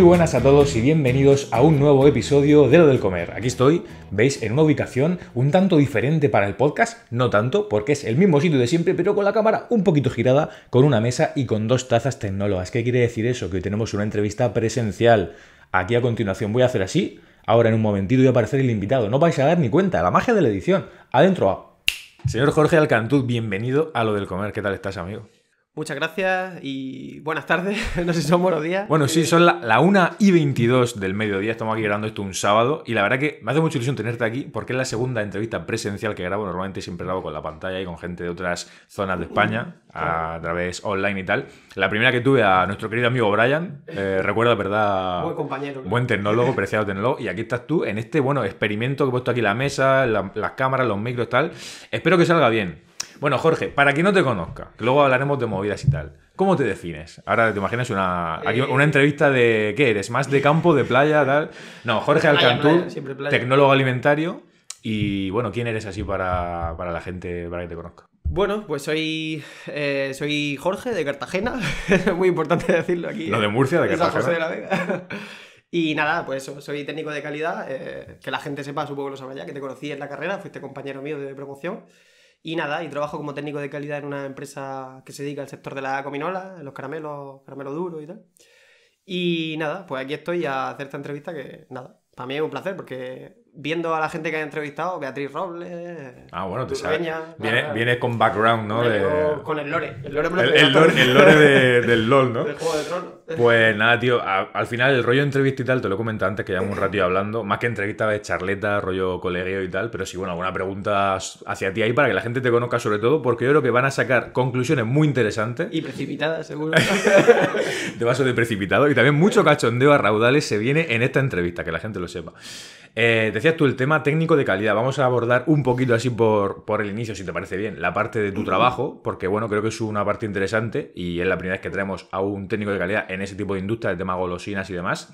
Muy buenas a todos y bienvenidos a un nuevo episodio de Lo del Comer. Aquí estoy, veis, en una ubicación un tanto diferente para el podcast, no tanto, porque es el mismo sitio de siempre, pero con la cámara un poquito girada, con una mesa y con dos tazas tecnólogas. ¿Qué quiere decir eso? Que hoy tenemos una entrevista presencial. Aquí a continuación voy a hacer así, ahora en un momentito voy a aparecer el invitado. No vais a dar ni cuenta, la magia de la edición. Adentro a... Señor Jorge Alcantuz, bienvenido a Lo del Comer. ¿Qué tal estás, amigo? Muchas gracias y buenas tardes. No sé si son buenos días. Bueno, sí, eh, son la, una 1 y 22 del mediodía. Estamos aquí grabando esto un sábado. Y la verdad que me hace mucha ilusión tenerte aquí porque es la segunda entrevista presencial que grabo. Normalmente siempre grabo con la pantalla y con gente de otras zonas de España a través online y tal. La primera que tuve a nuestro querido amigo Brian. Eh, recuerdo, de ¿verdad? Buen compañero. Buen tecnólogo, preciado tecnólogo. Y aquí estás tú en este, bueno, experimento que he puesto aquí la mesa, las cámaras, los micros, tal. Espero que salga bien. Bueno, Jorge, para quien no te conozca, que luego hablaremos de movidas y tal, ¿cómo te defines? Ahora te imaginas una, eh, una entrevista de, ¿qué eres? ¿Más de campo, de playa, tal? No, Jorge Alcantú, tecnólogo alimentario. Y bueno, ¿quién eres así para, para la gente, para que te conozca? Bueno, pues soy, eh, soy Jorge de Cartagena, es muy importante decirlo aquí. ¿Lo de Murcia, de eh, Cartagena. de la Vega. y nada, pues soy técnico de calidad, que la gente sepa, supongo que lo sabrá ya, que te conocí en la carrera, fuiste compañero mío de promoción. Y nada, y trabajo como técnico de calidad en una empresa que se dedica al sector de la cominola, los caramelos, caramelos duros y tal. Y nada, pues aquí estoy a hacer esta entrevista que, nada, para mí es un placer porque viendo a la gente que haya entrevistado, Beatriz Robles. Ah, bueno, viene con background, ¿no? Con el lore. El lore, el lore, del LOL, ¿no? Del juego de trono. Pues nada, tío. al final, el rollo entrevista y tal, te lo he comentado antes, que llevamos un ratito hablando. Más que entrevista de charleta, rollo colegio y tal. Pero sí, bueno, alguna pregunta hacia ti ahí para que la gente te conozca, sobre todo, porque yo creo que van a sacar conclusiones muy interesantes. Y precipitadas, seguro. de vaso de precipitado. Y también mucho cachondeo a raudales se viene en esta entrevista, que la gente lo sepa. Eh, decías tú el tema técnico de calidad. Vamos a abordar un poquito así por, por, el inicio, si te parece bien, la parte de tu trabajo, porque bueno, creo que es una parte interesante y es la primera vez que traemos a un técnico de calidad en ese tipo de industria, el tema golosinas y demás.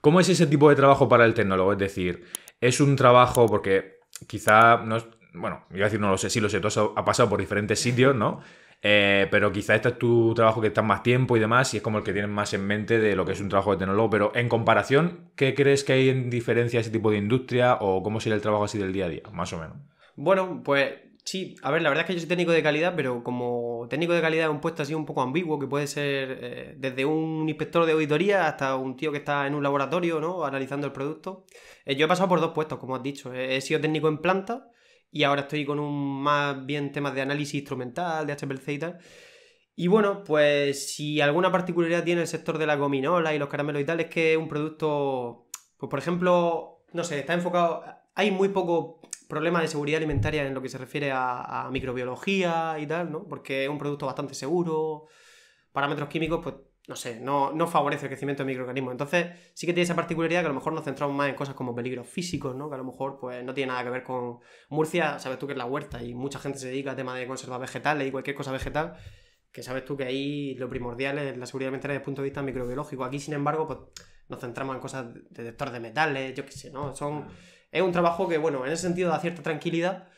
¿Cómo es ese tipo de trabajo para el tecnólogo? Es decir, es un trabajo porque quizá no bueno, iba a decir no lo sé, si lo sé, todo ha pasado por diferentes sitios, ¿no? Eh, pero quizá este es tu trabajo que estás más tiempo y demás, y es como el que tienes más en mente de lo que es un trabajo de tecnólogo. Pero en comparación, ¿qué crees que hay en diferencia ese tipo de industria o cómo sería el trabajo así del día a día, más o menos? Bueno, pues sí, a ver, la verdad es que yo soy técnico de calidad, pero como técnico de calidad es un puesto así un poco ambiguo, que puede ser eh, desde un inspector de auditoría hasta un tío que está en un laboratorio, ¿no? Analizando el producto. Eh, yo he pasado por dos puestos, como has dicho. He sido técnico en planta y ahora estoy con un más bien temas de análisis instrumental, de HPLC y tal. Y bueno, pues si alguna particularidad tiene el sector de la gominola y los caramelos y tal, es que es un producto, pues por ejemplo, no sé, está enfocado, hay muy poco problema de seguridad alimentaria en lo que se refiere a, a microbiología y tal, ¿no? Porque es un producto bastante seguro, parámetros químicos, pues no sé, no, no favorece el crecimiento de microorganismos. Entonces, sí que tiene esa particularidad que a lo mejor nos centramos más en cosas como peligros físicos, ¿no? Que a lo mejor pues no tiene nada que ver con Murcia, sabes tú que es la huerta y mucha gente se dedica al tema de conservar vegetales y cualquier cosa vegetal, que sabes tú que ahí lo primordial es la seguridad alimentaria desde el punto de vista microbiológico. Aquí, sin embargo, pues nos centramos en cosas de detector de metales, yo qué sé, ¿no? Son es un trabajo que, bueno, en ese sentido da cierta tranquilidad,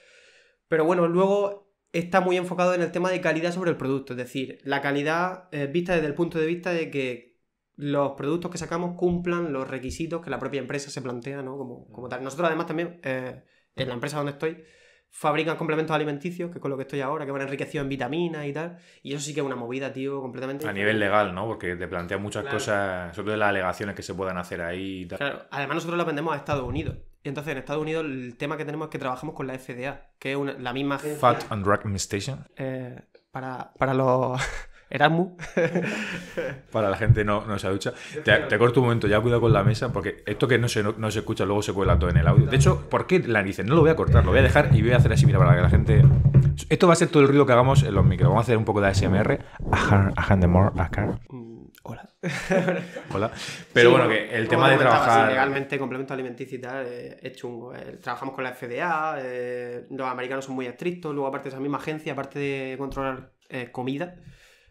pero bueno, luego está muy enfocado en el tema de calidad sobre el producto. Es decir, la calidad vista desde el punto de vista de que los productos que sacamos cumplan los requisitos que la propia empresa se plantea, ¿no? Como, mm. tal. Nosotros además también, eh, en la empresa donde estoy, fabrican complementos alimenticios, que es con lo que estoy ahora, que van enriquecidos en vitaminas y tal. Y eso sí que es una movida, tío, completamente. A nivel legal, ¿no? Porque te plantea muchas cosas, sobre las alegaciones que se puedan hacer ahí y tal. Claro, además nosotros lo vendemos a Estados Unidos. Entonces, en Estados Unidos el tema que tenemos es que trabajamos con la FDA, que es la misma... Fat and Drug Administration. Eh, para, los... Erasmus. Para la gente no, no se ducha. Te, te, corto un momento, ya cuidado con la mesa, porque esto que no se, no, se escucha luego se cuela todo en el audio. De hecho, ¿por qué la dice? No lo voy a cortar, lo voy a dejar y voy a hacer así, mira, para que la gente. Esto va a ser todo el ruido que hagamos en los micros. Vamos a hacer un poco de ASMR. a de more, car hola. hola. Pero bueno, que el tema de trabajar. Legalmente, complemento alimenticio y tal, eh, es chungo. Eh. trabajamos con la FDA, eh, los americanos son muy estrictos. Luego, aparte de esa misma agencia, aparte de controlar comida,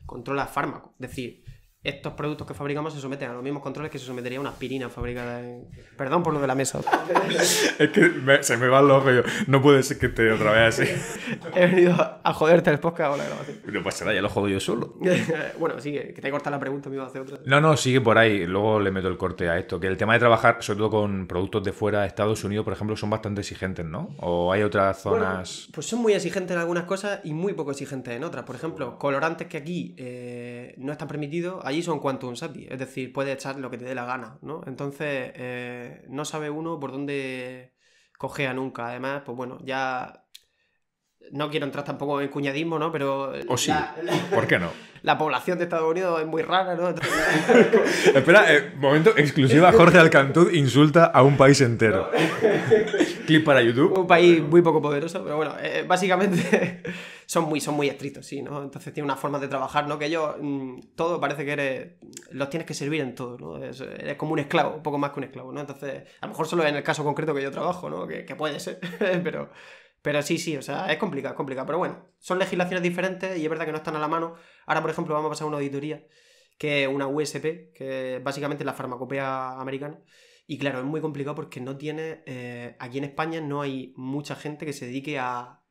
controla fármacos. Es decir, estos productos que fabricamos se someten a los mismos controles que se sometería una aspirina fabricada en... Perdón por lo de la mesa. es que se me va el ojo yo. No puede ser que esté otra vez así. He venido a joderte el podcast o la grabación. No pasa nada, ya lo jodo yo solo. bueno, sigue, que te he cortado la pregunta, me iba a hacer otra. No, no, sigue por ahí. Luego le meto el corte a esto. Que el tema de trabajar, sobre todo con productos de fuera de Estados Unidos, por ejemplo, son bastante exigentes, ¿no? ¿O hay otras zonas...? pues son muy exigentes en algunas cosas y muy poco exigentes en otras. Por ejemplo, colorantes que aquí eh, no están permitidos allí son un sapi, es decir, puedes echar lo que te dé la gana, ¿no? Entonces, eh, no sabe uno por dónde cogea nunca. Además, pues bueno, ya no quiero entrar tampoco en cuñadismo, ¿no? Pero. O sí. ¿Por qué no? La población de Estados Unidos es muy rara, ¿no? Espera, eh, momento exclusiva. Jorge Alcantud insulta a un país entero. Clip para YouTube. Un país muy poco poderoso, pero bueno, eh, básicamente son muy, son muy estrictos, sí, ¿no? Entonces tiene una forma de trabajar, ¿no? Que yo mm, todo parece que eres, los tienes que servir en todo, ¿no? Es, como un esclavo, un poco más que un esclavo, ¿no? Entonces, a lo mejor solo en el caso concreto que yo trabajo, ¿no? que puede ser, pero pero sí, sí, o sea, es complicado, es complicado. Pero bueno, son legislaciones diferentes y es verdad que no están a la mano. Ahora, por ejemplo, vamos a pasar a una auditoría, que es una USP, que es básicamente la farmacopea americana. Y claro, es muy complicado porque no tiene. Eh, aquí en España no hay mucha gente que se dedique a,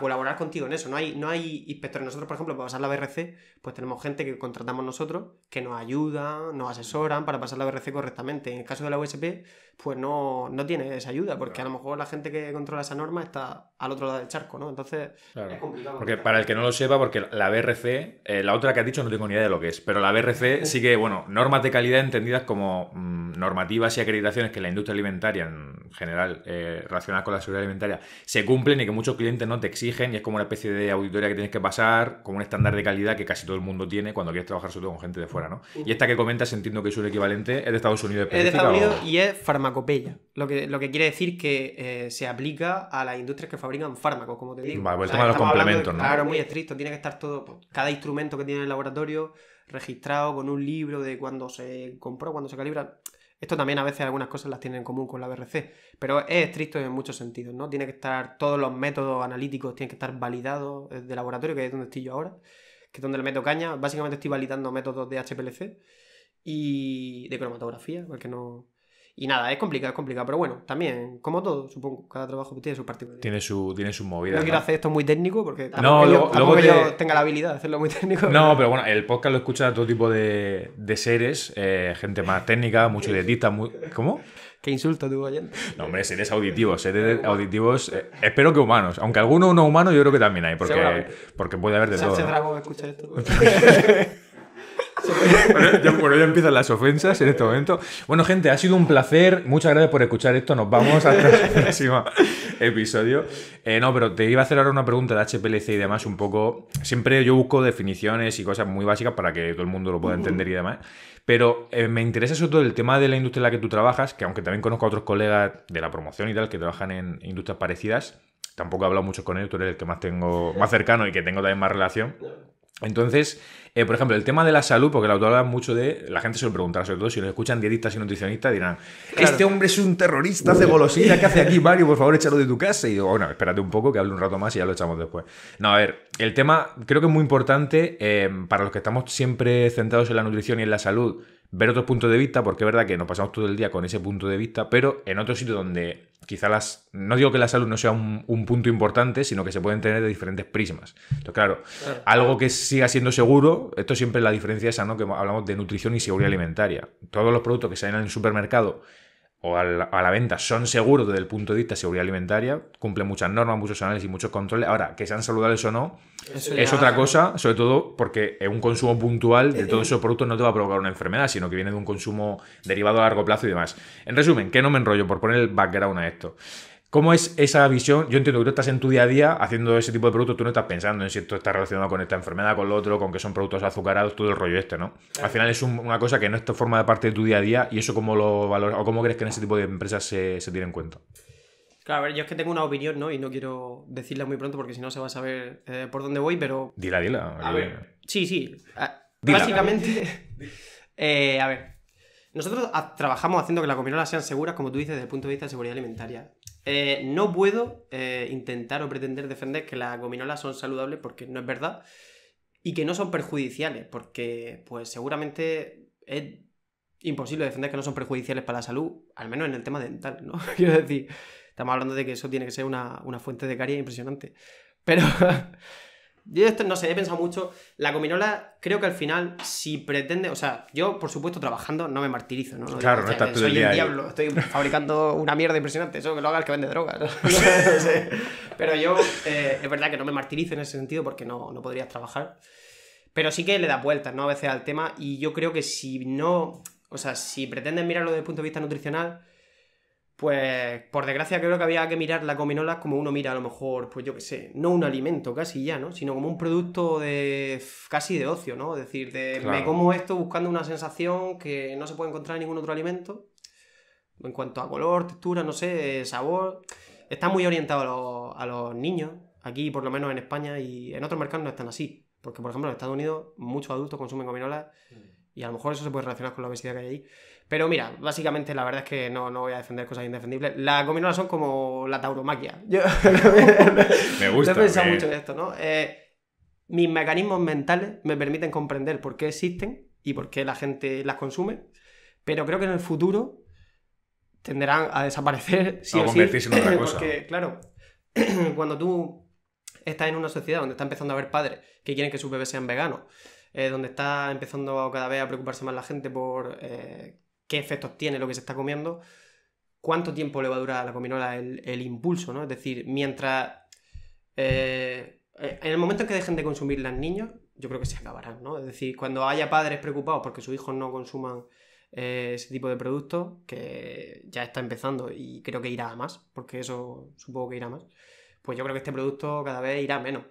colaborar contigo en eso. No hay, no hay inspectores. Nosotros, por ejemplo, para pasar la BRC, pues tenemos gente que contratamos nosotros, que nos ayuda, nos asesoran para pasar la BRC correctamente. En el caso de la USP, pues no, no tiene esa ayuda, porque a lo mejor la gente que controla esa norma está al otro lado del charco, ¿no? Entonces, es complicado. Porque para el que no lo sepa, porque la BRC, eh, la otra que has dicho no tengo ni idea de lo que es, pero la BRC sí que, bueno, normas de calidad entendidas como mm, normativas y acreditaciones que la industria alimentaria en general, eh, relacionadas con la seguridad alimentaria, se cumplen y que muchos clientes no te exigen y es como una especie de auditoría que tienes que pasar, como un estándar de calidad que casi todo el mundo tiene cuando quieres trabajar sobre todo con gente de fuera, ¿no? Mm. Y esta que comentas entiendo que es un equivalente, es de Estados Unidos Es de Estados Unidos y es farmacopeya, lo que, lo que quiere decir que eh, se aplica a las industrias que fabrican fármacos, como te digo. Vale, pues el los complementos, ¿no? Claro, muy estricto, tiene que estar todo, pues, cada instrumento que tiene el laboratorio registrado con un libro de cuando se compró, cuando se calibra. Esto también a veces algunas cosas las tienen en común con la BRC, pero es estricto en muchos sentidos, ¿no? Tiene que estar todos los métodos analíticos tienen que estar validados eh, de laboratorio, que es donde estoy yo ahora que es donde le meto caña. Básicamente estoy validando métodos de HPLC y de cromatografía, porque no... Y nada, es complicado, es complicado, pero bueno, también, como todo, supongo, cada trabajo pues tiene su partido. Tiene su, tiene su movida. No, quiero hacer esto muy técnico porque no, luego, yo, yo tenga la habilidad de hacerlo muy técnico. No, pero, bueno, el podcast lo escucha todo tipo de, seres, eh, gente más técnica, mucho dietista muy... ¿cómo? Qué insulto tuvo ayer. No, hombre, seres auditivos, seres auditivos, eh, espero que humanos. Aunque alguno no humano, yo creo que también hay, porque, puede haber de todo. Drago escucha esto. bueno, ya, bueno, ya, empiezan las ofensas en este momento. Bueno, gente, ha sido un placer. Muchas gracias por escuchar esto. Nos vamos al próximo episodio. Eh, no, pero te iba a hacer ahora una pregunta de HPLC y demás, un poco. Siempre yo busco definiciones y cosas muy básicas para que todo el mundo lo pueda entender y demás. Pero eh, me interesa sobre todo el tema de la industria en la que tú trabajas, que aunque también conozco a otros colegas de la promoción y tal que trabajan en industrias parecidas, tampoco he hablado mucho con él, tú eres el que más tengo más cercano y que tengo también más relación. Entonces, eh, por ejemplo, el tema de la salud, porque la autora mucho de. La gente se lo preguntará, sobre todo si lo escuchan dietistas y nutricionistas, dirán: Este hombre es un terrorista, hace golosina, ¿qué hace aquí, Mario? Por favor, échalo de tu casa. Y digo, bueno, espérate un poco, que hable un rato más y ya lo echamos después. No, a ver, el tema creo que es muy importante eh, para los que estamos siempre centrados en la nutrición y en la salud ver otros puntos de vista, porque es verdad que nos pasamos todo el día con ese punto de vista, pero en otro sitio donde quizá las... No digo que la salud no sea un, punto importante, sino que se pueden tener de diferentes prismas. Entonces, claro, claro, algo que siga siendo seguro, esto siempre es la diferencia esa, ¿no? Que hablamos de nutrición y seguridad alimentaria. Todos los productos que salen en el supermercado o a la, venta son seguros desde el punto de vista de seguridad alimentaria, cumplen muchas normas, muchos análisis, y muchos controles. Ahora, que sean saludables o no, es otra cosa, sobre todo porque un consumo puntual de eh, todos eh. esos productos no te va a provocar una enfermedad, sino que viene de un consumo derivado a largo plazo y demás. En resumen, que no me enrollo por poner el background a esto. ¿Cómo es esa visión? Yo entiendo que tú estás en tu día a día haciendo ese tipo de productos, tú no estás pensando en si esto está relacionado con esta enfermedad, con lo otro, con que son productos azucarados, todo el rollo este, ¿no? Al final es una cosa que no está forma de parte de tu día a día y eso cómo lo valoras o cómo crees que en ese tipo de empresas se, tiene en cuenta. Claro, a ver, yo es que tengo una opinión, ¿no? Y no quiero decirla muy pronto porque si no se va a saber eh, por dónde voy, pero... Dila, dila. A Sí, sí. Ah, básicamente... Eh, a ver, nosotros trabajamos haciendo que las comida sean seguras, como tú dices, desde el punto de vista de seguridad alimentaria. Eh, no puedo eh, intentar o pretender defender que las gominolas son saludables porque no es verdad y que no son perjudiciales porque pues seguramente es imposible defender que no son perjudiciales para la salud, al menos en el tema dental, ¿no? Quiero decir, estamos hablando de que eso tiene que ser una, una fuente de caries impresionante. Pero Yo esto, no sé, he pensado mucho. La gominola, creo que al final, si pretende. O sea, yo, por supuesto, trabajando, no me martirizo, ¿no? claro, no Soy el diablo, estoy fabricando una mierda impresionante. Eso que lo haga el que vende drogas. Pero yo, eh, es verdad que no me martirizo en ese sentido porque no, no podrías trabajar. Pero sí que le da vueltas, ¿no? A veces al tema. Y yo creo que si no. O sea, si pretendes mirarlo desde el punto de vista nutricional pues por desgracia creo que había que mirar la gominola como uno mira a lo mejor, pues yo qué sé, no un alimento casi ya, ¿no? Sino como un producto de casi de ocio, ¿no? Es decir, de me como esto buscando una sensación que no se puede encontrar en ningún otro alimento. En cuanto a color, textura, no sé, sabor. Está muy orientado a los, niños. Aquí, por lo menos en España y en otros mercados no están así. Porque, por ejemplo, en Estados Unidos muchos adultos consumen gominolas mm. y a lo mejor eso se puede relacionar con la obesidad que hay ahí. Pero mira, básicamente la verdad es que no, no voy a defender cosas indefendibles. Las gominolas son como la tauromaquia. me gusta. Yo he pensado mucho en esto, ¿no? Eh, mis mecanismos mentales me permiten comprender por qué existen y por qué la gente las consume, pero creo que en el futuro tenderán a desaparecer si o, claro, cuando tú estás en una sociedad donde está empezando a haber padres que quieren que sus bebés sean veganos, eh, donde está empezando cada vez a preocuparse más la gente por eh, qué efectos tiene lo que se está comiendo, cuánto tiempo le va a durar a la cominola el, impulso, ¿no? Es decir, mientras... Eh, en el momento en que dejen de consumir las niños, yo creo que se acabarán, ¿no? Es decir, cuando haya padres preocupados porque sus hijos no consuman eh, ese tipo de producto, que ya está empezando y creo que irá a más, porque eso supongo que irá más, pues yo creo que este producto cada vez irá menos.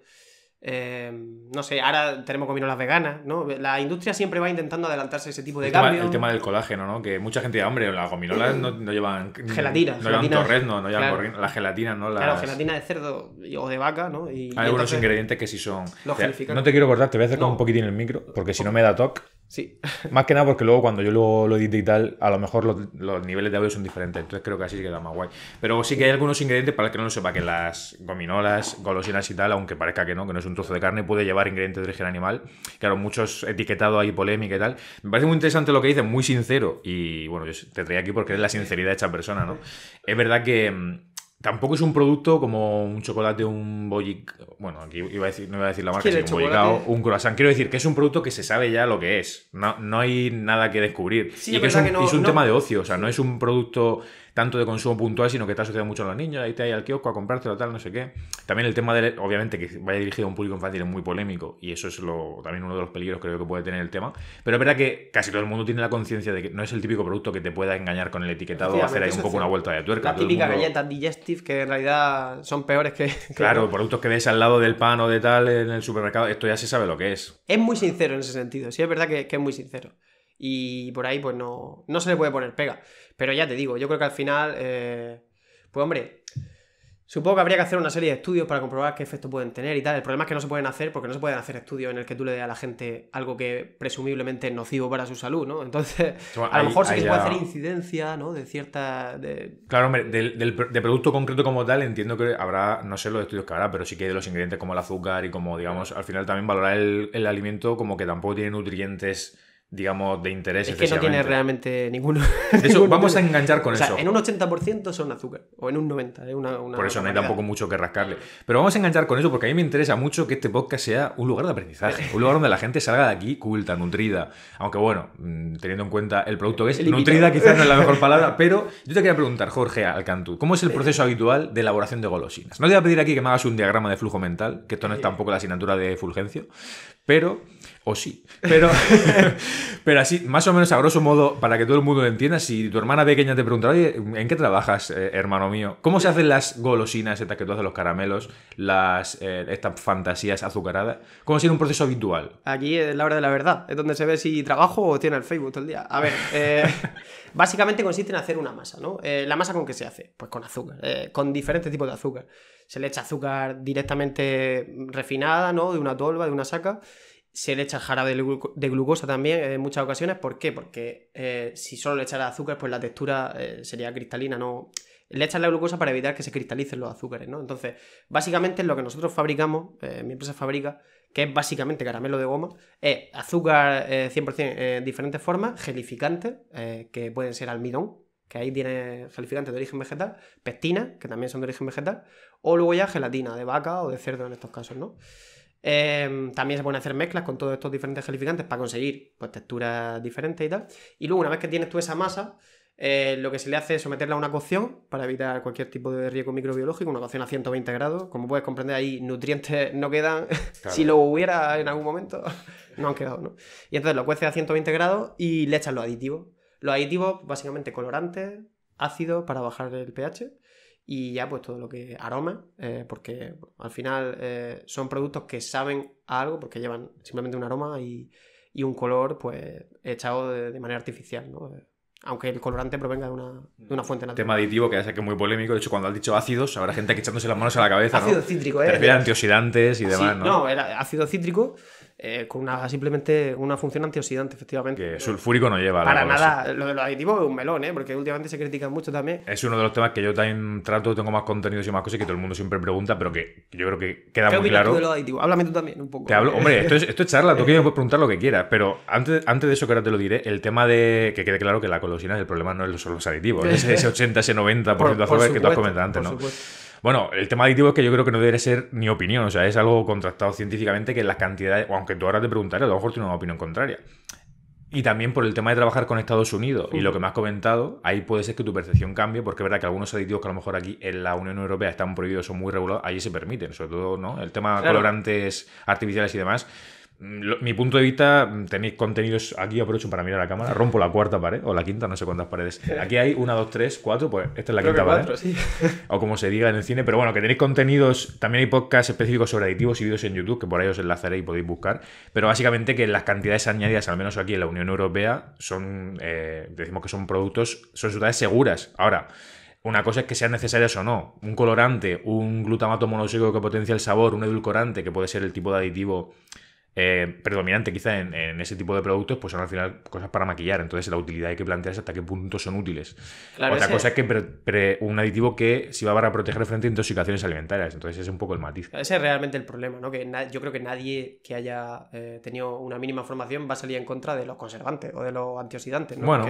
Em, no sé, ahora tenemos las veganas, ¿no? La industria siempre va intentando adelantarse ese tipo de el cambios. el tema del colágeno, ¿no? Que mucha gente, hombre, las gominolas no, llevan... Gelatina. No llevan no llevan la gelatina, ¿no? Las... Claro, gelatina de cerdo o de vaca, ¿no? Hay algunos ingredientes que sí son... no te quiero cortar, te voy a acercar un poquitín el micro, porque si no me da toque. Sí. Más que nada porque luego cuando yo lo, lo edite y tal, a lo mejor los, niveles de audio son diferentes. Entonces creo que así queda más guay. Pero sí que hay algunos ingredientes para el que no lo sepa, que las gominolas, golosinas y tal, aunque parezca que no, que no es un trozo de carne, puede llevar ingredientes de origen animal. Claro, muchos etiquetados ahí polémica y tal. Me parece muy interesante lo que dices, muy sincero. Y bueno, yo te traía aquí porque es la sinceridad de esta persona, ¿no? Es verdad que mm, Tampoco es un producto como un chocolate, un bollic... Bueno, aquí iba a decir, no iba a decir la marca, sino un bollicao, un croissant. Quiero decir que es un producto que se sabe ya lo que es. No, no hay nada que descubrir. y que es un, un tema de ocio. O sea, no es un producto tanto de consumo puntual, sino que te ha sucedido mucho a los niños, ahí te hay al kiosco a comprártelo, tal, no sé qué. También el tema de, obviamente, que vaya dirigido a un público infantil es muy polémico y eso es lo, también uno de los peligros creo que puede tener el tema. Pero es verdad que casi todo el mundo tiene la conciencia de que no es el típico producto que te pueda engañar con el etiquetado o hacer ahí un poco una vuelta de tuerca. La típica galleta digestive que en realidad son peores que... Claro, productos que ves al lado del pan o de tal en el supermercado, esto ya se sabe lo que es. Es muy sincero en ese sentido, sí, es verdad que, que es muy sincero. Y por ahí pues no, no se le puede poner pega. Pero ya te digo, yo creo que al final, eh, pues hombre, supongo que habría que hacer una serie de estudios para comprobar qué efectos pueden tener y tal. El problema es que no se pueden hacer porque no se pueden hacer estudios en el que tú le des a la gente algo que presumiblemente es nocivo para su salud, ¿no? Entonces, a lo mejor sí que se puede hacer incidencia, ¿no? De cierta... De... Claro, hombre, del, de producto concreto como tal entiendo que habrá, no sé los estudios que habrá, pero sí que de los ingredientes como el azúcar y como, digamos, al final también valorar el, el alimento como que tampoco tiene nutrientes digamos, de interés. Es que no tiene realmente ninguno. Eso, vamos a enganchar con eso. En un 80% son azúcar, o en un 90%. Es una, Por eso no hay tampoco mucho que rascarle. Pero vamos a enganchar con eso porque a mí me interesa mucho que este podcast sea un lugar de aprendizaje, un lugar donde la gente salga de aquí culta, nutrida. Aunque bueno, mm, teniendo en cuenta el producto que es, nutrida quizás no es la mejor palabra, pero yo te quería preguntar, Jorge Alcantú, ¿cómo es el proceso habitual de elaboración de golosinas? No te voy a pedir aquí que me hagas un diagrama de flujo mental, que esto no es tampoco la asignatura de Fulgencio, pero... O sí. Pero, pero así, más o menos a grosso modo, para que todo el mundo lo entienda, si tu hermana pequeña te pregunta, oye, ¿en qué trabajas, eh, hermano mío? ¿Cómo se hacen las golosinas estas que tú haces, los caramelos, las, eh, estas fantasías azucaradas? ¿Cómo sido un proceso habitual? Aquí es la hora de la verdad, es donde se ve si trabajo o tiene el Facebook todo el día. A ver, eh, básicamente consiste en hacer una masa, ¿no? ¿La masa con qué se hace? Pues con azúcar, con diferentes tipos de azúcar. Se le echa azúcar directamente refinada, ¿no? De una tolva, de una saca se le echa jarabe de glucosa también en muchas ocasiones. ¿Por qué? Porque eh, si solo le echara azúcar, pues la textura eh, sería cristalina, no. Le echan la glucosa para evitar que se cristalicen los azúcares, ¿no? Entonces, básicamente lo que nosotros fabricamos, eh, mi empresa fabrica, que es básicamente caramelo de goma, es azúcar 100% en diferentes formas, gelificantes, que pueden ser almidón, que ahí tiene gelificantes de origen vegetal, pectina, que también son de origen vegetal, o luego ya gelatina de vaca o de cerdo en estos casos, ¿no? Em, también se pueden hacer mezclas con todos estos diferentes gelificantes para conseguir pues, texturas diferentes y tal. Y luego, una vez que tienes tú esa masa, eh, lo que se le hace es someterla a una cocción para evitar cualquier tipo de riesgo microbiológico, una cocción a 120 grados. Como puedes comprender, ahí nutrientes no quedan. si lo hubiera en algún momento, no han quedado, ¿no? Y entonces lo cueces a 120 grados y le echan los aditivos. Los aditivos, básicamente colorantes, ácidos para bajar el pH y ya pues todo lo que aroma, eh, porque al final eh, son productos que saben algo porque llevan simplemente un aroma y, un color pues echado de, manera artificial, ¿no? Eh, aunque el colorante provenga de una, fuente natural. Tema aditivo que ya que muy polémico. De hecho, cuando has dicho ácidos, habrá gente que echándose las manos a la cabeza. Ácido cítrico, ¿eh? Te antioxidantes y demás, ¿no? No, ácido cítrico eh, con una simplemente una función antioxidante, efectivamente. Que sulfúrico no lleva. Para nada, lo de los aditivos es un melón, ¿eh? porque últimamente se critican mucho también. Es uno de los temas que yo también trato, tengo más contenidos y más cosas que todo el mundo siempre pregunta, pero que yo creo que queda muy claro. Tú de los Háblame tú también un poco. hombre, esto es, charla, tú quieres puedes preguntar lo que quieras, pero antes, antes de eso que ahora te lo diré, el tema de que quede claro que la colosina, el problema no es solo los aditivos, es ese 80, ese 90% por, de azúcar que tú has comentado antes, ¿no? Bueno, el tema aditivo es que yo creo que no debe ser mi opinión, o sea, es algo contrastado científicamente que las cantidades, aunque tú ahora te preguntaré, a lo mejor tienes una opinión contraria. Y también por el tema de trabajar con Estados Unidos y lo que me has comentado, ahí puede ser que tu percepción cambie, porque es verdad que algunos aditivos que a lo mejor aquí en la Unión Europea están prohibidos o muy regulados, allí se permiten, sobre todo, ¿no? El tema de colorantes artificiales y demás Mm, mi punto de vista, mm, tenéis contenidos aquí, aprovecho para mirar la cámara, rompo la cuarta pared o la quinta, no sé cuántas paredes. Aquí hay una, dos, tres, cuatro, pues esta es la quinta pared. O como se diga en el cine, pero bueno, que tenéis contenidos, también hay podcasts específicos sobre aditivos y vídeos en YouTube, que por ahí os enlazaré y podéis buscar. Pero básicamente que las cantidades añadidas, al menos aquí en la Unión Europea, son, eh, decimos que son productos, son sustancias seguras. Ahora, una cosa es que sean necesarias o no. Un colorante, un glutamato monosódico que potencia el sabor, un edulcorante, que puede ser el tipo de aditivo eh, predominante quizá en, ese tipo de productos, pues son al final cosas para maquillar. Entonces la utilidad hay que plantearse hasta qué punto son útiles. Otra cosa es, que un aditivo que si va para proteger frente a intoxicaciones alimentarias. Entonces ese es un poco el matiz. Ese es realmente el problema, ¿no? Que yo creo que nadie que haya eh, tenido una mínima formación va a salir en contra de los conservantes o de los antioxidantes. Bueno,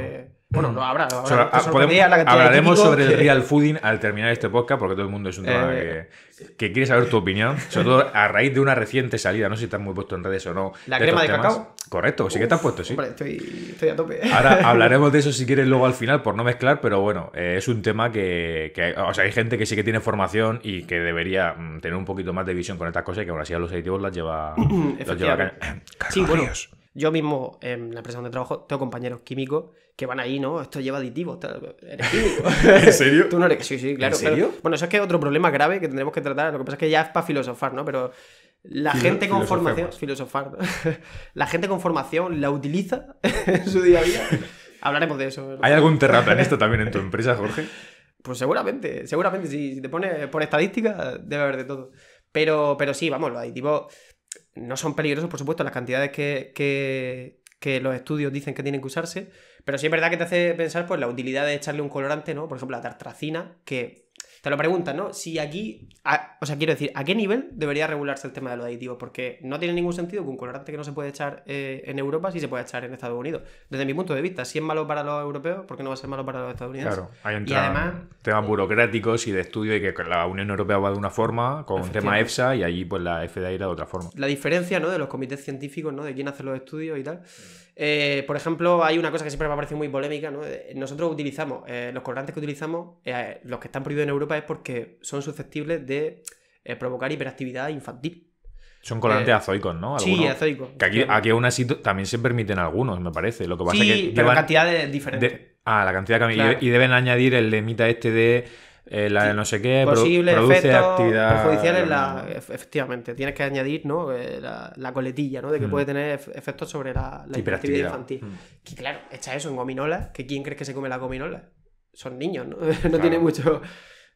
bueno, no habrá. Ah, hablaremos sobre el real fooding al terminar este podcast, porque todo el mundo es un tema eh, que, quiere saber tu opinión, sobre todo a raíz de una reciente salida. No sé si estás muy puesto en eso, ¿no? ¿La crema de cacao? Correcto, sí que te has puesto, sí. estoy, a tope. Ahora hablaremos de eso si quieres luego al final, por no mezclar, pero bueno, eh, es un tema que, o sea, hay gente que sí que tiene formación y que debería mm, tener un poquito más de visión con estas cosas y que ahora sí a los aditivos las lleva... los sí, yo mismo en la empresa donde trabajo tengo compañeros químicos que van ahí, ¿no? Esto lleva aditivos. ¿En serio? Sí, sí, claro. bueno, eso es que otro problema grave que tendremos que tratar. Lo que pasa es que ya es para filosofar, ¿no? Pero la gente con formación, filosofar, la gente con formación la utiliza en su día a día. Hablaremos de eso. ¿Hay algún esto también en tu empresa, Jorge? Pues seguramente, seguramente, si te pones por estadística, debe haber de todo. Pero, pero sí, vamos, los aditivos no son peligrosos, por supuesto, las cantidades que, que, los estudios dicen que tienen que usarse, pero sí es verdad que te hace pensar pues, la utilidad de echarle un colorante, ¿no? Por ejemplo, la tartracina, que te lo preguntas, ¿no? Si aquí, o sea, quiero decir, ¿a qué nivel debería regularse el tema de los aditivos? Porque no tiene ningún sentido que un colorante que no se puede echar eh, en Europa sí se puede echar en Estados Unidos. Desde mi punto de vista, si es malo para los europeos, ¿por qué no va a ser malo para los estadounidenses? Claro, hay y temas eh, burocráticos y de estudio y que la Unión Europea va de una forma, con tema EFSA y allí pues la FDA irá de otra forma. La diferencia, ¿no? De los comités científicos, ¿no? De quién hace los estudios y tal. Mm. Eh, por ejemplo, hay una cosa que siempre me ha parecido muy polémica. Eh, nosotros utilizamos, eh, los colorantes que utilizamos, los que están prohibidos en Europa, es porque son susceptibles de provocar hiperactividad infantil. Son colorantes azoicos, ¿no? sí, azoicos. Que aquí, aún así también se permiten algunos, me parece. Lo que pasa que. Pero llevan, cantidades diferentes. ah, la cantidad que. Y, y deben añadir el lemita este de eh, la de no sé qué, Posible produce efectos actividad la, efectivamente, tienes que añadir ¿no? Eh, la, coletilla, ¿no? de que hmm. puede tener efectos sobre la, hiperactividad infantil. Y hmm. claro, echa eso en gominolas, que ¿quién crees que se come la gominola? Son niños, ¿no? no tiene mucho...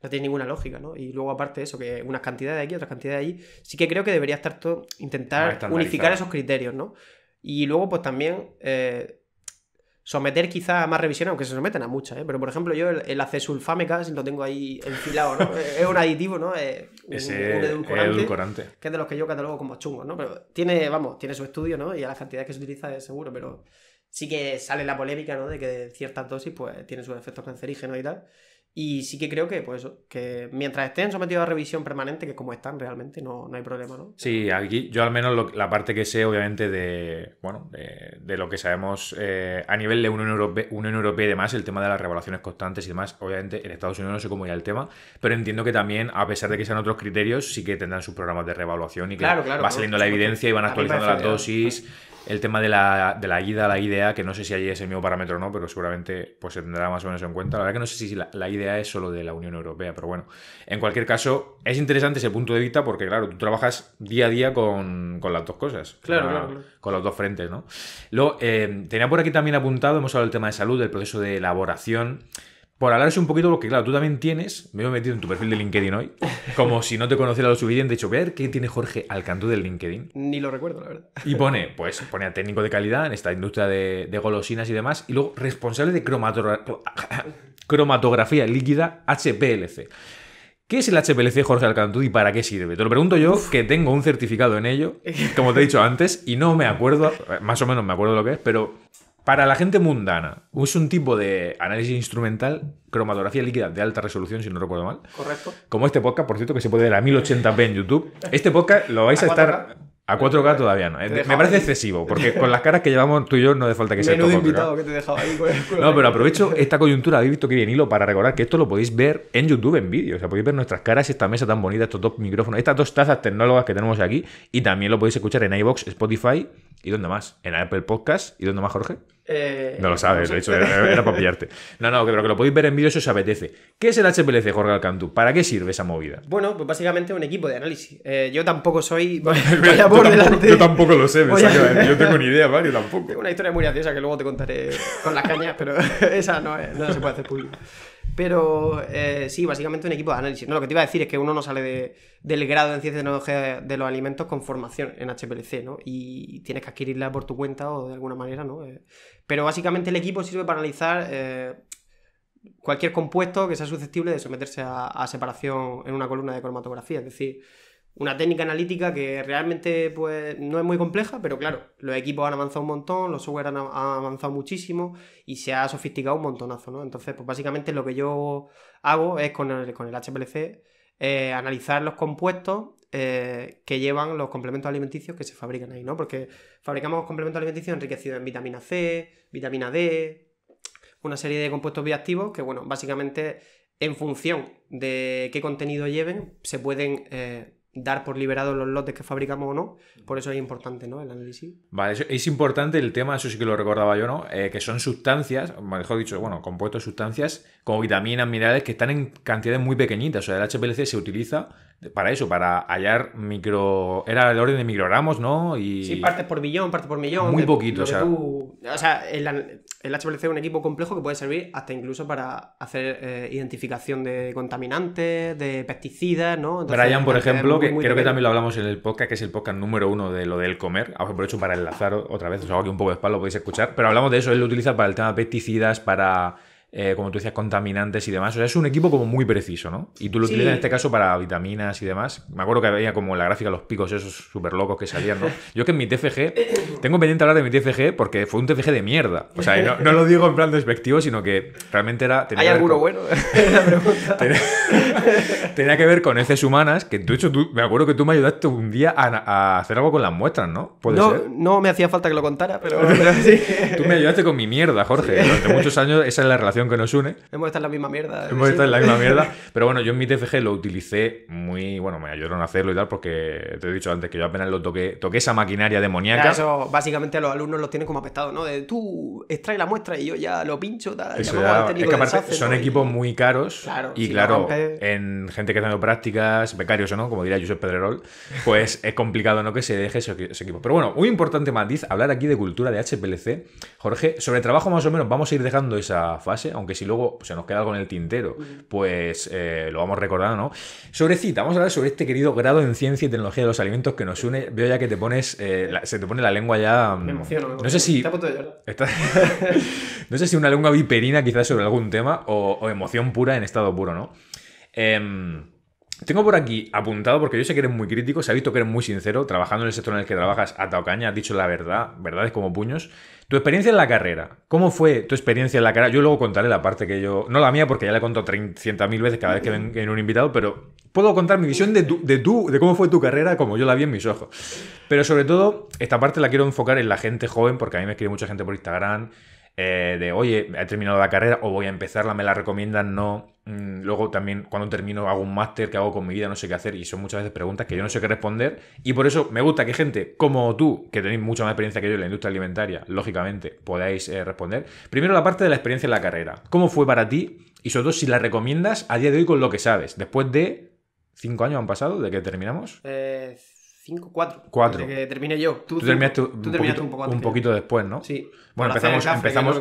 No tiene ninguna lógica, ¿no? Y luego, aparte de eso, que unas cantidades de aquí, otras cantidades de allí, sí que creo que debería estar todo, intentar unificar esos criterios, ¿no? Y luego, pues también, eh, someter quizá a más revisiones, aunque se someten a muchas, ¿eh? pero por ejemplo yo el, el acesulfame lo tengo ahí enfilado, es un aditivo, ¿no? Es un, un edulcorante, Que es de los que yo catalogo como chungos, ¿no? Pero tiene, vamos, tiene su estudio, ¿no? Y a la cantidad que se utiliza es seguro, pero sí que sale la polémica, ¿no? De que ciertas dosis, pues, tienen sus efectos cancerígenos y tal. Y sí que creo que, pues, que mientras estén sometidos a revisión permanente, que es como están realmente, no, no hay problema, ¿no? Sí, aquí yo al menos la parte que sé, obviamente, de, bueno, de, lo que sabemos eh, a nivel de Unión Europea, Unión Europea y demás, el tema de las revaluaciones constantes y demás, obviamente en Estados Unidos no sé cómo irá el tema, pero entiendo que también, a pesar de que sean otros criterios, sí que tendrán sus programas de revaluación y que va saliendo la evidencia y van actualizando las dosis el tema de la, de la IDEA, la idea que no sé si allí es el mismo parámetro o no, pero seguramente pues, se tendrá más o menos en cuenta. La verdad que no sé si la, IDEA es solo de la Unión Europea, pero bueno. En cualquier caso, es interesante ese punto de vista porque, claro, tú trabajas día a día con, las dos cosas. Claro, con, claro, Con los dos frentes, ¿no? Luego, eh, tenía por aquí también apuntado, hemos hablado del tema de salud, del proceso de elaboración por hablaros un poquito, porque claro, tú también tienes, me he metido en tu perfil de LinkedIn hoy, como si no te conociera lo suficiente, de dicho, ver qué tiene Jorge Alcantú del LinkedIn. Ni lo recuerdo, la verdad. Y pone, pues, pone a técnico de calidad en esta industria de, golosinas y demás, y luego responsable de cromatografía líquida HPLC. ¿Qué es el HPLC, Jorge Alcantú, y para qué sirve? Te lo pregunto yo, que tengo un certificado en ello, como te he dicho antes, y no me acuerdo, más o menos me acuerdo lo que es, pero para la gente mundana, es un tipo de análisis instrumental, cromatografía líquida de alta resolución, si no recuerdo mal. Correcto. Como este podcast, por cierto, que se puede ver a 1080p en YouTube. Este podcast lo vais a, estar. A 4K todavía no. Eh. Me parece excesivo, porque con las caras que llevamos tú y yo no hace falta que sea todo. invitado no, pero aprovecho esta coyuntura, habéis visto que viene hilo, para recordar que esto lo podéis ver en YouTube en vídeo. O sea, podéis ver nuestras caras, esta mesa tan bonita, estos dos micrófonos, estas dos tazas tecnólogas que tenemos aquí, y también lo podéis escuchar en iBox, Spotify ¿Y dónde más? En Apple Podcast. ¿Y dónde más, Jorge? Eh, no lo sabes, de hecho, era, para pillarte. No, no, pero que lo podéis ver en vídeo si os apetece. ¿Qué es el HPLC, Jorge Alcantú? ¿Para qué sirve esa movida? Bueno, pues básicamente un equipo de análisis. Eh, yo tampoco soy. yo, tampoco, lo sé, yo tengo ni idea, Mario, tampoco. Tengo una historia muy graciosa que luego te contaré con las cañas, pero esa no, no se puede hacer público. Pero eh, sí, básicamente un equipo de análisis. No, lo que te iba a decir es que uno no sale del grado en ciencia y tecnología de los alimentos con formación en HPLC, ¿no? Y tienes que adquirirla por tu cuenta o de alguna manera, ¿no? Eh, pero básicamente el equipo sirve para analizar eh, cualquier compuesto que sea susceptible de someterse a, a separación en una columna de cromatografía. Es decir, una técnica analítica que realmente pues, no es muy compleja, pero claro, los equipos han avanzado un montón, los software han, avanzado muchísimo y se ha sofisticado un montonazo, ¿no? Entonces, pues básicamente lo que yo hago es con el, con HPLC eh, analizar los compuestos eh, que llevan los complementos alimenticios que se fabrican ahí, ¿no? Porque fabricamos complementos alimenticios enriquecidos en vitamina C, vitamina D, una serie de compuestos bioactivos que, bueno, básicamente en función de qué contenido lleven, se pueden... Eh, dar por liberados los lotes que fabricamos o no. Por eso es importante, ¿no? El análisis. Vale, es importante el tema, eso sí que lo recordaba yo, ¿no? Eh, que son sustancias, mejor dicho, bueno, compuestos de sustancias como vitaminas, minerales, que están en cantidades muy pequeñitas. O sea, el HPLC se utiliza para eso, para hallar micro. Era el orden de microgramos, ¿no? Y... Sí, partes por millón, partes por millón. Muy poquito, o sea. el, el HPLC es un equipo complejo que puede servir hasta incluso para hacer eh, identificación de contaminantes, de pesticidas, ¿no? Entonces, Brian, por ejemplo, que creo que también lo hablamos en el podcast, que es el podcast número uno de lo del comer. Ah, por hecho, para enlazar otra vez, os hago aquí un poco de espalda, lo podéis escuchar. Pero hablamos de eso, él lo utiliza para el tema de pesticidas, para eh, como tú decías, contaminantes y demás. O sea, es un equipo como muy preciso, ¿no? Y tú lo utilizas en este caso para vitaminas y demás. Me acuerdo que había como en la gráfica los picos esos súper locos que salían, ¿no? Yo que en mi TFG, tengo pendiente hablar de mi TFG porque fue un TFG de mierda. O sea, no, lo digo en plan despectivo, sino que realmente era... Tenía ¿Hay alguno bueno? Tenía, que ver con heces humanas, que de hecho me acuerdo que tú me ayudaste un día a, hacer algo con las muestras, ¿no? no, no me hacía falta que lo contara, pero... tú me ayudaste con mi mierda, Jorge. hace muchos años esa es la relación que nos une. Hemos estado en la misma mierda. Hemos estado en la misma mierda. Pero bueno, yo en mi TFG lo utilicé muy. Bueno, me ayudaron a hacerlo y tal, porque te he dicho antes que yo apenas lo toqué, toqué esa maquinaria demoníaca. eso básicamente a los alumnos los tienen como apestados, ¿no? De tú extrae la muestra y yo ya lo pincho, tal. Este son equipos muy caros. y claro, en gente que está haciendo prácticas, becarios o no, como diría Josep Pedrerol, pues es complicado, ¿no? Que se deje ese, equipo. Pero bueno, muy importante matiz, hablar aquí de cultura de HPLC. Jorge, sobre trabajo más o menos, vamos a ir dejando esa fase aunque si luego se nos queda algo en el tintero, pues eh, lo vamos recordando, ¿no? Sobre cita, vamos a hablar sobre este querido grado en ciencia y tecnología de los alimentos que nos une. Veo ya que te pones, eh, se te pone la lengua ya... Mm, no sé si... no sé si una lengua viperina quizás sobre algún tema o, emoción pura en estado puro, ¿no? Em, tengo por aquí apuntado, porque yo sé que eres muy crítico, se ha visto que eres muy sincero, trabajando en el sector en el que trabajas, a caña, has dicho la verdad, verdades como puños. Tu experiencia en la carrera, ¿cómo fue tu experiencia en la carrera? Yo luego contaré la parte que yo, no la mía, porque ya la he contado 300.000 veces cada vez que ven en un invitado, pero puedo contar mi visión de, de, de cómo fue tu carrera, como yo la vi en mis ojos. Pero sobre todo, esta parte la quiero enfocar en la gente joven, porque a mí me escribe mucha gente por Instagram, eh, de, oye, he terminado la carrera o voy a empezarla, me la recomiendan, no. Mm, luego también cuando termino hago un máster, que hago con mi vida? No sé qué hacer. Y son muchas veces preguntas que yo no sé qué responder. Y por eso me gusta que gente como tú, que tenéis mucha más experiencia que yo en la industria alimentaria, lógicamente, podáis eh, responder. Primero la parte de la experiencia en la carrera. ¿Cómo fue para ti? Y sobre todo si la recomiendas a día de hoy con lo que sabes. Después de... ¿Cinco años han pasado de que terminamos? Eh, 5, 4. 4. que termine yo. Tú, terminaste, un, poquito, poco antes un poquito después, ¿no? Sí. Bueno, empezamos. empezamos,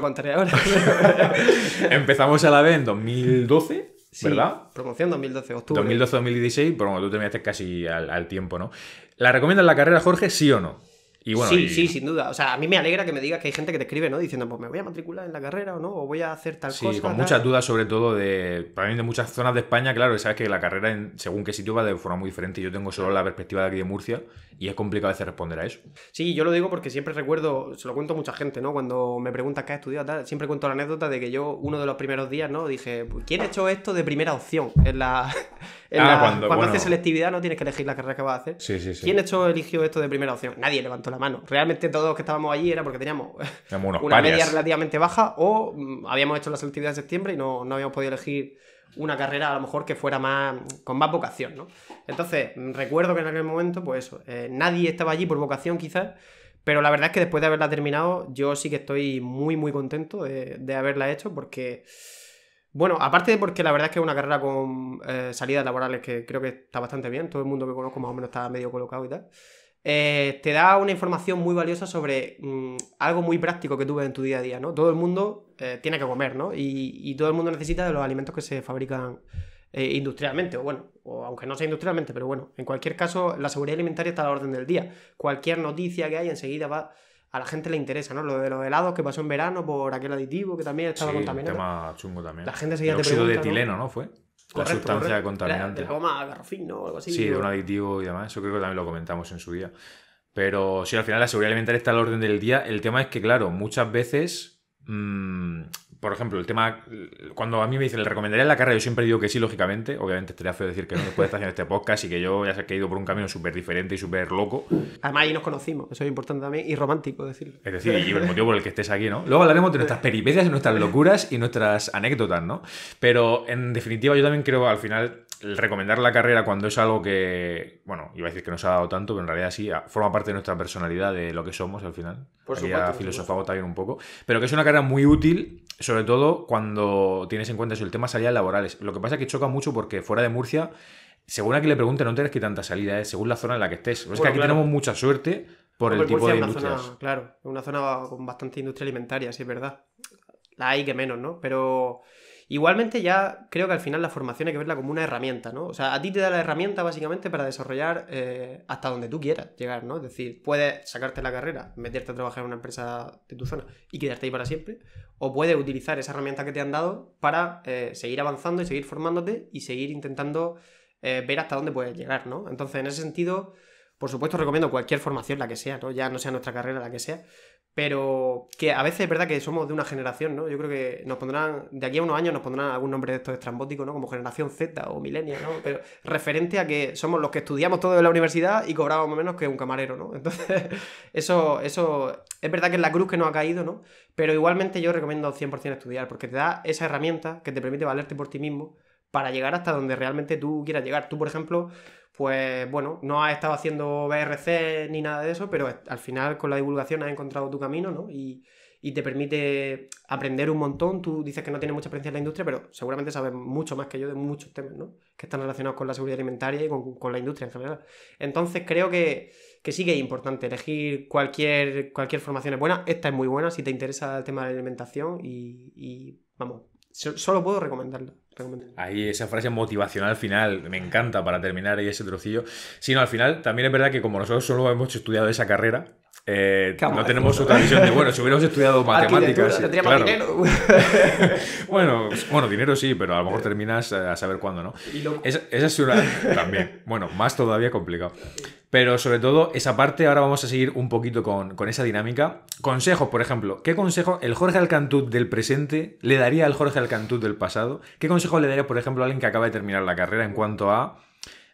empezamos a la B en 2012. Sí, ¿Verdad? Promoción 2012, octubre. 2012-2016, pero bueno, tú terminaste casi al, al tiempo, ¿no? ¿La recomiendas la carrera, Jorge, sí o no? sí, sí, sin duda. O sea, a mí me alegra que me digas que hay gente que te escribe, ¿no? Diciendo, pues me voy a matricular en la carrera o no, o voy a hacer tal cosa. Sí, con muchas dudas, sobre todo de. Para mí, de muchas zonas de España, claro, sabes que la carrera, según qué sitio, va de forma muy diferente. Yo tengo solo la perspectiva de aquí de Murcia y es complicado a responder a eso. Sí, yo lo digo porque siempre recuerdo, se lo cuento a mucha gente, ¿no? Cuando me preguntas qué has estudiado, tal, siempre cuento la anécdota de que yo, uno de los primeros días, ¿no? Dije, pues, ¿quién ha hecho esto de primera opción? En la. Ah, cuando, haces selectividad no tienes que elegir la carrera que vas a hacer. Sí, ¿Quién hecho eligió esto de primera opción? Nadie levantó la mano. Realmente todos los que estábamos allí era porque teníamos una media relativamente baja o mm, habíamos hecho la selectividad de septiembre y no, habíamos podido elegir una carrera a lo mejor que fuera más con más vocación, ¿no? Entonces, mm, recuerdo que en aquel momento, pues eso, eh, nadie estaba allí por vocación quizás, pero la verdad es que después de haberla terminado, yo sí que estoy muy, muy contento de, de haberla hecho porque bueno, aparte de porque la verdad es que es una carrera con eh, salidas laborales que creo que está bastante bien, todo el mundo que conozco más o menos está medio colocado y tal, eh, te da una información muy valiosa sobre mm, algo muy práctico que tú ves en tu día a día, ¿no? Todo el mundo eh, tiene que comer, ¿no? Y, y, todo el mundo necesita de los alimentos que se fabrican industrialmente, o bueno, o aunque no sea industrialmente, pero bueno, en cualquier caso, la seguridad alimentaria está a la orden del día. Cualquier noticia que hay enseguida va a la gente le interesa, ¿no? Lo de los helados que pasó en verano por aquel aditivo que también estaba sí, contaminado. Un tema chungo también. La gente seguía El óxido de etileno, ¿no? Fue. La sustancia contaminante. De la goma o algo así. Sí, de un aditivo y demás. Eso creo que también lo comentamos en su día. Pero sí, al final la seguridad alimentaria está al orden del día. El tema es que, claro, muchas veces mm, por ejemplo, el tema, cuando a mí me dicen, ¿le recomendaría la carrera? Yo siempre digo que sí, lógicamente. Obviamente estaría feo decir que no después de estar haciendo este podcast y que yo ya sé que he ido por un camino súper diferente y súper loco. Además, ahí nos conocimos, eso es importante también, y romántico decirlo. Es decir, y el motivo por el que estés aquí, ¿no? Luego hablaremos de nuestras peripecias, de nuestras locuras y nuestras anécdotas, ¿no? Pero en definitiva, yo también creo al final el recomendar la carrera cuando es algo que, bueno, iba a decir que no nos ha dado tanto, pero en realidad sí, forma parte de nuestra personalidad, de lo que somos al final. Por supuesto. filosofamos también un poco. Pero que es una carrera muy útil sobre todo cuando tienes en cuenta el tema salidas laborales. Lo que pasa es que choca mucho porque fuera de Murcia, según a que le pregunte, no tienes que tanta salida, ¿eh? según la zona en la que estés. es que aquí tenemos mucha suerte por el tipo de industrias. claro, es una zona con bastante industria alimentaria, sí, es verdad. La hay que menos, ¿no? Pero Igualmente ya creo que al final la formación hay que verla como una herramienta, ¿no? O sea, a ti te da la herramienta básicamente para desarrollar eh, hasta donde tú quieras llegar, ¿no? Es decir, puedes sacarte la carrera, meterte a trabajar en una empresa de tu zona y quedarte ahí para siempre, o puedes utilizar esa herramienta que te han dado para eh, seguir avanzando y seguir formándote y seguir intentando eh, ver hasta dónde puedes llegar, ¿no? Entonces, en ese sentido... Por supuesto, recomiendo cualquier formación, la que sea, ¿no? Ya no sea nuestra carrera, la que sea, pero que a veces es verdad que somos de una generación, ¿no? Yo creo que nos pondrán, de aquí a unos años nos pondrán algún nombre de estos estrambóticos, ¿no? Como generación Z o milenia, ¿no? Pero referente a que somos los que estudiamos todo en la universidad y cobramos menos que un camarero, ¿no? Entonces, eso, eso es verdad que es la cruz que nos ha caído, ¿no? Pero igualmente yo recomiendo 100% estudiar, porque te da esa herramienta que te permite valerte por ti mismo, para llegar hasta donde realmente tú quieras llegar. Tú, por ejemplo, pues bueno, no has estado haciendo BRC ni nada de eso, pero al final con la divulgación has encontrado tu camino, ¿no? Y, te permite aprender un montón. Tú dices que no tienes mucha experiencia en la industria, pero seguramente sabes mucho más que yo de muchos temas, ¿no? Que están relacionados con la seguridad alimentaria y con, la industria en general. Entonces creo que, sí que es importante elegir cualquier, cualquier formación buena. Esta es muy buena si te interesa el tema de la alimentación y, vamos, solo puedo recomendarla. Ahí esa frase motivacional final, me encanta para terminar ahí ese trocillo. Sino al final, también es verdad que como nosotros solo hemos estudiado esa carrera, eh, no tenemos otra visión de, bueno, si hubiéramos estudiado matemáticas... tendríamos dinero. bueno, bueno, dinero sí, pero a lo mejor eh. terminas eh, a saber cuándo, ¿no? Esa, es una... También. Bueno, más todavía complicado. Pero sobre todo, esa parte, ahora vamos a seguir un poquito con, con esa dinámica. Consejos, por ejemplo. ¿Qué consejo el Jorge Alcantud del presente le daría al Jorge Alcantud del pasado? ¿Qué consejo le daría, por ejemplo, a alguien que acaba de terminar la carrera en cuanto a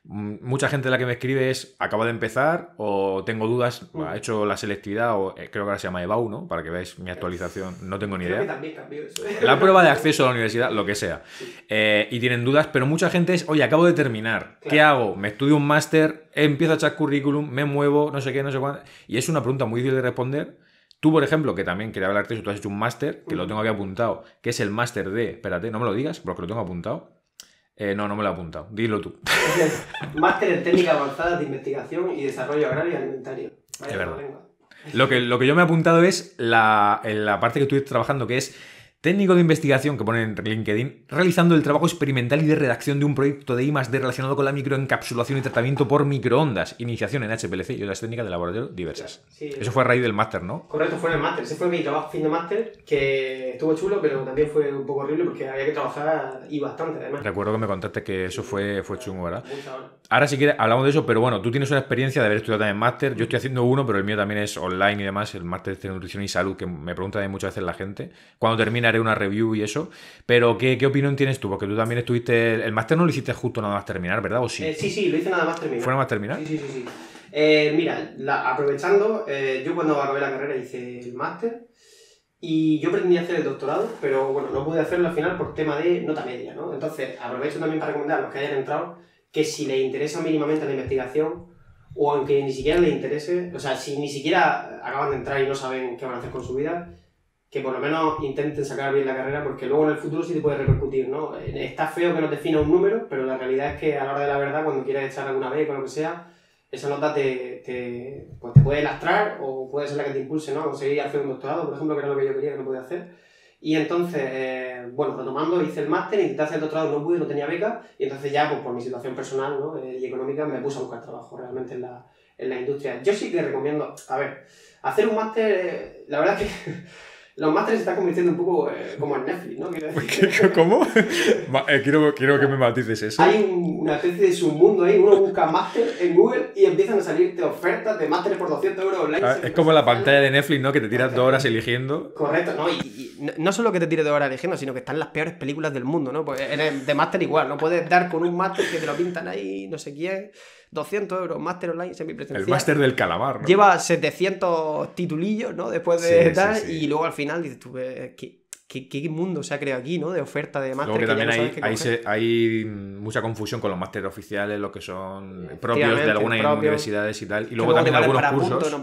Mm, mucha gente la que me escribe es acabo de empezar o tengo dudas, mm. ha hecho la selectividad o eh, creo que ahora se llama EBAU, ¿no? Para que veáis mi actualización, no tengo ni idea. ¿eh? La prueba de acceso a la universidad, lo que sea. Eh, y tienen dudas, pero mucha gente es, oye, acabo de terminar, ¿qué hago? ¿Me estudio un máster? ¿Empiezo a echar currículum? ¿Me muevo? No sé qué, no sé cuándo. Y es una pregunta muy difícil de responder. Tú, por ejemplo, que también quería hablarte, tú has hecho un máster, que lo mm. tengo aquí apuntado, que es el máster de, espérate, no me lo digas, porque lo tengo apuntado. Eh, no, no me lo he apuntado. Dilo tú. máster en técnica avanzada de investigación y desarrollo agrario y alimentario. es verdad. Lo que, lo que yo me he apuntado es la, la parte que estoy trabajando, que es Técnico de investigación que pone en LinkedIn, realizando el trabajo experimental y de redacción de un proyecto de I relacionado con la microencapsulación y tratamiento por microondas, iniciación en HPLC y otras técnicas de laboratorio diversas. Eso fue a raíz del máster, ¿no? Correcto, fue en el máster. Ese fue mi trabajo fin de máster, que estuvo chulo, pero también fue un poco horrible porque había que trabajar y bastante, además. Recuerdo que me contaste que eso fue, fue chungo, ¿verdad? Ahora si quieres hablamos de eso, pero bueno, tú tienes una experiencia de haber estudiado también máster. Yo estoy haciendo uno, pero el mío también es online y demás, el máster de nutrición y salud, que me pregunta muchas veces la gente. Cuando termina una review y eso. Pero, ¿qué, qué opinión tienes tú? Porque tú también estuviste. El máster no lo hiciste justo nada más terminar, ¿verdad? ¿O sí? Eh, sí, lo hice nada más terminar. ¿Fue más terminar? Sí, sí, sí. Eh, mira, aprovechando, eh, yo cuando acabé la carrera hice el máster y yo pretendía hacer el doctorado, pero bueno, no pude hacerlo al final por tema de nota media, ¿no? Entonces, aprovecho también para recomendar a los que hayan entrado que si les interesa mínimamente la investigación, o aunque ni siquiera les interese, o sea, si ni siquiera acaban de entrar y no saben qué van a hacer con su vida, que por lo menos intenten sacar bien la carrera, porque luego en el futuro sí te puede repercutir, ¿no? Eh, está feo que no te fina un número, pero la realidad es que a la hora de la verdad, cuando quieras echar alguna vez o lo que sea, esa nota te, pues te puede lastrar o puede ser la que te impulse, ¿no? Conseguir hacer un doctorado, por ejemplo, que era lo que yo quería, que no podía hacer. Y entonces, eh, bueno, retomando, hice el máster, intenté hacer el doctorado, no pude, no tenía beca, y entonces ya, pues por mi situación personal ¿no? Eh, y económica, me puse a buscar trabajo realmente en la, en la industria. Yo sí que recomiendo, a ver, hacer un máster, eh, la verdad es que Los másteres se están convirtiendo un poco eh, como en Netflix, ¿no? ¿Cómo? Eh, quiero, quiero, que me matices eso. Hay una especie de submundo ahí, uno busca máster en Google y empiezan a salirte ofertas de másteres por 200 euros online. Ah, es como la pantalla de Netflix, ¿no? Que te tiras dos horas eligiendo. Correcto, ¿no? Y, no solo que te tires dos horas eligiendo, sino que están las peores películas del mundo, ¿no? Pues eres de máster igual, no puedes dar con un máster que te lo pintan ahí, no sé quién. 200 euros, master online semipresencial. El máster del calamar. Lleva 700 titulillos, ¿no? Después de tal, y luego al final dices tú, ¿qué? ¿qué, mundo se ha creado aquí, ¿no? De oferta de máster. Que, también hay, hay, hay, mucha confusión con los másteres oficiales, lo que son propios de algunas universidades y tal. Y luego, también algunos cursos.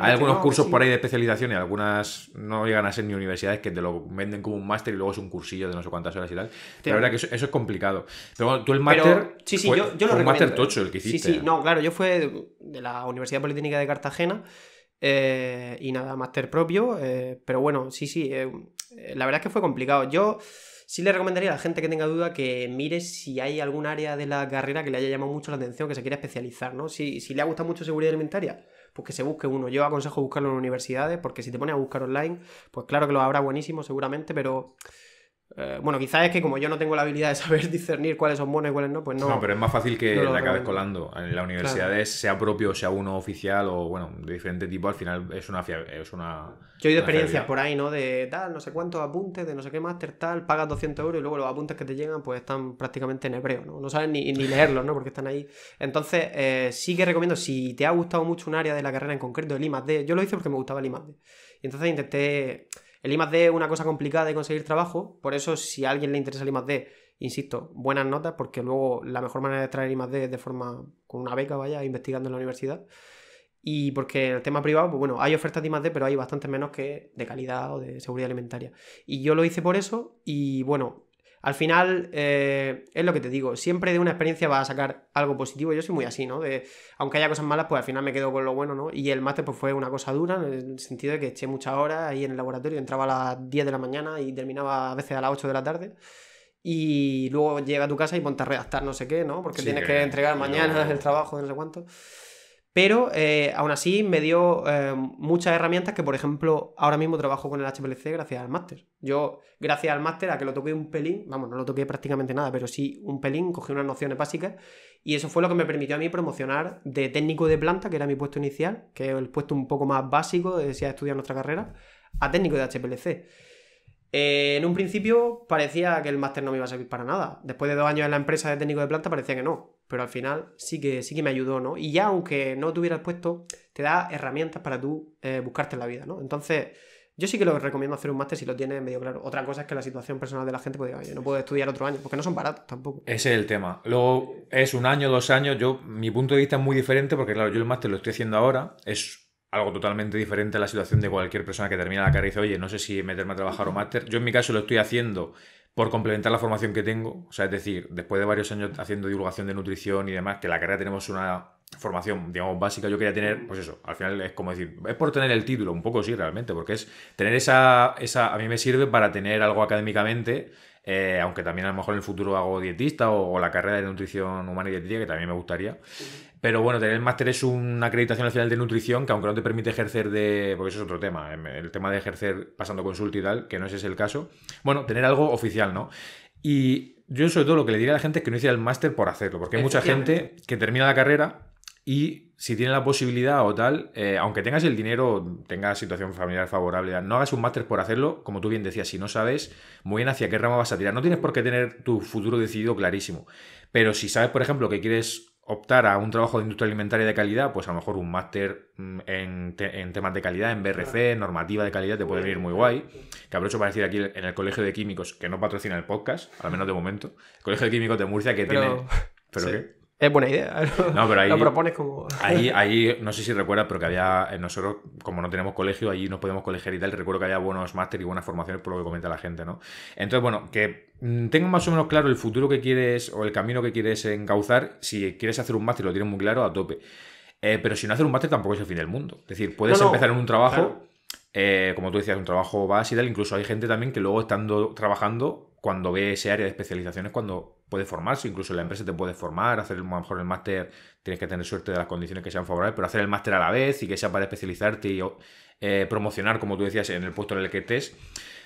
hay algunos cursos por ahí de especialización y algunas no llegan a ser ni universidades que te lo venden como un máster y luego es un cursillo de no sé cuántas horas y tal. la verdad que eso, es complicado. Pero bueno, tú el máster. Sí, sí, yo, lo un máster ¿eh? tocho el que hiciste. Sí, sí, no, claro, yo fui de la Universidad Politécnica de Cartagena. Eh, y nada, máster propio. Eh, pero bueno, sí, sí, eh, la verdad es que fue complicado. Yo sí le recomendaría a la gente que tenga duda que mire si hay algún área de la carrera que le haya llamado mucho la atención, que se quiera especializar, ¿no? Si, si le ha gustado mucho seguridad alimentaria, pues que se busque uno. Yo aconsejo buscarlo en universidades, porque si te pones a buscar online, pues claro que lo habrá buenísimo seguramente, pero eh, bueno, quizás es que como yo no tengo la habilidad de saber discernir cuáles son buenos y cuáles no, pues no. No, pero es más fácil que la acabes colando. En la universidades sea propio, sea uno oficial o, bueno, de diferente tipo, al final es una. Es una yo he oído experiencias por ahí, ¿no? De tal, no sé cuántos apuntes, de no sé qué máster, tal, pagas 200 euros y luego los apuntes que te llegan, pues están prácticamente en hebreo, ¿no? No sabes ni, ni leerlos, ¿no? Porque están ahí. Entonces, eh, sí que recomiendo, si te ha gustado mucho un área de la carrera en concreto, el I, yo lo hice porque me gustaba el I, Y entonces intenté el I+.D. es una cosa complicada de conseguir trabajo, por eso si a alguien le interesa el I+.D., insisto, buenas notas, porque luego la mejor manera de traer I+.D. es de forma, con una beca, vaya, investigando en la universidad. Y porque en el tema privado, pues bueno, hay ofertas de I+.D., pero hay bastante menos que de calidad o de seguridad alimentaria. Y yo lo hice por eso, y bueno, al final, eh, es lo que te digo, siempre de una experiencia vas a sacar algo positivo. Yo soy muy así, ¿no? De, aunque haya cosas malas, pues al final me quedo con lo bueno, ¿no? Y el máster pues fue una cosa dura, en el sentido de que eché muchas horas ahí en el laboratorio, entraba a las 10 de la mañana y terminaba a veces a las 8 de la tarde. Y luego llega a tu casa y ponte a redactar no sé qué, ¿no? Porque tienes que, entregar mañana el trabajo, no sé cuánto. Pero eh, aún así me dio eh, muchas herramientas que, por ejemplo, ahora mismo trabajo con el HPLC gracias al máster. Yo, gracias al máster, a que lo toqué un pelín, vamos, no lo toqué prácticamente nada, pero sí un pelín, cogí unas nociones básicas y eso fue lo que me permitió a mí promocionar de técnico de planta, que era mi puesto inicial, que es el puesto un poco más básico de si ha estudiado nuestra carrera, a técnico de HPLC. Eh, en un principio parecía que el máster no me iba a servir para nada. Después de dos años en la empresa de técnico de planta parecía que no. Pero al final sí que, sí que me ayudó, ¿no? Y ya aunque no el puesto, te da herramientas para tú eh, buscarte buscarte la vida, ¿no? Entonces, yo sí que lo recomiendo hacer un máster si lo tienes medio claro. Otra cosa es que la situación personal de la gente puede, no puedo estudiar otro año, porque no son baratos tampoco. Ese es el tema. Luego es un año, dos años. Yo, mi punto de vista es muy diferente porque, claro, yo el máster lo estoy haciendo ahora. Es algo totalmente diferente a la situación de cualquier persona que termina la carrera y dice, oye, no sé si meterme a trabajar o máster. Yo en mi caso lo estoy haciendo por complementar la formación que tengo, o sea, es decir, después de varios años haciendo divulgación de nutrición y demás, que la carrera tenemos una formación, digamos, básica, yo quería tener, pues eso, al final es como decir, es por tener el título, un poco sí, realmente, porque es tener esa, esa a mí me sirve para tener algo académicamente, eh, aunque también a lo mejor en el futuro hago dietista o, la carrera de nutrición humana y dietética, que también me gustaría. Pero bueno, tener el máster es una acreditación nacional de nutrición que aunque no te permite ejercer de... porque eso es otro tema, em, el tema de ejercer pasando consulta y tal, que no ese es el caso. Bueno, tener algo oficial, ¿no? Y yo sobre todo lo que le diría a la gente es que no hiciera el máster por hacerlo, porque hay mucha gente que termina la carrera y si tiene la posibilidad o tal, eh, aunque tengas el dinero, tengas situación familiar favorable, no hagas un máster por hacerlo, como tú bien decías, si no sabes muy bien hacia qué rama vas a tirar. No tienes por qué tener tu futuro decidido clarísimo, pero si sabes, por ejemplo, que quieres optar a un trabajo de industria alimentaria de calidad, pues a lo mejor un máster mm, en, en, temas de calidad, en BRC, normativa de calidad, te puede venir muy guay. Que aprovecho para decir aquí en el Colegio de Químicos, que no patrocina el podcast, al menos de momento. Colegio de Químicos de Murcia que pero... tiene... ¿Pero qué? Es buena idea. No, pero ahí, lo propones como. ahí, ahí, no sé si recuerdas, pero que había. Eh, nosotros, como no tenemos colegio, ahí nos podemos colegiar y tal. Recuerdo que había buenos máster y buenas formaciones, por lo que comenta la gente, ¿no? Entonces, bueno, que mm, tengas más o menos claro el futuro que quieres o el camino que quieres encauzar. Si quieres hacer un máster, lo tienes muy claro, a tope. Eh, pero si no hacer un máster, tampoco es el fin del mundo. Es decir, puedes empezar en un trabajo. Eh, como tú decías, un trabajo básico, incluso hay gente también que luego estando trabajando, cuando ve ese área de especializaciones, cuando puede formarse, incluso la empresa te puede formar, hacer a mejor el máster, tienes que tener suerte de las condiciones que sean favorables, pero hacer el máster a la vez y que sea para especializarte y eh, promocionar, como tú decías, en el puesto en el que estés.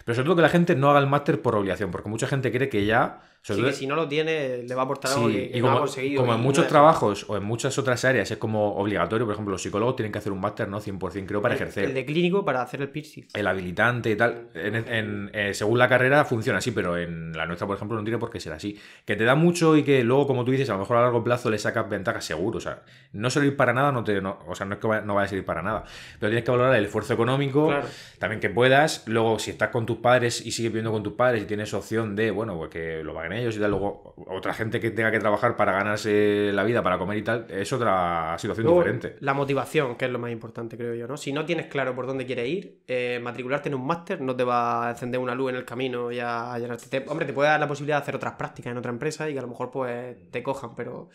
Pero sobre todo que la gente no haga el máster por obligación, porque mucha gente cree que ya que si no lo tiene, le va a aportar algo que, y como, no ha conseguido. Como en muchos trabajos o en muchas otras áreas es como obligatorio, por ejemplo, los psicólogos tienen que hacer un máster, ¿no? 100% creo, para ejercer. El de clínico para hacer el piercing. El habilitante y tal. Eh, según la carrera funciona así, pero en la nuestra, por ejemplo, no tiene por qué ser así. Que te da mucho y que luego, como tú dices, a lo mejor a largo plazo le sacas ventajas, seguro. O sea, no servir para nada, no te, o sea, no es que no vaya a servir para nada. Pero tienes que valorar el esfuerzo económico, también que puedas. Luego, si estás con tus padres y sigues viviendo con tus padres y tienes opción de, bueno, pues que lo va ellos y tal. Luego, otra gente que tenga que trabajar para ganarse la vida, para comer y tal, es otra situación diferente. La motivación, que es lo más importante, creo yo, ¿no? Si no tienes claro por dónde quieres ir, eh, matricularte en un máster no te va a encender una luz en el camino y a, llenarte. hombre, te puede dar la posibilidad de hacer otras prácticas en otra empresa y que a lo mejor pues te cojan, pero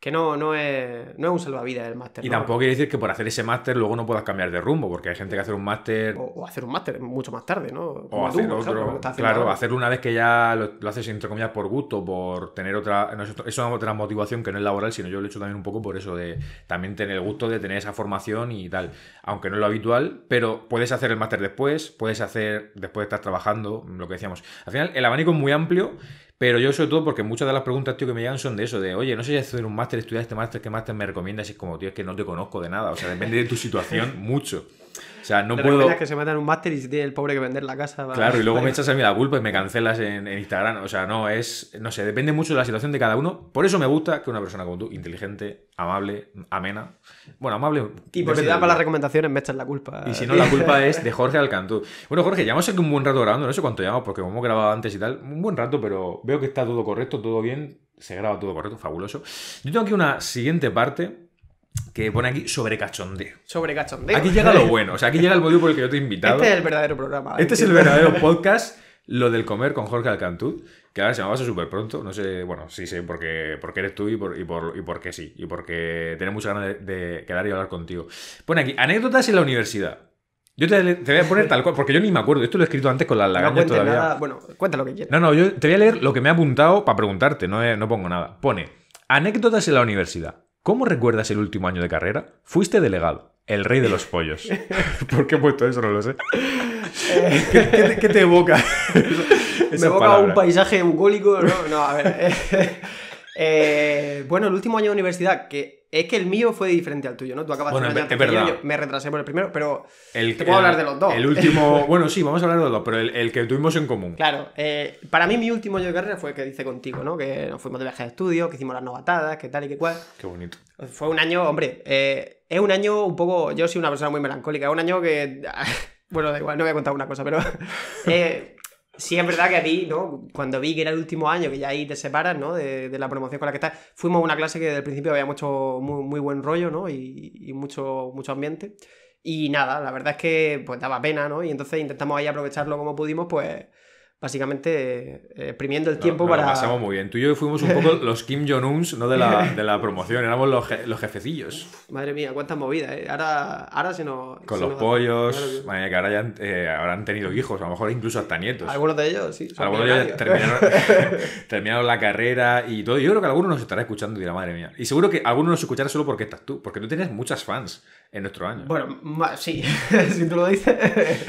que no, no, es, no es un salvavidas el máster. Y tampoco quiere decir que por hacer ese máster luego no puedas cambiar de rumbo, porque hay gente que hace un máster. O, hacer un máster mucho más tarde, ¿no? o hacer otro. claro, hacer una vez que ya lo, haces entre comillas por gusto, por tener otra. eso es otra motivación que no es laboral, sino yo lo he hecho también un poco por eso, de también tener el gusto de tener esa formación y tal. Aunque no es lo habitual, pero puedes hacer el máster después, puedes hacer después de estar trabajando, lo que decíamos. Al final, el abanico es muy amplio pero yo sobre todo porque muchas de las preguntas, tío, que me llegan son de eso, de, oye, no sé si hacer un máster, estudiar este máster, ¿qué máster me recomiendas? Y es como, tío, es que no te conozco de nada. O sea, depende de tu situación mucho. O sea, no puedo. que se metan un máster y se tiene el pobre que vender la casa. Claro, y luego me echas a mí la culpa y me cancelas en, Instagram. O sea, no, es. No sé, depende mucho de la situación de cada uno. Por eso me gusta que una persona como tú, inteligente, amable, amena. Bueno, amable. Y por si da para las recomendaciones, me echas la culpa. Y si no, la culpa es de Jorge Alcantú. Bueno, Jorge, llevamos aquí un buen rato grabando, no sé cuánto llevamos, porque como hemos grabado antes y tal, un buen rato, pero veo que está todo correcto, todo bien, se graba todo correcto, fabuloso. Yo tengo aquí una siguiente parte que pone aquí sobre cachondeo. Sobre cachondeo. Aquí llega lo bueno, o sea, aquí llega el motivo por el que yo te he invitado. Este es el verdadero programa. Este es el verdadero podcast, lo del comer con Jorge Alcantú, que ahora se me pasa súper pronto, no sé, bueno, sí sé, sí, porque, porque eres tú y, por, y, por, porque sí, y porque tengo muchas ganas de, quedar y hablar contigo. Pone aquí, anécdotas en la universidad. Yo te, voy a poner tal cual, porque yo ni me acuerdo, esto lo he escrito antes con la lagañas todavía. Bueno, cuenta lo que quieras. No, no, yo te voy a leer lo que me ha apuntado para preguntarte, no, no pongo nada. Pone, anécdotas en la universidad. ¿Cómo recuerdas el último año de carrera? Fuiste delegado, el rey de los pollos. ¿Por qué he puesto eso? No lo sé. ¿Qué, te, evoca? Me evoca un paisaje bucólico. No, no a ver. Eh, bueno, el último año de universidad, que es que el mío fue diferente al tuyo, ¿no? Tú acabas bueno, terminar, me retrasé por el primero, pero el, te puedo hablar de los dos. El último, bueno, sí, vamos a hablar de los dos, pero el, que tuvimos en común. Claro, eh, para mí mi último año de carrera fue el que dice contigo, ¿no? Que nos fuimos de viaje de estudio, que hicimos las novatadas, que tal y que cual. Qué bonito. Fue un año, hombre, eh, es un año un poco, yo soy una persona muy melancólica, es un año que... Bueno, da igual, no voy a contar una cosa, pero eh, sí es verdad que a ti, ¿no? Cuando vi que era el último año, que ya ahí te separas, ¿no? De, la promoción con la que estás, fuimos a una clase que desde el principio había mucho muy, buen rollo, Y, mucho, mucho ambiente. Y nada, la verdad es que pues daba pena, ¿no? Y entonces intentamos ahí aprovecharlo como pudimos, pues básicamente eh, primiendo el tiempo para. pasamos muy bien. Tú y yo fuimos un poco los Kim Jong-uns, ¿no? De la, de la, promoción, éramos los, los jefecillos. madre mía, cuántas movidas, eh. Ahora, ahora se Con los pollos, que ahora ya habrán eh, tenido hijos, a lo mejor incluso hasta nietos. Algunos de ellos, sí. Algunos de terminaron, terminaron, la carrera y todo. Yo creo que algunos nos estará escuchando y dirá, madre mía. Y seguro que algunos nos escucharán solo porque estás tú, porque tú tienes muchas fans en nuestro año. Bueno, sí, si tú lo dices.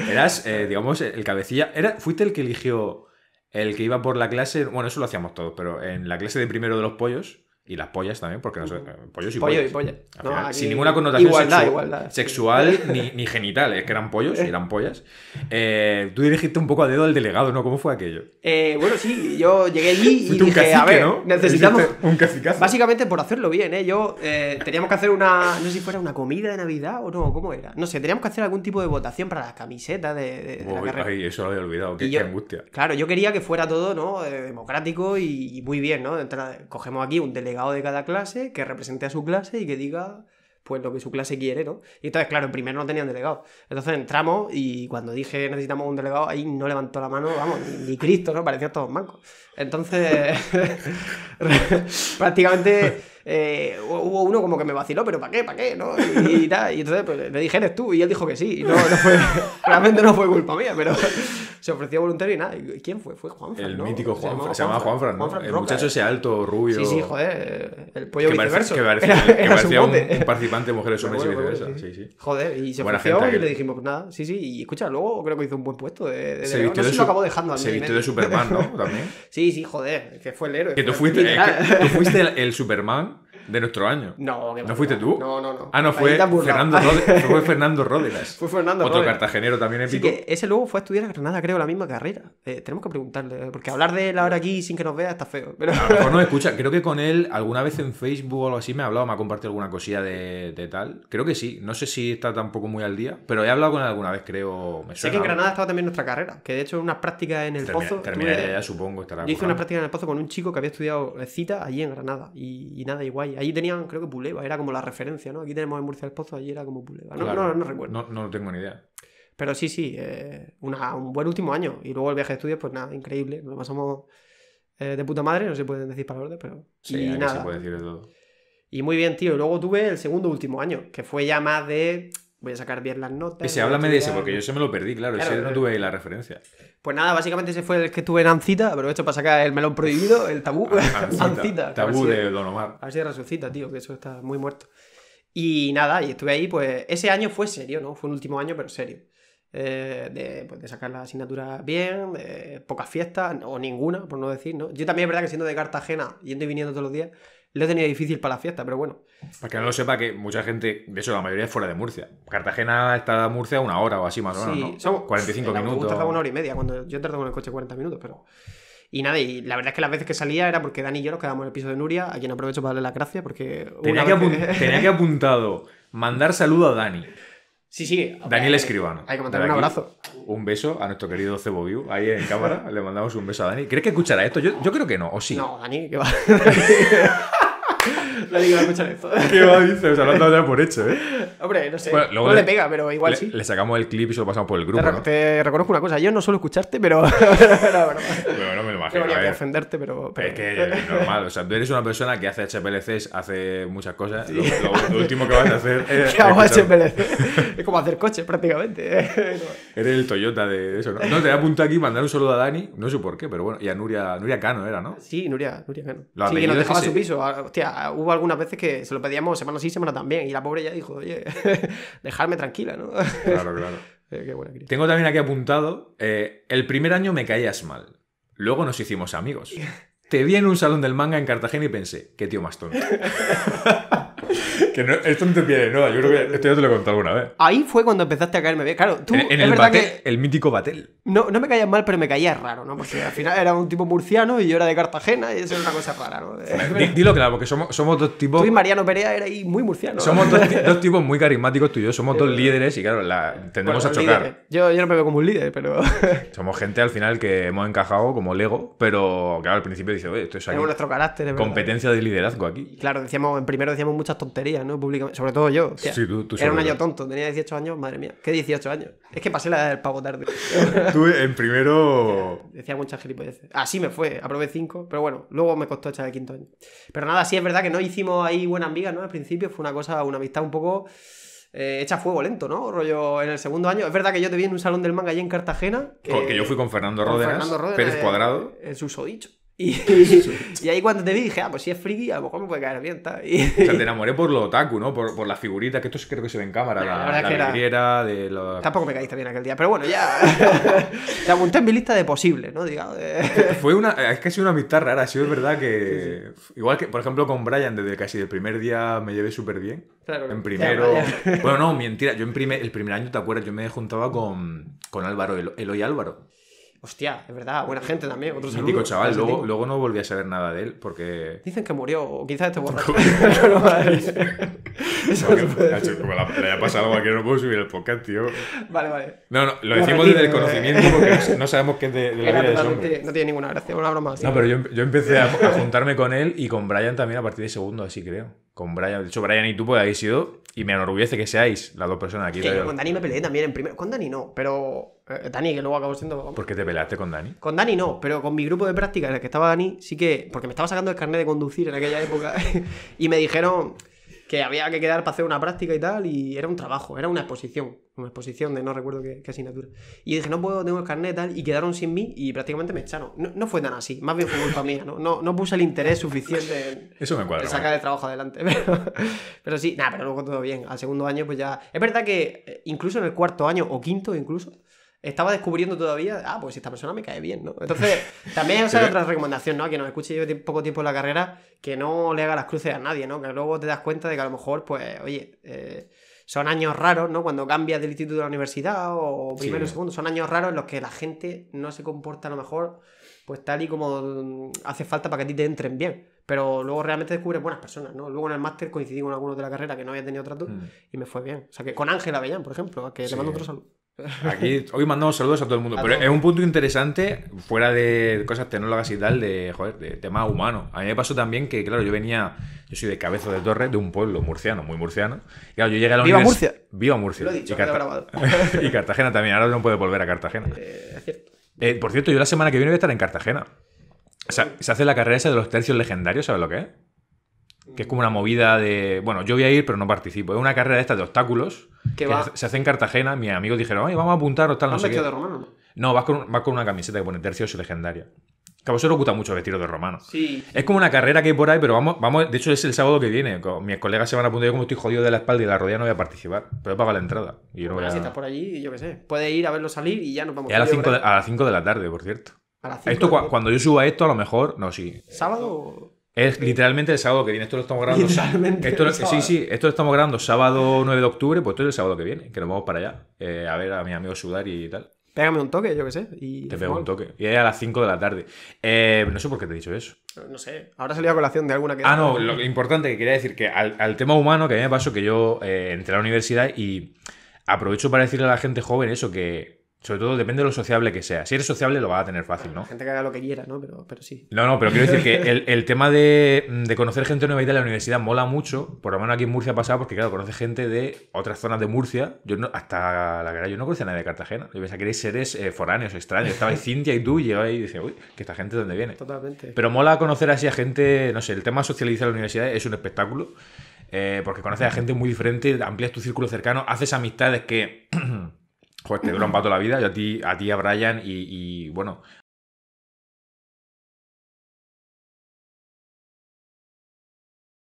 Eras, eh, digamos, el cabecilla. Era, fuiste el que eligió el que iba por la clase. Bueno, eso lo hacíamos todos, pero en la clase de primero de los pollos y las pollas también, porque no sé, eh, pollos y Pollo pollas. y polla. sin ninguna connotación sexual, ni, ni, genital, es que eran pollos y eh. eran pollas. Eh, tú dirigiste un poco a dedo al delegado, ¿no? ¿Cómo fue aquello? bueno, sí, yo llegué allí y dije, a ver, necesitamos... Un cacicazo. Básicamente por hacerlo bien, ¿eh? Yo teníamos que hacer una, no sé si fuera una comida de Navidad o no, ¿cómo era? No sé, teníamos que hacer algún tipo de votación para las camisetas de, la carrera. eso lo había olvidado, qué, angustia. Claro, yo quería que fuera todo, ¿no? democrático y, muy bien, ¿no? cogemos aquí un delegado de cada clase, que represente a su clase y que diga pues lo que su clase quiere, ¿no? Y entonces, claro, primero no tenían delegado. Entonces entramos y cuando dije necesitamos un delegado, ahí no levantó la mano, vamos, ni, Cristo, ¿no? Parecían todos mancos. Entonces, prácticamente eh, hubo uno como que me vaciló, pero ¿para qué? ¿Para qué? ¿no? Y, tal y, entonces pues, le dije, eres tú, y él dijo que sí. no, no fue, realmente no fue culpa mía, pero se ofreció voluntario y nada. ¿Quién fue? Fue Juanfran. El mítico Juanfran. Se llamaba Juanfran, ¿no? el muchacho eh. ese alto, rubio. Sí, sí, joder. Eh, el pollo que viceverso. parecía, que parecía un, participante de Mujeres Hombres y viceversa. Sí, sí. Joder, y se ofreció y le dijimos pues nada. Sí, sí. Y escucha, luego creo que hizo un buen puesto. De, de, se de Se vistió de Superman, ¿no? También. sí, sí, joder. Que fue el héroe. Que tú fuiste el Superman de nuestro año. No, ¿No fuiste tú? No, no, no. Ah, no, fue Fernando, Rodriguez. fue Fernando Rodelas. fue Fernando Otro cartagenero también épico. ese luego fue a estudiar a Granada, creo, la misma carrera. Eh, tenemos que preguntarle, eh, porque hablar de él ahora aquí sin que nos vea está feo. Pero... A lo no escucha. Creo que con él alguna vez en Facebook o algo así me ha hablado, me ha compartido alguna cosilla de, tal. Creo que sí. No sé si está tampoco muy al día, pero he hablado con él alguna vez, creo. sé que en Granada estaba también nuestra carrera, que de hecho unas prácticas en el pozo. ya, supongo. Estará yo hice unas prácticas en el pozo con un chico que había estudiado eh, cita allí en Granada y nada, igual Allí tenían, creo que Puleva, era como la referencia, ¿no? Aquí tenemos en Murcia del Pozo, allí era como Puleva. No, no, no, recuerdo. No, no tengo ni idea. Pero sí, sí, eh, un buen último año. Y luego el viaje de estudios, pues nada, increíble. Nos pasamos eh, de puta madre, no se pueden decir palabras, pero. Sí, y nada. se puede decir de todo. Y muy bien, tío. Y luego tuve el segundo último año, que fue ya más de voy a sacar bien las notas. Ese, háblame de ese, porque yo ese me lo perdí, claro, ese no tuve la referencia. Pues nada, básicamente ese fue el que tuve en Ancita, aprovecho para sacar el melón prohibido, el tabú. Ah, Ancita, tabú de Don Omar. A ver si resucita, tío, que eso está muy muerto. Y nada, y estuve ahí, pues ese año fue serio, ¿no? Fue un último año, pero serio. Eh, pues, de, sacar la asignatura bien, pocas fiestas, o ninguna, por no decir, ¿no? Yo también es verdad que siendo de Cartagena, yendo y viniendo todos los días, lo tenía difícil para la fiesta, pero bueno. Para que no lo sepa, que mucha gente, de hecho la mayoría es fuera de Murcia. Cartagena está a Murcia una hora o así más o menos, ¿no? 45 minutos. Tardaba una hora y media, cuando yo tardaba en el coche 40 minutos, pero... Y nada, y la verdad es que las veces que salía era porque Dani y yo nos quedamos en el piso de Nuria, a quien aprovecho para darle la gracia porque... Tenía, que, apuntado mandar saludo a Dani. Sí, sí. Daniel Escribano. Hay que mandarle un abrazo. Un beso a nuestro querido Ceboviu, ahí en cámara. le mandamos un beso a Dani. ¿Crees que escuchará esto? Yo, creo que no, ¿o sí? No, Dani, que va. liga va a mucha esto. ¿Qué va? a decir? o sea, lo han dado ya por hecho, ¿eh? Hombre, no sé. no le, pega, pero igual sí. Le sacamos el clip y se lo pasamos por el grupo. Te, reconozco una cosa, yo no suelo escucharte, pero. Bueno, no me lo imagino. No defenderte, ofenderte pero, Es que es normal. O sea, tú eres una persona que hace HPLCs, hace muchas cosas. Lo, último que vas a hacer es. ¿Qué hago es como hacer coches prácticamente. eres el Toyota de eso, ¿no? No, te apunto aquí mandar un saludo a Dani, no sé por qué, pero bueno. Y a Nuria, Nuria Cano era, ¿no? Sí, Nuria, Nuria Cano. sí, que nos dejaba su piso. Ah, hostia, hubo algunas veces que se lo pedíamos semana sí, semana también. Y la pobre ya dijo, oye dejarme tranquila, ¿no? Claro, claro. Eh, Tengo también aquí apuntado, eh, el primer año me caías mal, luego nos hicimos amigos. Te vi en un salón del manga en Cartagena y pensé, qué tío más tonto. que no, esto no te pierde nada, yo creo que esto ya te lo he contado alguna vez. Ahí fue cuando empezaste a caerme bien. Claro, En, el, verdad el mítico batel. No, no me caías mal, pero me caías raro, ¿no? Porque al final era un tipo murciano y yo era de Cartagena y eso era una cosa rara, Dilo claro, porque somos, somos dos tipos. Tú y Mariano Perea erais muy murciano. Somos dos, tipos muy carismáticos tú y yo, somos dos eh, líderes y claro, tendemos a chocar. Yo, yo no me veo como un líder, pero. somos gente al final que hemos encajado como Lego, pero claro, al principio dice, oye, esto es ahí. Tenemos nuestro carácter, Competencia de liderazgo aquí. claro, decíamos, en primero decíamos mucho tonterías, ¿no? Públicamente. Sobre todo yo. Sí, Era un año tonto, tenía 18 años, madre mía. ¿Qué 18 años? Es que pasé la edad del pavo tarde. tú en primero. decía muchas gilipolleces. Así me fue, aprobé 5, pero bueno, luego me costó echar el quinto año. Pero nada, sí es verdad que no hicimos ahí buena amiga, ¿no? Al principio fue una cosa, una amistad un poco. Eh, hecha fuego lento, ¿no? Rollo en el segundo año. Es verdad que yo te vi en un salón del manga allí en Cartagena. Que, yo fui con Fernando Rodenas, Pérez Cuadrado. es uso dicho Y, ahí cuando te vi dije, ah, pues si es friki, a lo mejor me puede caer bien, Y... O sea, te enamoré por lo otaku, ¿no? Por, por las figuritas, que esto creo que se ve en cámara, la, la, de Tampoco me caíste bien aquel día, pero bueno, ya... te apunté en mi lista de posible, ¿no? Fue una... Es que ha una amistad rara, sí, es verdad que... Igual que, por ejemplo, con Brian, desde casi el primer día me llevé súper bien. Claro. En primero... bueno, no, mentira, yo en primer, el primer año, ¿te acuerdas? Yo me juntaba con, con Álvaro, Eloy Álvaro. Hostia, es verdad, buena gente también. Otro Mítico chaval, luego, no volví a saber nada de él porque. Dicen que murió, o quizás este borracho. no, madre. Eso que, como la, ha pasado algo aquí, no puedo subir el podcast, tío. Vale, vale. No, no, lo decimos desde el conocimiento porque no sabemos qué es de, la vida de No tiene ninguna gracia, una broma así. No, pero yo, yo empecé a, juntarme con él y con Brian también a partir de segundo, así creo. Con Brian, de hecho, Brian y tú pues habéis sido, y me enorgullece que seáis las dos personas aquí. Sí, con Dani me peleé también en primero. Con Dani no, pero eh, Dani, que luego acabo siendo. ¿Por qué te peleaste con Dani? Con Dani no, pero con mi grupo de práctica en el que estaba Dani, sí que. Porque me estaba sacando el carnet de conducir en aquella época. y me dijeron que había que quedar para hacer una práctica y tal. Y era un trabajo, era una exposición. Una exposición de no recuerdo qué, asignatura. Y dije, no puedo, tengo el carnet y tal. Y quedaron sin mí y prácticamente me echaron. No, fue tan así, más bien fue culpa mía. No, no, puse el interés suficiente en, Eso me cuadra, sacar el trabajo adelante. Pero, pero sí, nada, pero luego todo bien. Al segundo año, pues ya. Es verdad que eh, incluso en el cuarto año o quinto, incluso estaba descubriendo todavía, ah, pues esta persona me cae bien, ¿no? Entonces, también esa es otra recomendación, ¿no? Que nos escuche yo poco tiempo en la carrera, que no le haga las cruces a nadie, ¿no? Que luego te das cuenta de que a lo mejor, pues, oye, eh, son años raros, ¿no? Cuando cambias del instituto de la universidad o primero o segundo, son años raros en los que la gente no se comporta a lo mejor, pues, tal y como mm, hace falta para que a ti te entren bien. Pero luego realmente descubres buenas personas, ¿no? Luego en el máster coincidí con algunos de la carrera que no había tenido trato tú, mm. y me fue bien. O sea, que con Ángela Avellán, por ejemplo, que te mando otro saludo. Aquí hoy mandamos saludos a todo el mundo, pero es un punto interesante, fuera de cosas tecnológicas y tal, de, joder, de tema humano. A mí me pasó también que, claro, yo venía, yo soy de cabeza de Torre, de un pueblo murciano, muy murciano. Y claro, yo llegué a la ¡Viva Murcia! ¡Viva Murcia! Lo he dicho, y, y, Cartagena también, ahora no puede volver a Cartagena. Eh, es cierto. Eh, por cierto, yo la semana que viene voy a estar en Cartagena. O sea, se hace la carrera esa de los tercios legendarios, ¿sabes lo que es? que es como una movida de, bueno, yo voy a ir pero no participo. Es una carrera de estas de obstáculos que se hace en Cartagena. Mis amigos dijeron, ay vamos a apuntar o tal, no sé qué. de romano? No, vas con, vas con una camiseta que pone tercios legendaria. Que a vosotros os gusta mucho vestiros de romano. Sí. Es como una carrera que hay por ahí, pero vamos, vamos de hecho es el sábado que viene. mis colegas se van a apuntar, yo como estoy jodido de la espalda y de la rodilla no voy a participar, pero he pagado la entrada. Y yo no voy a... Si estás por allí, yo qué sé. Puedes ir a verlo salir y ya nos vamos. a, las 5 de, a las 5 de la tarde, por cierto. A las 5 esto, cuando yo suba esto, a lo mejor, no, sí. ¿Sábado? Es literalmente el sábado que viene. Esto lo estamos grabando. sí, sí, esto lo estamos grabando sábado 9 de octubre, pues esto es el sábado que viene, que nos vamos para allá. Eh, a ver a mi amigo Sudar y tal. Pégame un toque, yo qué sé. Y te pego un toque. Y a las 5 de la tarde. Eh, no sé por qué te he dicho eso. No sé. Ahora salía colación de alguna que. Ah, no, lo importante que quería decir que al, tema humano, que a mí me pasó que yo eh, entré a la universidad y aprovecho para decirle a la gente joven eso, que sobre todo depende de lo sociable que sea. Si eres sociable lo vas a tener fácil, ¿no? gente que haga lo que quiera, ¿no? Pero, sí. No, no, pero quiero decir que el, tema de, conocer gente nueva y de la universidad mola mucho. Por lo menos aquí en Murcia ha pasado porque, claro, conoces gente de otras zonas de Murcia. Yo no, hasta la verdad, yo no conocía a nadie de Cartagena. Yo pensaba que eres seres eh, foráneos, extraños. Estaba en Cintia y tú y llegaba y dices... uy, que esta gente de dónde viene. Totalmente. Pero mola conocer así a gente, no sé, el tema socializar la universidad es un espectáculo. Eh, porque conoces a gente muy diferente, amplias tu círculo cercano, haces amistades que... Joder, te dura un pato la vida. Yo a ti, a ti, a Brian y, bueno,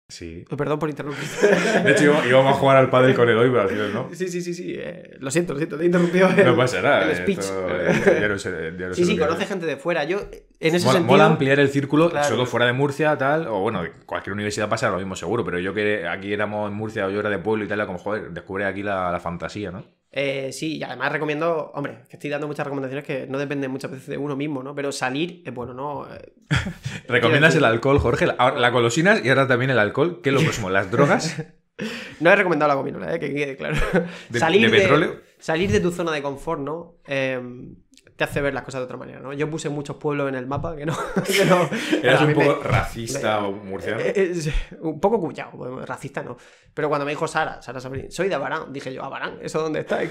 Sí. Perdón por interrumpir. De hecho, íbamos a jugar al padre con el hoy, final ¿no? Sí, sí, sí, sí. Eh, lo siento, lo siento, te he interrumpido. no pasa nada. El eh, speech. Eh, ya sí, sí, conoce gente de fuera. Yo, en ese mola, sentido. ampliar el círculo, solo fuera de Murcia, tal. O bueno, cualquier universidad pasa lo mismo, seguro. Pero yo que aquí éramos en Murcia o yo era de pueblo y tal, como joder, descubre aquí la fantasía, ¿no? Eh, sí, y además recomiendo, hombre, que estoy dando muchas recomendaciones que no dependen muchas veces de uno mismo, ¿no? Pero salir bueno, ¿no? Eh, ¿Recomiendas el alcohol, Jorge? Ahora la colosina y ahora también el alcohol. ¿Qué lo próximo? ¿Las drogas? no he recomendado la gominola, ¿eh? Que quede claro. salir ¿de petróleo? salir de tu zona de confort, ¿no? Em, te hace ver las cosas de otra manera, ¿no? Yo puse muchos pueblos en el mapa que no... Eras eh, eh, un poco racista o murciano. un poco cuyao, racista no. Pero cuando me dijo Sara, Sara Sabrín, soy de Abarán, dije yo, ¿Abarán? Ah, ¿Eso dónde está? ¿En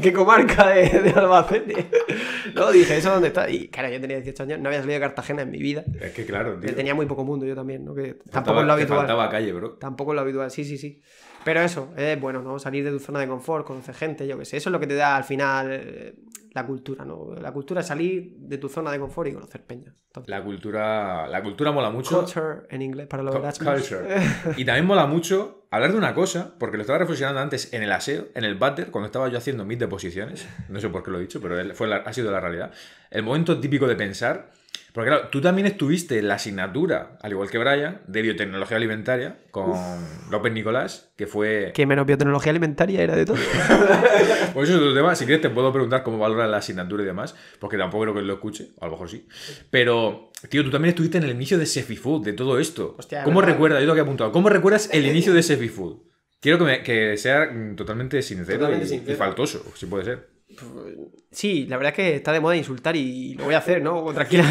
qué, comarca de, Albacete? No, dije, ¿eso dónde está? Y claro, yo tenía 18 años, no había salido de Cartagena en mi vida. Es que claro, tío. Tenía muy poco mundo yo también, ¿no? Que tampoco es lo habitual. calle, bro. Tampoco es lo habitual, sí, sí, sí. Pero eso, es eh, bueno, ¿no? Salir de tu zona de confort, conocer gente, yo qué sé. Eso es lo que te da al final la cultura, ¿no? La cultura salir de tu zona de confort y conocer peña. la cultura la cultura mola mucho. Culture en inglés para los y también mola mucho hablar de una cosa, porque lo estaba reflexionando antes en el aseo, en el butter cuando estaba yo haciendo mis deposiciones. No sé por qué lo he dicho, pero fue ha sido la realidad. El momento típico de pensar porque claro, tú también estuviste en la asignatura, al igual que Brian, de biotecnología alimentaria con López Nicolás, que fue... Que menos biotecnología alimentaria era de todo. pues eso es otro tema. Si quieres te puedo preguntar cómo valora la asignatura y demás, porque tampoco creo que lo escuche, o a lo mejor sí. Pero, tío, tú también estuviste en el inicio de food, de todo esto. ¿Cómo recuerdas? Yo tengo que apuntado. ¿Cómo recuerdas el inicio de food? Quiero que, sea totalmente sincero. y faltoso, si puede ser. Pues, sí, la verdad es que está de moda insultar y lo voy a hacer, ¿no? Tranquila.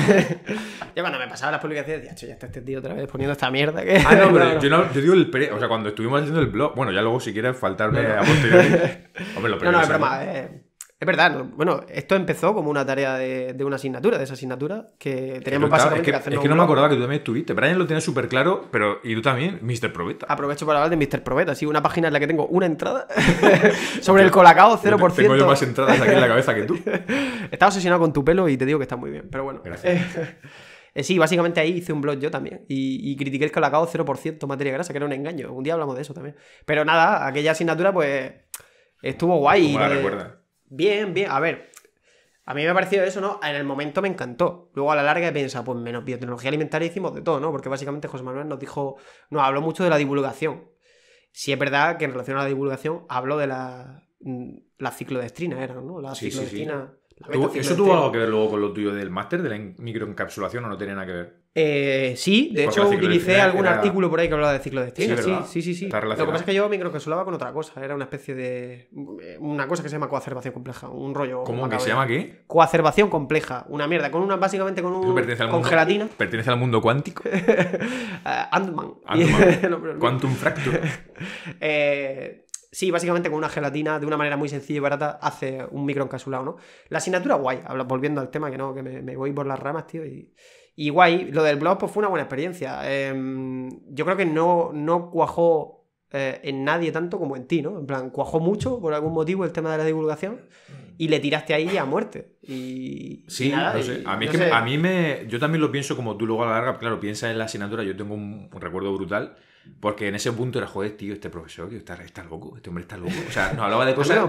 ya cuando me pasaba las publicaciones decía, ya está este tío otra vez poniendo esta mierda. Que... Ah, no, pero yo, no, digo el pre... O sea, cuando estuvimos haciendo el blog, bueno, ya luego si quieres faltarme a posteriori. Hombre, lo no, no, es broma. Eh. Es verdad, bueno, esto empezó como una tarea de, una asignatura, de esa asignatura, que eh, teníamos básicamente es que, Es que no me acordaba que tú también estuviste. Brian lo tiene súper claro, pero. Y tú también, Mr. Probeta. Aprovecho para hablar de Mr. Probeta. Sí, una página en la que tengo una entrada sobre el colacao 0%. Tengo yo más entradas aquí en la cabeza que tú. Estaba obsesionado con tu pelo y te digo que está muy bien, pero bueno. Gracias. Eh, sí, básicamente ahí hice un blog yo también. Y, critiqué el colacao 0% materia grasa, que era un engaño. Un día hablamos de eso también. Pero nada, aquella asignatura, pues. Estuvo guay. Bien, bien. A ver, a mí me ha parecido eso, ¿no? En el momento me encantó. Luego a la larga he pensado, pues menos biotecnología alimentaria hicimos de todo, ¿no? Porque básicamente José Manuel nos dijo, nos habló mucho de la divulgación. Sí es verdad que en relación a la divulgación habló de la, mm, la ciclodestrina, era, ¿no? La sí, ¿Eso tuvo algo que ver luego con lo tuyo del máster, de la microencapsulación o no tenía nada que ver? Eh, sí, de hecho utilicé algún artículo por ahí que hablaba de ciclo de destino. Sí, sí, sí, sí. Lo que pasa es que yo me con otra cosa. Era una especie de. Eh, una cosa que se llama coacervación compleja. Un rollo. ¿Cómo que se llama qué? Coacervación compleja. Una mierda. Con una, básicamente con un. con gelatina. Pertenece al mundo cuántico. Eh, Antman. Quantum Fracture. Eh, sí, básicamente con una gelatina, de una manera muy sencilla y barata, hace un microencasulado, ¿no? La asignatura guay, volviendo al tema, que no, que me, me voy por las ramas, tío, y, y lo del blog pues, fue una buena experiencia. Em, yo creo que no, no cuajó eh, en nadie tanto como en ti, ¿no? En plan, cuajó mucho por algún motivo el tema de la divulgación y le tiraste ahí a muerte. Y, sí, A mí, a mí me. Yo también lo pienso como tú luego a la larga, claro, piensas en la asignatura. Yo tengo un, recuerdo brutal. Porque en ese punto era, joder, tío, este profesor tío, está, loco, este hombre está loco. O sea, nos hablaba de cosas.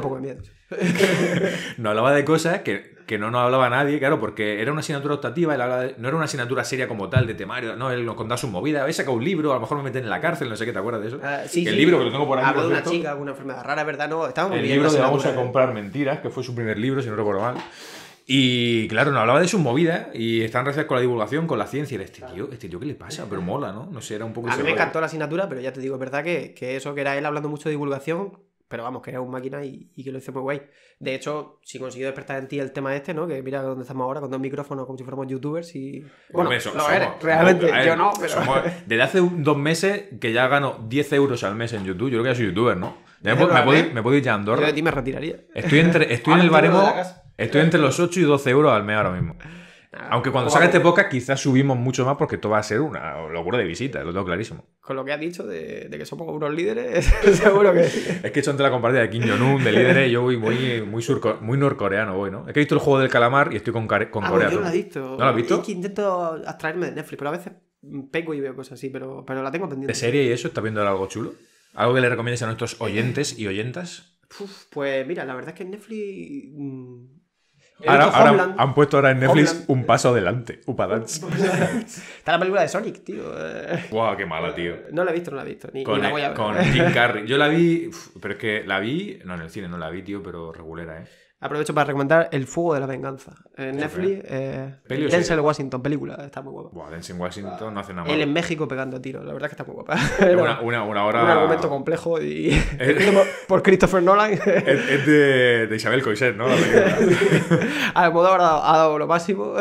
no hablaba de cosas que que no nos hablaba nadie, claro, porque era una asignatura optativa, no era una asignatura seria como tal de temario, no, él nos contaba sus movidas, había sacado un libro, a lo mejor me meten en la cárcel, no sé qué, ¿te acuerdas de eso? Ah, sí, el libro que lo tengo por ahí. Hablaba de una chica, una enfermedad rara, ¿verdad? No, estábamos El libro de Vamos a comprar mentiras, que fue su primer libro, si no recuerdo mal. Y claro, nos hablaba de sus movidas y están relacionadas con la divulgación, con la ciencia. Y este tío, este tío, ¿qué le pasa? Pero mola, ¿no? No sé, era un poco... A mí me encantó la asignatura, pero ya te digo, es verdad que, que eso que era él hablando mucho de divulgación, pero vamos, que un máquina y, que lo hice muy guay. De hecho, si consigo despertar en ti el tema este, ¿no? Que mira dónde estamos ahora, con dos micrófonos, como si fuéramos youtubers y... Bueno, lo eres, realmente, yo no, desde hace dos meses que ya gano 10 euros al mes en YouTube, yo creo que ya soy youtuber, ¿no? Me, puedo ir, ya a Andorra. Yo de ti me retiraría. Estoy, entre, estoy en el baremo... Estoy entre los 8 y 12 euros al mes ahora mismo. Aunque cuando salga este podcast quizás subimos mucho más porque esto va a ser una locura de visita, lo tengo clarísimo. Con lo que has dicho de, que somos unos líderes, seguro que... es que he hecho entre la compartida de Kim Jong-un, de líderes, yo voy muy, norcoreano voy, ¿no? Es que he visto el juego del calamar y estoy con, con ah, Corea. no lo he visto. ¿No lo has visto? Es que intento abstraerme de Netflix, pero a veces pego y veo cosas así, pero, pero la tengo pendiente. ¿De serie y eso? ¿Estás viendo algo chulo? ¿Algo que le recomiendes a nuestros oyentes y oyentas? pues mira, la verdad es que Netflix mm, Ahora, han puesto ahora en Netflix un paso adelante, Está la película de Sonic, tío. Guau, qué mala, tío. No la he visto, no la he visto. Ni, con, la con Jim Carrey. Yo la vi, pero es que la vi, no en el cine, no la vi, tío, pero regulera, ¿eh? Aprovecho para recomendar El Fuego de la Venganza. En Netflix, eh, Denzel Washington, película, está muy guapa. Denzel Washington no hace nada Él en México pegando tiros, la verdad que está muy guapa. una, una, hora... Un argumento complejo y... por Christopher Nolan. es, de, de, Isabel Coixet, ¿no? A modo dado, ha dado lo máximo.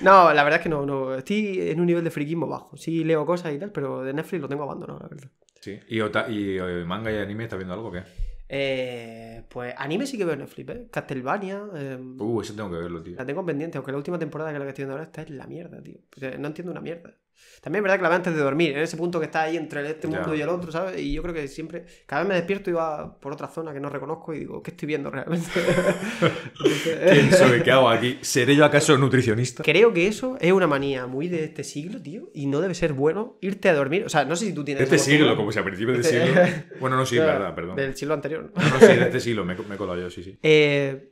no, la verdad es que no, no. Estoy en un nivel de friquismo bajo. Sí leo cosas y tal, pero de Netflix lo tengo abandonado, la verdad. Sí. ¿Y, y, eh, manga y anime estás viendo algo o qué? Eh, pues anime sí que veo Netflix, ¿eh? Castlevania. Em, uh, eso tengo que verlo, tío. La tengo pendiente, aunque la última temporada que la que estoy viendo ahora está es la mierda, tío. no entiendo una mierda. También es verdad que la veo antes de dormir, en ese punto que está ahí entre este mundo y el otro, ¿sabes? Y yo creo que siempre, cada vez me despierto y va por otra zona que no reconozco y digo, ¿qué estoy viendo realmente? ¿Quién soy? ¿Qué hago aquí? ¿Seré yo acaso nutricionista? Creo que eso es una manía muy de este siglo, tío, y no debe ser bueno irte a dormir. O sea, no sé si tú tienes... De este siglo, como si a principios del este siglo... Bueno, no, sí, verdad, perdón. Del siglo anterior. No, no sí, de este siglo, me, me he colado yo, sí, sí. Eh...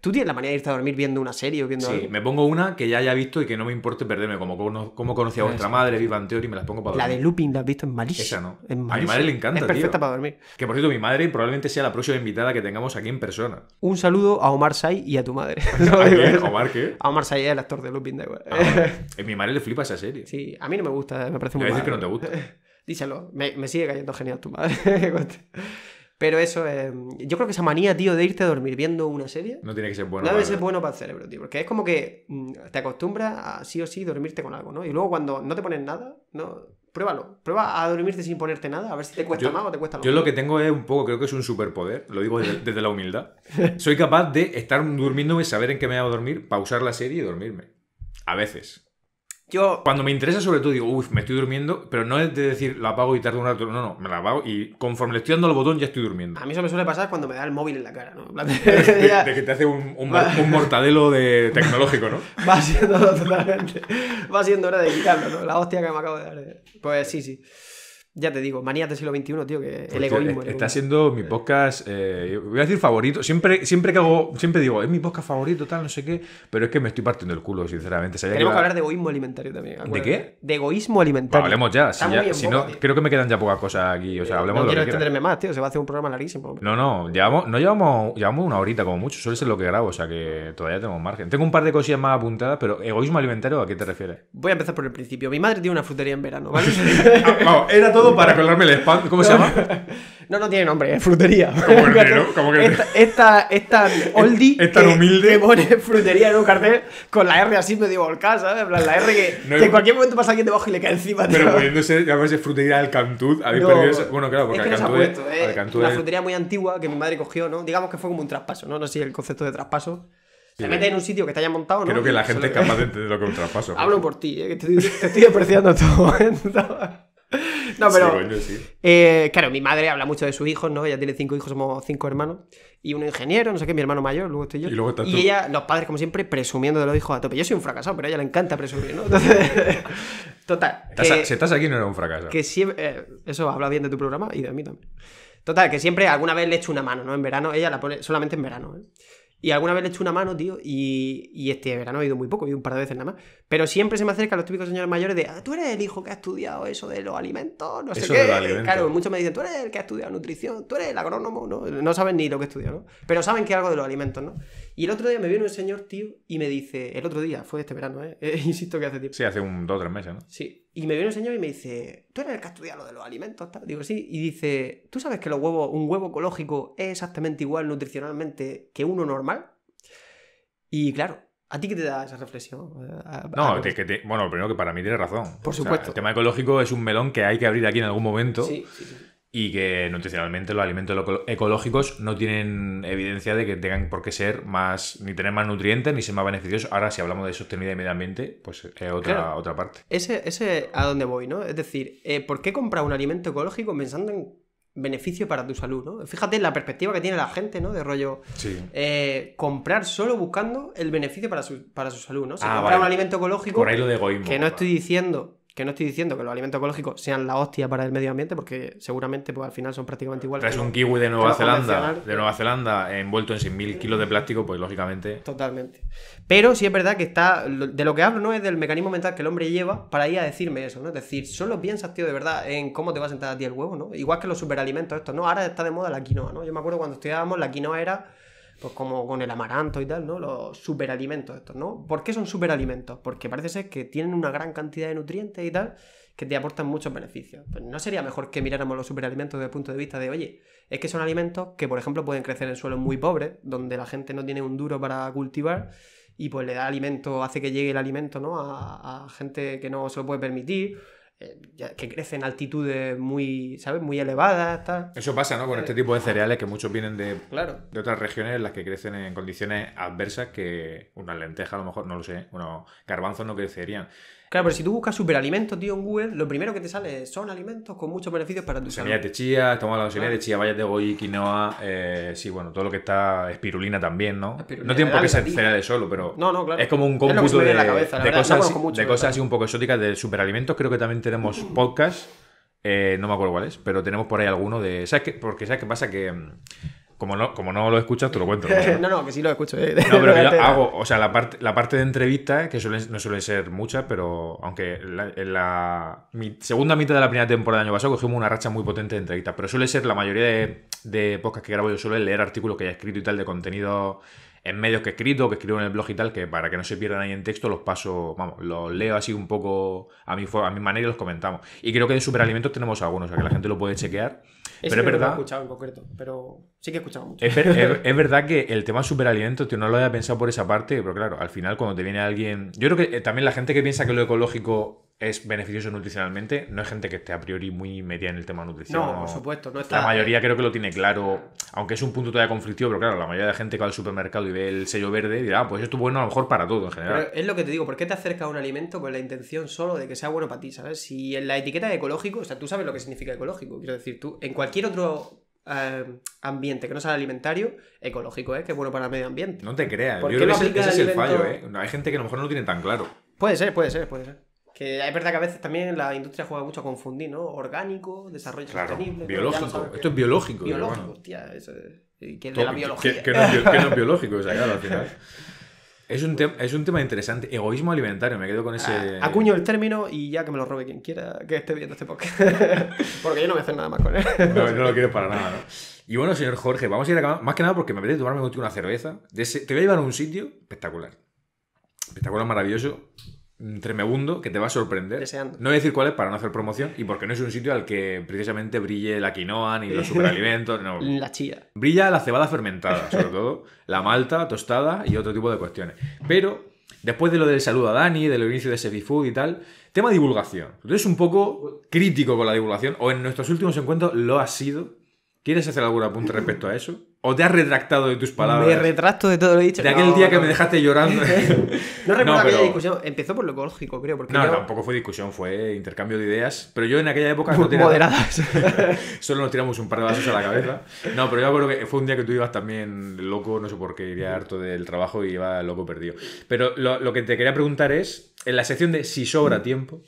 ¿Tú tienes la manía de irte a dormir viendo una serie o viendo Sí, me pongo una que ya haya visto y que no me importe perderme, como como conocí a vuestra madre, Viva y me las pongo para dormir. La de Lupin, ¿la has visto? en malísima. Esa no. A mi madre le encanta, Es perfecta para dormir. Que, por cierto, mi madre probablemente sea la próxima invitada que tengamos aquí en persona. Un saludo a Omar Say y a tu madre. ¿A ¿Omar qué? A Omar Say, el actor de Lupin, de. Ah, a eh, mi madre le flipa esa serie. Sí, a mí no me gusta, me parece muy Me decir que no te gusta. Díselo, me sigue cayendo genial tu madre. Pero eso, eh, yo creo que esa manía, tío, de irte a dormir viendo una serie. No tiene que ser bueno. No debe ser bueno para el cerebro, tío. Porque es como que mm, te acostumbras a sí o sí dormirte con algo, ¿no? Y luego cuando no te pones nada, ¿no? Pruébalo. Prueba a dormirte sin ponerte nada, a ver si te cuesta más o te cuesta más. Yo lo que tengo es un poco, creo que es un superpoder, lo digo desde, la humildad. Soy capaz de estar durmiéndome, saber en qué me va a dormir, pausar la serie y dormirme. A veces. Yo... Cuando me interesa sobre todo digo, uff, me estoy durmiendo, pero no es de decir, la apago y tardo un rato. No, no, me la apago y conforme le estoy dando al botón ya estoy durmiendo. A mí eso me suele pasar cuando me da el móvil en la cara, ¿no? De, que te hace un, mortadelo de tecnológico, ¿no? Va siendo totalmente. Va siendo hora de quitarlo, ¿no? La hostia que me acabo de dar. Eh. Pues sí, sí ya te digo, manías del siglo XXI, tío, que el egoísmo. Está siendo mi podcast, eh, voy a decir favorito. Siempre, siempre que hago, siempre digo, es mi podcast favorito, tal, no sé qué, pero es que me estoy partiendo el culo, sinceramente. Tenemos que, hablar de egoísmo alimentario también. ¿De qué? De egoísmo alimentario. hablemos ya, creo que me quedan ya pocas cosas aquí. O sea, eh, hablemos no quiero extenderme más, tío, se va a hacer un programa larguísimo. No, no, llevamos, no llevamos, una horita como mucho, suele ser lo que grabo, o sea que todavía tenemos margen. Tengo un par de cosillas más apuntadas, pero egoísmo alimentario, ¿a qué te refieres? Voy a empezar por el principio. Mi madre tiene una frutería en verano, ¿vale? Ah, era todo para colarme el spam. ¿Cómo se llama? No, no tiene nombre, es frutería. ¿Cómo esta, esta, esta oldie humilde. que pone frutería en un cartel con la R así medio volcada, ¿sabes? La R que, en cualquier momento pasa alguien debajo y le cae encima. Pero tío. poniéndose, además frutería del Cantut, habéis no, Bueno, claro, porque es es, eh. Una frutería muy antigua que mi madre cogió, ¿no? Digamos que fue como un traspaso, ¿no? No sé el concepto de traspaso. se mete en un sitio que te ya montado, ¿no? Creo que la gente es capaz de entender lo que es un traspaso. Hablo por ti, eh, que te, estoy apreciando todo momento. ¿eh? No, pero. Eh, claro, mi madre habla mucho de sus hijos, ¿no? Ella tiene cinco hijos, somos cinco hermanos. Y un ingeniero, no sé qué, mi hermano mayor, luego estoy yo. Y, ella, los padres, como siempre, presumiendo de los hijos a tope. Yo soy un fracasado, pero a ella le encanta presumir, ¿no? Entonces. total. aquí, no eres un fracaso. Que eh, eso habla bien de tu programa y de mí también. Total, que siempre alguna vez le echo una mano, ¿no? En verano, ella la pone solamente en verano, ¿eh? Y alguna vez le he hecho una mano, tío, y, este verano he ido muy poco, he ido un par de veces nada más. Pero siempre se me acerca a los típicos señores mayores de, ah, tú eres el hijo que ha estudiado eso de los alimentos, no sé qué. De los alimentos. Claro, muchos me dicen, tú eres el que ha estudiado nutrición, tú eres el agrónomo, ¿no? No saben ni lo que estudian, ¿no? Pero saben que algo de los alimentos, ¿no? Y el otro día me viene un señor, tío, y me dice, el otro día, fue este verano, ¿eh? eh insisto que hace tiempo. Sí, hace un dos o tres meses, ¿no? Sí. Y me viene un señor y me dice, tú eres el que lo de los alimentos, tal. Digo, sí. Y dice, ¿tú sabes que los huevos, un huevo ecológico es exactamente igual nutricionalmente que uno normal? Y claro, ¿A ti qué te da esa reflexión? no, bueno, primero que para mí tienes razón. Por supuesto. el tema ecológico es un melón que hay que abrir aquí en algún momento. sí, sí y que nutricionalmente los alimentos ecológicos no tienen evidencia de que tengan por qué ser más, ni tener más nutrientes, ni ser más beneficiosos. Ahora, si hablamos de sostenibilidad y medio ambiente, pues es otra, otra parte. Ese es a dónde voy, ¿no? Es decir, eh, ¿por qué comprar un alimento ecológico pensando en beneficio para tu salud, ¿no? Fíjate en la perspectiva que tiene la gente, ¿no? De rollo sí. Eh, comprar solo buscando el beneficio para su, para su salud, ¿no? Ah, o un alimento ecológico. Por ahí lo de egoísmo. Que no estoy diciendo que no estoy diciendo que los alimentos ecológicos sean la hostia para el medio ambiente, porque seguramente pues, al final son prácticamente iguales. es un kiwi de Nueva Zelanda, de Nueva Zelanda envuelto en 6.000 kilos de plástico, pues lógicamente. Totalmente. Pero sí es verdad que está. De lo que hablo no es del mecanismo mental que el hombre lleva para ir a decirme eso, ¿no? Es decir, solo piensas, tío, de verdad, en cómo te vas a sentar a ti el huevo, ¿no? Igual que los superalimentos, estos, ¿no? Ahora está de moda la quinoa, ¿no? Yo me acuerdo cuando estudiábamos, la quinoa era pues como con el amaranto y tal, ¿no? Los superalimentos estos, ¿no? ¿Por qué son superalimentos? Porque parece ser que tienen una gran cantidad de nutrientes y tal que te aportan muchos beneficios. Pues ¿No sería mejor que miráramos los superalimentos desde el punto de vista de, oye, es que son alimentos que, por ejemplo, pueden crecer en suelos muy pobres, donde la gente no tiene un duro para cultivar y pues le da alimento, hace que llegue el alimento, ¿no? A, a gente que no se lo puede permitir eh, que crecen en altitudes muy, ¿sabes? Muy elevadas, Eso pasa, ¿no? Con este tipo de cereales que muchos vienen de, claro. de otras regiones en las que crecen en condiciones adversas que una lenteja a lo mejor, no lo sé, unos garbanzos no crecerían. Claro, pero si tú buscas superalimentos, tío, en Google, lo primero que te sale son alimentos con muchos beneficios para tu semillas de chía, estamos ah. de chía, vallas de goji, quinoa, eh, sí, bueno, todo lo que está espirulina también, ¿no? no tiene por qué ser de solo, pero no, no, claro. es como un cómputo de, la cabeza, de cosas, así un poco exóticas de superalimentos. Creo que también tenemos podcast. Eh, no me acuerdo cuál es, pero tenemos por ahí alguno de. ¿Sabes qué? Porque ¿sabes qué pasa? Que mm, como no, lo escuchas, te lo cuento. No, no, que sí lo escucho. Eh. No, pero hago, o sea, la parte, de entrevistas, que no suele ser muchas, pero aunque en la mi segunda mitad de la primera temporada del año pasado cogimos una racha muy potente de entrevistas, pero suele ser la mayoría de, de podcasts que grabo yo suelo leer artículos que haya escrito y tal de contenido en medios que he escrito, que escribo en el blog y tal, que para que no se pierdan ahí en texto los paso, vamos, los leo así un poco a mi, a mi manera y los comentamos. Y creo que de superalimentos tenemos algunos, o sea que la gente lo puede chequear pero es verdad. pero sí que he escuchado mucho. Es, verdad que el tema superalimentos, que no lo había pensado por esa parte, pero claro, al final cuando te viene alguien. Yo creo que eh, también la gente que piensa que lo ecológico es beneficioso nutricionalmente. No hay gente que esté a priori muy media en el tema nutrición. No, por supuesto. No está... La eh. mayoría creo que lo tiene claro, aunque es un punto todavía conflictivo, pero claro, la mayoría de la gente que va al supermercado y ve el sello verde dirá, ah, pues esto es bueno a lo mejor para todo en general. Pero es lo que te digo, ¿por qué te acercas a un alimento con la intención solo de que sea bueno para ti? ¿Sabes? Si en la etiqueta es ecológico, o sea, tú sabes lo que significa ecológico. Quiero decir, tú, en cualquier otro eh, ambiente que no sea alimentario, ecológico, es ¿eh? que es bueno para el medio ambiente. No te creas, yo creo que ese es el fallo, ¿eh? Hay gente que a lo mejor no lo tiene tan claro. Puede ser, puede ser, puede ser. Que es verdad que a veces también la industria juega mucho a confundir, ¿no? Orgánico, desarrollo sostenible. Biológico. Esto es biológico. Biológico, hostia. Eso es... Que, Que, no, es biológico, o sea, claro, al final. Es un, es un tema interesante. Egoísmo alimentario, me quedo con ese. acuño el término y ya que me lo robe quien quiera que esté viendo este podcast. porque yo no voy a hacer nada más con él. No, lo quiero para nada, ¿no? Y bueno, señor Jorge, vamos a ir acabando. Más que nada porque me apetece tomarme contigo una cerveza. te voy a llevar a un sitio espectacular. Espectacular, maravilloso tremebundo que te va a sorprender. No voy a decir cuál es para no hacer promoción y porque no es un sitio al que precisamente brille la quinoa ni los superalimentos. No. La chía. Brilla la cebada fermentada, sobre todo, la malta tostada y otro tipo de cuestiones. Pero después de lo del saludo a Dani, del inicio de Sefi Food y tal, tema divulgación. Tú un poco crítico con la divulgación o en nuestros últimos encuentros lo ha sido ¿Quieres hacer algún apunte respecto a eso? ¿O te has retractado de tus palabras? Me retracto de todo lo dicho. De aquel día que me dejaste llorando. no recuerdo discusión. Empezó por lo ecológico, creo. no, tampoco fue discusión, fue intercambio de ideas. Pero yo en aquella época. No tiraba. Moderadas. Solo nos tiramos un par de vasos a la cabeza. No, pero yo creo que fue un día que tú ibas también loco, no sé por qué, iría harto del trabajo y iba loco perdido. Pero lo que te quería preguntar es: en la sección de si sobra mm. tiempo.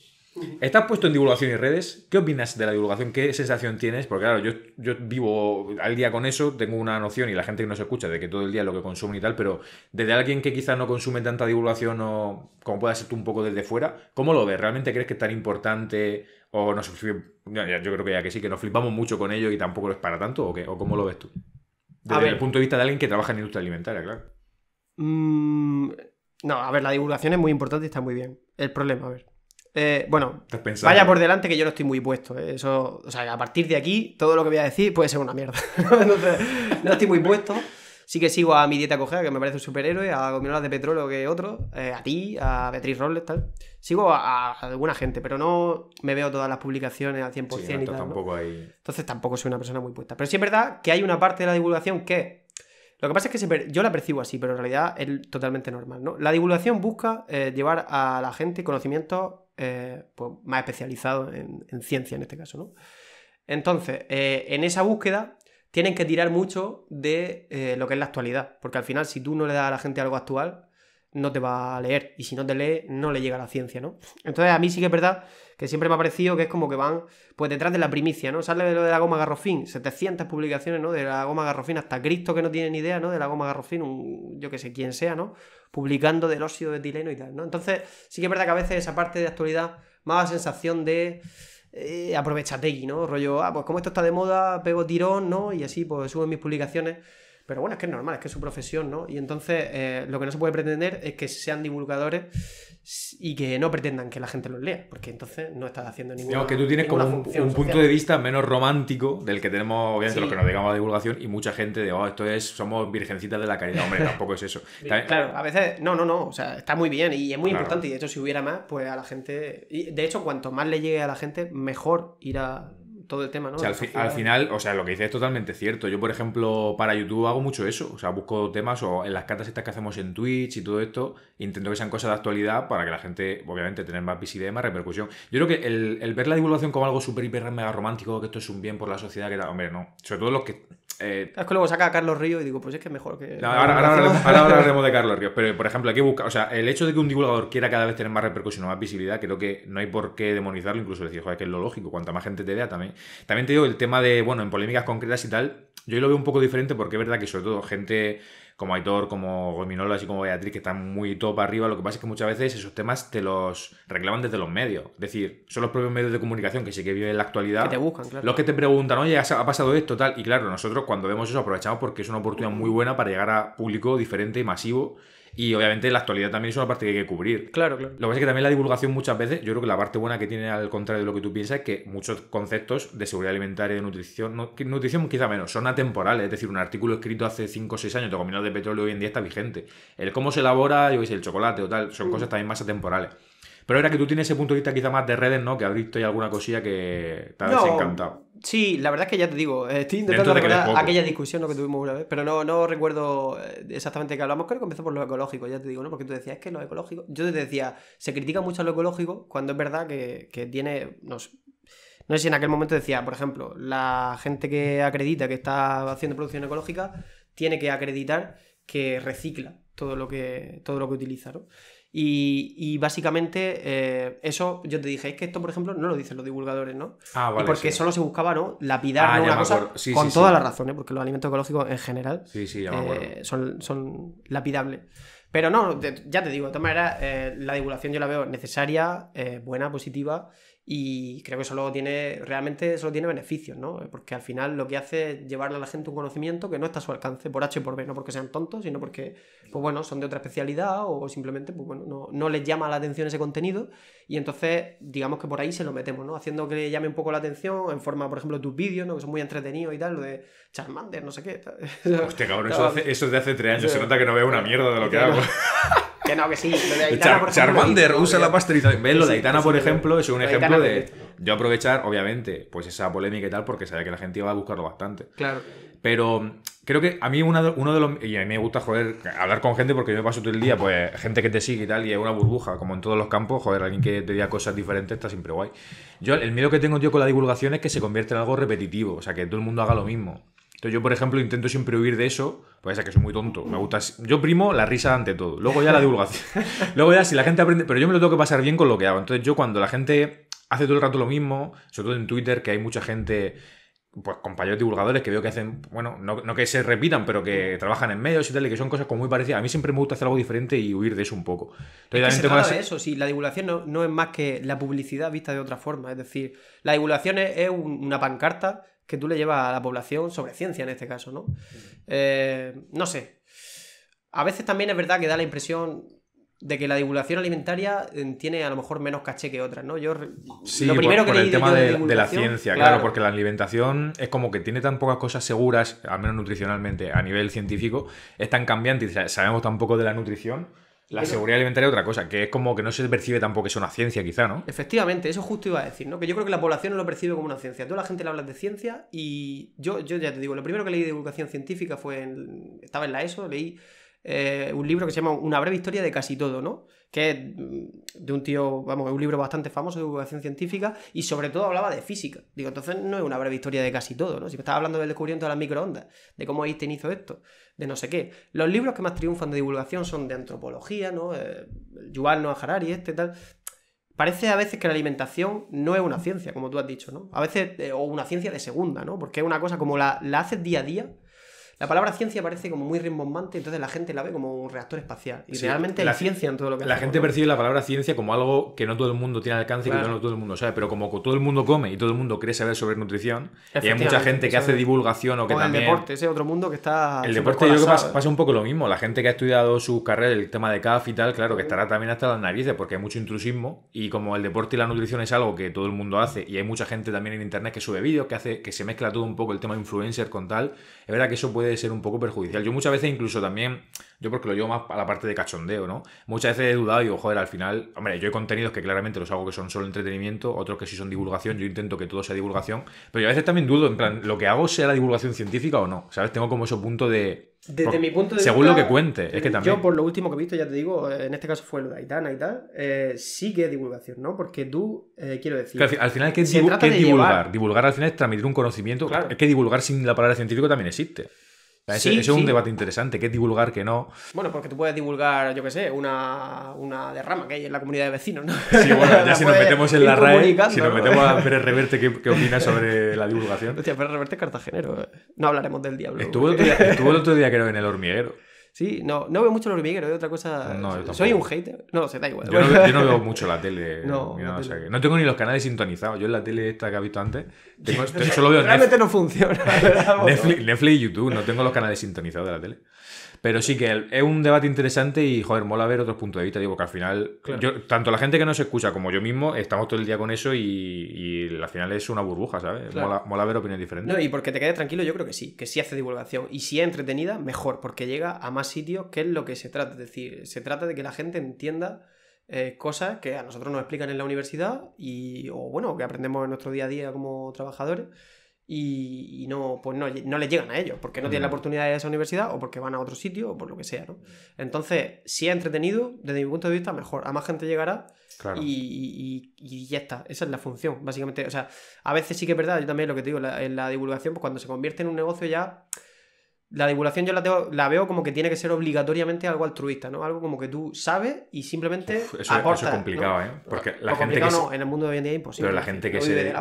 Estás puesto en divulgación y redes. ¿Qué opinas de la divulgación? ¿Qué sensación tienes? Porque claro, yo, yo vivo al día con eso, tengo una noción y la gente que nos escucha de que todo el día es lo que consumen y tal, pero desde alguien que quizás no consume tanta divulgación o como pueda ser tú un poco desde fuera, ¿cómo lo ves? ¿Realmente crees que es tan importante o no sé, Yo creo que ya que sí, que nos flipamos mucho con ello y tampoco lo es para tanto o, ¿O cómo lo ves tú? Desde el punto de vista de alguien que trabaja en industria alimentaria, claro. Mm, no, a ver, la divulgación es muy importante y está muy bien. El problema, a ver eh, bueno, vaya por delante que yo no estoy muy puesto. ¿eh? Eso, o sea, a partir de aquí, todo lo que voy a decir puede ser una mierda. no estoy muy puesto. Sí que sigo a mi dieta cogea, que me parece un superhéroe, a gominolas de petróleo que otro, eh, a ti, a Beatriz Robles, tal. Sigo a, alguna gente, pero no me veo todas las publicaciones al 100% y tal, Entonces tampoco soy una persona muy puesta. Pero sí es verdad que hay una parte de la divulgación que... Lo que pasa es que yo la percibo así, pero en realidad es totalmente normal, ¿no? La divulgación busca llevar a la gente conocimiento eh, pues, más especializado en, ciencia en este caso, Entonces, eh, en esa búsqueda tienen que tirar mucho de eh, lo que es la actualidad, porque al final si tú no le das a la gente algo actual, no te va a leer. Y si no te lee, no le llega la ciencia, ¿no? Entonces, a mí sí que es verdad que siempre me ha parecido que es como que van, pues detrás de la primicia, ¿no? Sale de lo de la goma garrofín, 700 publicaciones, ¿no? De la goma garrofín, hasta Cristo que no tiene ni idea, ¿no? De la goma garrofín, un, yo que sé, quién sea, ¿no? Publicando del óxido de etileno y tal, ¿no? Entonces, sí que es verdad que a veces esa parte de actualidad más la sensación de. Eh, aprovechate, ¿no? Rollo, ah, pues como esto está de moda, pego tirón, ¿no? Y así, pues subo mis publicaciones. Pero bueno, es que es normal, es que es su profesión, ¿no? Y entonces eh, lo que no se puede pretender es que sean divulgadores y que no pretendan que la gente los lea, porque entonces no estás haciendo ninguna. Digamos que tú tienes como un, punto de vista menos romántico del que tenemos, obviamente, sí. los que nos dedicamos a divulgación y mucha gente de, oh, esto es, somos virgencitas de la caridad. Hombre, tampoco es eso. Claro, a veces, no, no, no, o sea, está muy bien y es muy importante. Y de hecho, si hubiera más, pues a la gente. Y de hecho, cuanto más le llegue a la gente, mejor ir a todo el tema, ¿no? O al, final, o sea, lo que dices es totalmente cierto. Yo, por ejemplo, para YouTube hago mucho eso. O sea, busco temas o en las cartas estas que hacemos en Twitch y todo esto, intento que sean cosas de actualidad para que la gente, obviamente, tenga más visibilidad y más repercusión. Yo creo que el, el ver la divulgación como algo súper, hiper, mega romántico, que esto es un bien por la sociedad, que tal, hombre, no. Sobre todo los que eh, es que luego saca a Carlos Río y digo, pues es que mejor que. ahora, hablaremos, de Carlos Ríos, pero por ejemplo, hay que O sea, el hecho de que un divulgador quiera cada vez tener más repercusión o más visibilidad, creo que no hay por qué demonizarlo, incluso decir, joder, que es lo lógico, cuanta más gente te vea también. También te digo, el tema de, bueno, en polémicas concretas y tal, yo lo veo un poco diferente porque es verdad que sobre todo gente como Aitor, como Gominola, y como Beatriz, que están muy top arriba. Lo que pasa es que muchas veces esos temas te los reclaman desde los medios. Es decir, son los propios medios de comunicación que sí que viven la actualidad. Los que te preguntan, oye, ha pasado esto, tal. Y claro, nosotros cuando vemos eso aprovechamos porque es una oportunidad muy buena para llegar a público diferente y masivo y obviamente la actualidad también es una parte que hay que cubrir. Claro, claro. Lo que pasa es que también la divulgación muchas veces, yo creo que la parte buena que tiene al contrario de lo que tú piensas es que muchos conceptos de seguridad alimentaria, de nutrición, nutrición quizá menos, son atemporales, es decir, un artículo escrito hace 5 o 6 años de combinado de petróleo hoy en día está vigente. El cómo se elabora, yo qué el chocolate o tal, son mm. cosas también más atemporales. Pero era que tú tienes ese punto de vista quizá más de redes, ¿no? Que has visto alguna cosilla que te ha desencantado. Sí, la verdad es que ya te digo, eh, estoy intentando recordar aquella discusión que tuvimos una vez, pero no, recuerdo eh, exactamente qué hablamos. Creo que empezó por lo ecológico, ya te digo, ¿no? Porque tú decías, es que lo ecológico. Yo te decía, se critica mucho lo ecológico cuando es verdad que, tiene. No sé, no sé si en aquel momento decía, por ejemplo, la gente que acredita que está haciendo producción ecológica tiene que acreditar que recicla todo lo que, todo lo que utiliza, ¿no? Y, básicamente, eh, eso, yo te dije, es que esto, por ejemplo, no lo dicen los divulgadores, ¿no? Ah, porque solo se buscaba, ¿no? Lapidar ah, una cosa con todas las razones ¿eh? Porque los alimentos ecológicos en general eh, son, son lapidables. Pero no, ya te digo, de todas maneras, la divulgación yo la veo necesaria, buena, positiva y creo que luego tiene, realmente solo tiene beneficios, ¿no? Porque al final lo que hace es llevarle a la gente un conocimiento que no está a su alcance, por H y por B, no porque sean tontos, sino porque, pues bueno, son de otra especialidad o simplemente, pues bueno, no, les llama la atención ese contenido y entonces, digamos que por ahí se lo metemos, ¿no? Haciendo que le llame un poco la atención en forma, por ejemplo, de tus vídeos, ¿no? Que son muy entretenidos y tal, lo de Charmander, no sé qué. Hostia, cabrón, eso, es de hace tres años, se nota que no veo una mierda de lo que hago. no, que sí. Charmander usa la pastelita ¿Ves? lo de Aitana, por ejemplo, es un ejemplo de, yo aprovechar, obviamente, pues esa polémica y tal, porque sabía que la gente iba a buscarlo bastante. Claro. Pero creo que a mí uno de los... Y a mí me gusta, joder, hablar con gente porque yo me paso todo el día, pues gente que te sigue y tal, y es una burbuja, como en todos los campos, joder, alguien que te diga cosas diferentes está siempre guay. Yo el miedo que tengo yo con la divulgación es que se convierte en algo repetitivo, o sea, que todo el mundo haga lo mismo. Entonces yo, por ejemplo, intento siempre huir de eso, pues es que soy muy tonto. Me gusta... Yo primo la risa ante todo, luego ya la divulgación. luego ya si la gente aprende... Pero yo me lo tengo que pasar bien con lo que hago. Entonces yo cuando la gente hace todo el rato lo mismo, sobre todo en Twitter, que hay mucha gente pues compañeros divulgadores que veo que hacen, bueno, no, que se repitan, pero que trabajan en medios y tal, y que son cosas como muy parecidas. A mí siempre me gusta hacer algo diferente y huir de eso un poco. Entonces, es se trata eso, sí, la divulgación no, es más que la publicidad vista de otra forma. Es decir, la divulgación es una pancarta que tú le llevas a la población sobre ciencia en este caso, ¿no? Mm. Eh, no sé. A veces también es verdad que da la impresión de que la divulgación alimentaria eh, tiene a lo mejor menos caché que otras, ¿no? Yo lo primero por, que el tema de, la ciencia, claro. porque la alimentación es como que tiene tan pocas cosas seguras, al menos nutricionalmente, a nivel científico, es tan cambiante y sabemos tan poco de la nutrición la seguridad alimentaria es otra cosa, que es como que no se percibe tampoco que es una ciencia, quizá, ¿no? Efectivamente, eso justo iba a decir, ¿no? Que yo creo que la población no lo percibe como una ciencia. Toda la gente le habla de ciencia y yo, yo ya te digo, lo primero que leí de educación científica fue. En, estaba en la ESO, leí eh, un libro que se llama Una breve historia de casi todo, ¿no? que es de un tío, vamos, es un libro bastante famoso de divulgación científica y sobre todo hablaba de física. Digo, entonces no es una breve historia de casi todo, ¿no? Si me estás hablando del descubrimiento de las microondas, de cómo Einstein hizo esto, de no sé qué. Los libros que más triunfan de divulgación son de antropología, ¿no? Eh, Yuval Noah Harari, este tal. Parece a veces que la alimentación no es una ciencia, como tú has dicho, ¿no? A veces, eh, o una ciencia de segunda, ¿no? Porque es una cosa como la, la haces día a día, la palabra ciencia parece como muy rimbombante, entonces la gente la ve como un reactor espacial. Y realmente la ciencia en todo lo que La gente percibe la palabra ciencia como algo que no todo el mundo tiene alcance y que no todo el mundo sabe, pero como todo el mundo come y todo el mundo cree saber sobre nutrición, y hay mucha gente que hace divulgación o que también. El deporte, ese otro mundo que está. El deporte, yo creo que pasa, un poco lo mismo. La gente que ha estudiado su carrera, el tema de CAF y tal, claro, que estará también hasta las narices porque hay mucho intrusismo y como el deporte y la nutrición es algo que todo el mundo hace y hay mucha gente también en internet que sube vídeos, que hace que se mezcla todo un poco el tema influencer con tal, es verdad que eso puede puede ser un poco perjudicial. Yo muchas veces incluso también, yo porque lo llevo más a la parte de cachondeo, ¿no? Muchas veces he dudado y digo, joder, al final, hombre, yo he contenidos que claramente los hago que son solo entretenimiento, otros que sí son divulgación, yo intento que todo sea divulgación, pero yo a veces también dudo, en plan, lo que hago sea la divulgación científica o no, ¿sabes? Tengo como ese punto de... Desde mi punto de según lo que cuente, es que también... Yo por lo último que he visto, ya te digo, eh, en este caso fue lo de Aitana y tal, eh, sí que divulgación, ¿no? Porque tú, eh, quiero decir... al, final, ¿qué es, divulgar? Divulgar al final es transmitir un conocimiento. Claro. Es que divulgar sin la palabra científico también existe ese es, un debate interesante, qué divulgar, que no. Bueno, porque tú puedes divulgar, yo qué sé, una, una derrama que hay en la comunidad de vecinos, ¿no? Sí, bueno, ya si nos metemos en la RAE, si nos metemos a Pérez Reverte, ¿qué, qué opina sobre la divulgación? Hostia, Pérez Reverte cartagenero, ¿eh? no hablaremos del diablo. Estuvo, el, otro día, que el en el hormiguero. Sí, no, no veo mucho los hormigueros, veo otra cosa. Soy un hater. No, se da igual. Yo no, veo mucho la tele. No, o sea no tengo ni los canales sintonizados. Yo en la tele esta que he visto antes, veo Realmente no funciona. Netflix, Netflix y YouTube, no tengo los canales sintonizados de la tele. Pero sí que es un debate interesante y, joder, mola ver otros puntos de vista. Digo que al final, yo, tanto la gente que nos escucha como yo mismo, estamos todo el día con eso y, y al final es una burbuja, ¿sabes? Mola, mola, ver opiniones diferentes. No, y porque te quedes tranquilo, yo creo que sí, que sí hace divulgación. Y si es entretenida, mejor, porque llega a más sitios, que es lo que se trata. Es decir, se trata de que la gente entienda. Eh, cosas que a nosotros nos explican en la universidad y, o bueno, que aprendemos en nuestro día a día como trabajadores y, no, pues no, no llegan a ellos, porque no tienen la oportunidad de ir a esa universidad o porque van a otro sitio o por lo que sea, ¿no? Entonces, si es entretenido, desde mi punto de vista, mejor. A más gente llegará y, ya está. Esa es la función, básicamente. O sea, a veces sí que es verdad, yo también lo que te digo, en la divulgación, pues cuando se convierte en un negocio ya la divulgación yo la, la, veo como que tiene que ser obligatoriamente algo altruista, ¿no? Algo como que tú sabes y simplemente eso, aportas, eso, es complicado, ¿eh? Porque la gente que no, en el mundo de hoy en día es imposible. Pero la gente que, se...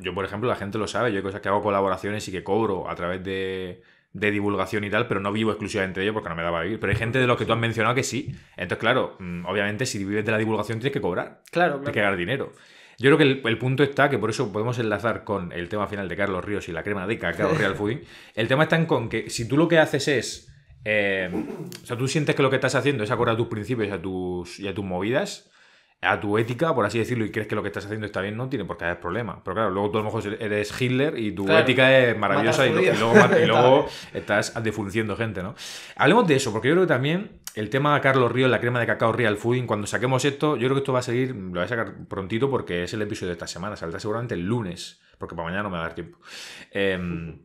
yo, por ejemplo, la gente lo sabe. Yo hay cosas que hago colaboraciones y que cobro a través de, divulgación y tal, pero no vivo exclusivamente de ello porque no me daba vivir. Pero hay gente de los que tú has mencionado que sí. Entonces, claro, mm, obviamente si vives de la divulgación tienes que cobrar. Claro, Tienes que ganar dinero. Yo creo que el, punto está, que por eso podemos enlazar con el tema final de Carlos Ríos y la crema de cacao Real Fooding. El tema está en con que si tú lo que haces es... Eh, o sea, tú sientes que lo que estás haciendo es acordar a tus principios a tus, y a tus movidas, a tu ética, por así decirlo, y crees que lo que estás haciendo está bien, no tiene por qué haber problema. Pero claro, luego tú a lo mejor eres Hitler y tu ética es maravillosa y, luego, estás defunciendo gente, ¿no? Hablemos de eso, porque yo creo que también el tema de Carlos Ríos, la crema de cacao Real Fooding, cuando saquemos esto, yo creo que esto va a seguir, lo voy a sacar prontito porque es el episodio de esta semana, saldrá seguramente el lunes, porque para mañana no me va a dar tiempo. Em,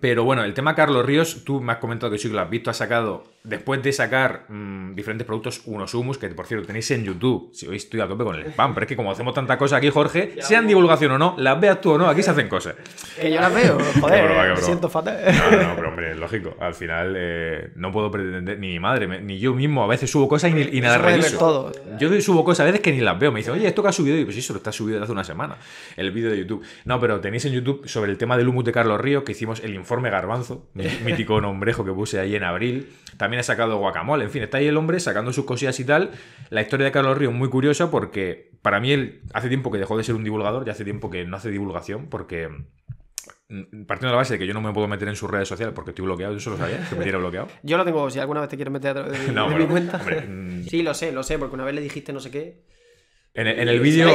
pero bueno, el tema Carlos Ríos, tú me has comentado que sí que lo has visto, has sacado después de sacar mm, diferentes productos, unos humus, que por cierto tenéis en YouTube, si hoy estoy a tope con el spam, pero es que como hacemos tanta cosa aquí, Jorge, sean uh. divulgación o no, las veas tú o no, aquí se hacen cosas. Que yo las veo, joder, siento fatal. No, no, pero hombre, lógico, al final eh, no puedo pretender, ni mi madre, ni yo mismo, a veces subo cosas y, nada reviso. Yo subo cosas a veces que ni las veo, me dicen, oye, esto que has subido, y pues sí, eso lo está subido desde hace una semana, el vídeo de YouTube. No, pero tenéis en YouTube sobre el tema del humus de Carlos Río, que hicimos el informe Garbanzo, mítico nombrejo que puse ahí en abril, también ha sacado guacamole. En fin, está ahí el hombre sacando sus cosillas y tal. La historia de Carlos Río es muy curiosa porque para mí él hace tiempo que dejó de ser un divulgador, ya hace tiempo que no hace divulgación porque mm, partiendo de la base de que yo no me puedo meter en sus redes sociales porque estoy bloqueado, yo solo sabía que me tiene bloqueado. yo lo tengo, si alguna vez te quieres meter a de, mi cuenta. Mm. sí, lo sé, lo sé, porque una vez le dijiste no sé qué. En, el vídeo.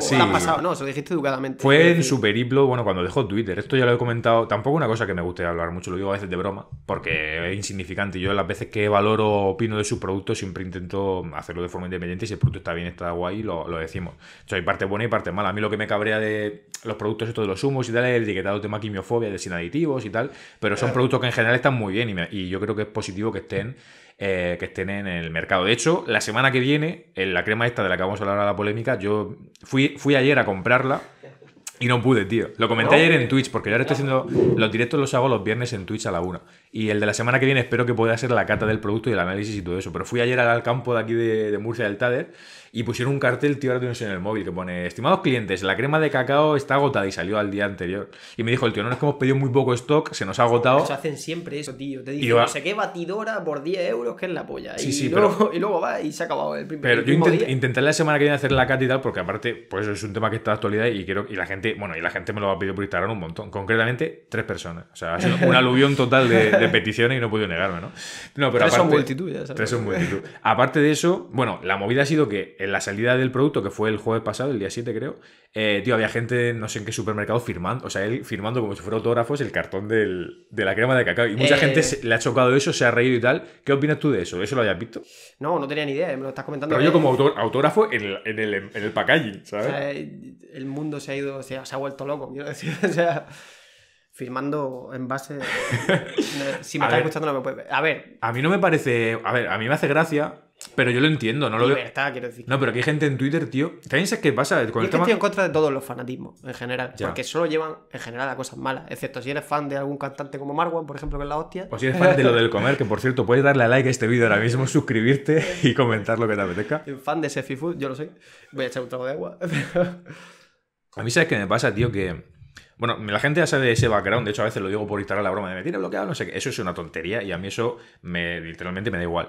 sí. no, se dijiste educadamente. Fue en su periplo, bueno, cuando dejó Twitter. Esto ya lo he comentado. Tampoco una cosa que me guste hablar mucho, lo digo a veces de broma, porque es insignificante. Yo las veces que valoro o opino de sus productos siempre intento hacerlo de forma independiente. Y si el producto está bien, está guay, lo, lo decimos. O hay parte buena y parte mala. A mí lo que me cabrea de los productos estos de los humos y tal es el etiquetado tema quimiofobia, de sin aditivos y tal. Pero son productos que en general están muy bien y, y yo creo que es positivo que estén eh, que estén en el mercado. De hecho, la semana que viene, en la crema esta de la que vamos a hablar la polémica, yo fui, fui ayer a comprarla y no pude, tío. Lo comenté ayer en Twitch, porque yo ahora estoy haciendo. Los directos los hago los viernes en Twitch a la una Y el de la semana que viene espero que pueda ser la cata del producto y el análisis y todo eso. Pero fui ayer al campo de aquí de, de Murcia del Tader y pusieron un cartel, tío, ahora tienes en el móvil que pone, estimados clientes, la crema de cacao está agotada y salió al día anterior. Y me dijo el tío, no, es que hemos pedido muy poco stock, se nos ha agotado. se hacen siempre eso, tío. Te digo no sé qué batidora por 10 euros, que es la polla. y, luego, y luego va y se ha acabado el primer Pero yo la semana que viene hacer la cat y tal, porque aparte, pues es un tema que está de actualidad y quiero, y la gente, bueno, y la gente me lo ha pedido por Instagram un montón. Concretamente, tres personas. O sea, ha sido un aluvión total de, peticiones y no he negarme, ¿no? No, pero tres aparte, multitud, ya sabes. Tres son multitud. Aparte de eso, bueno, la movida ha sido que en la salida del producto, que fue el jueves pasado, el día 7 creo, eh, tío, había gente, no sé en qué supermercado, firmando, o sea, él firmando como si fuera autógrafos el cartón de la crema de cacao. Y mucha gente eh. le ha chocado eso, se ha reído y tal. ¿Qué opinas tú de eso? ¿Eso lo habías visto? No, no tenía ni idea, me lo estás comentando. Pero yo como autógrafo en el, en, packaging, ¿sabes? O sea, el mundo se ha ido, se ha, se ha vuelto loco, quiero decir, o sea firmando en base. si me a estás ver, escuchando, no me puedes. A ver. A mí no me parece. A ver, a mí me hace gracia, pero yo lo entiendo, no lo libertad, quiero decir. No, pero aquí hay gente en Twitter, tío. También qué pasa con el estoy en contra de todos los fanatismos, en general. Porque solo llevan, en general, a cosas malas. Excepto si eres fan de algún cantante como Marwan, por ejemplo, que es la hostia. O si eres fan de lo del comer, que por cierto, puedes darle a like a este vídeo ahora mismo, suscribirte y comentar lo que te apetezca. Fan de Sefi Food, yo lo soy. Voy a echar un trago de agua. a mí, ¿sabes qué me pasa, tío? Que bueno, la gente ya sabe de ese background, de hecho a veces lo digo por instalar la broma de me tiene bloqueado, no sé qué, eso es una tontería y a mí eso me, literalmente me da igual.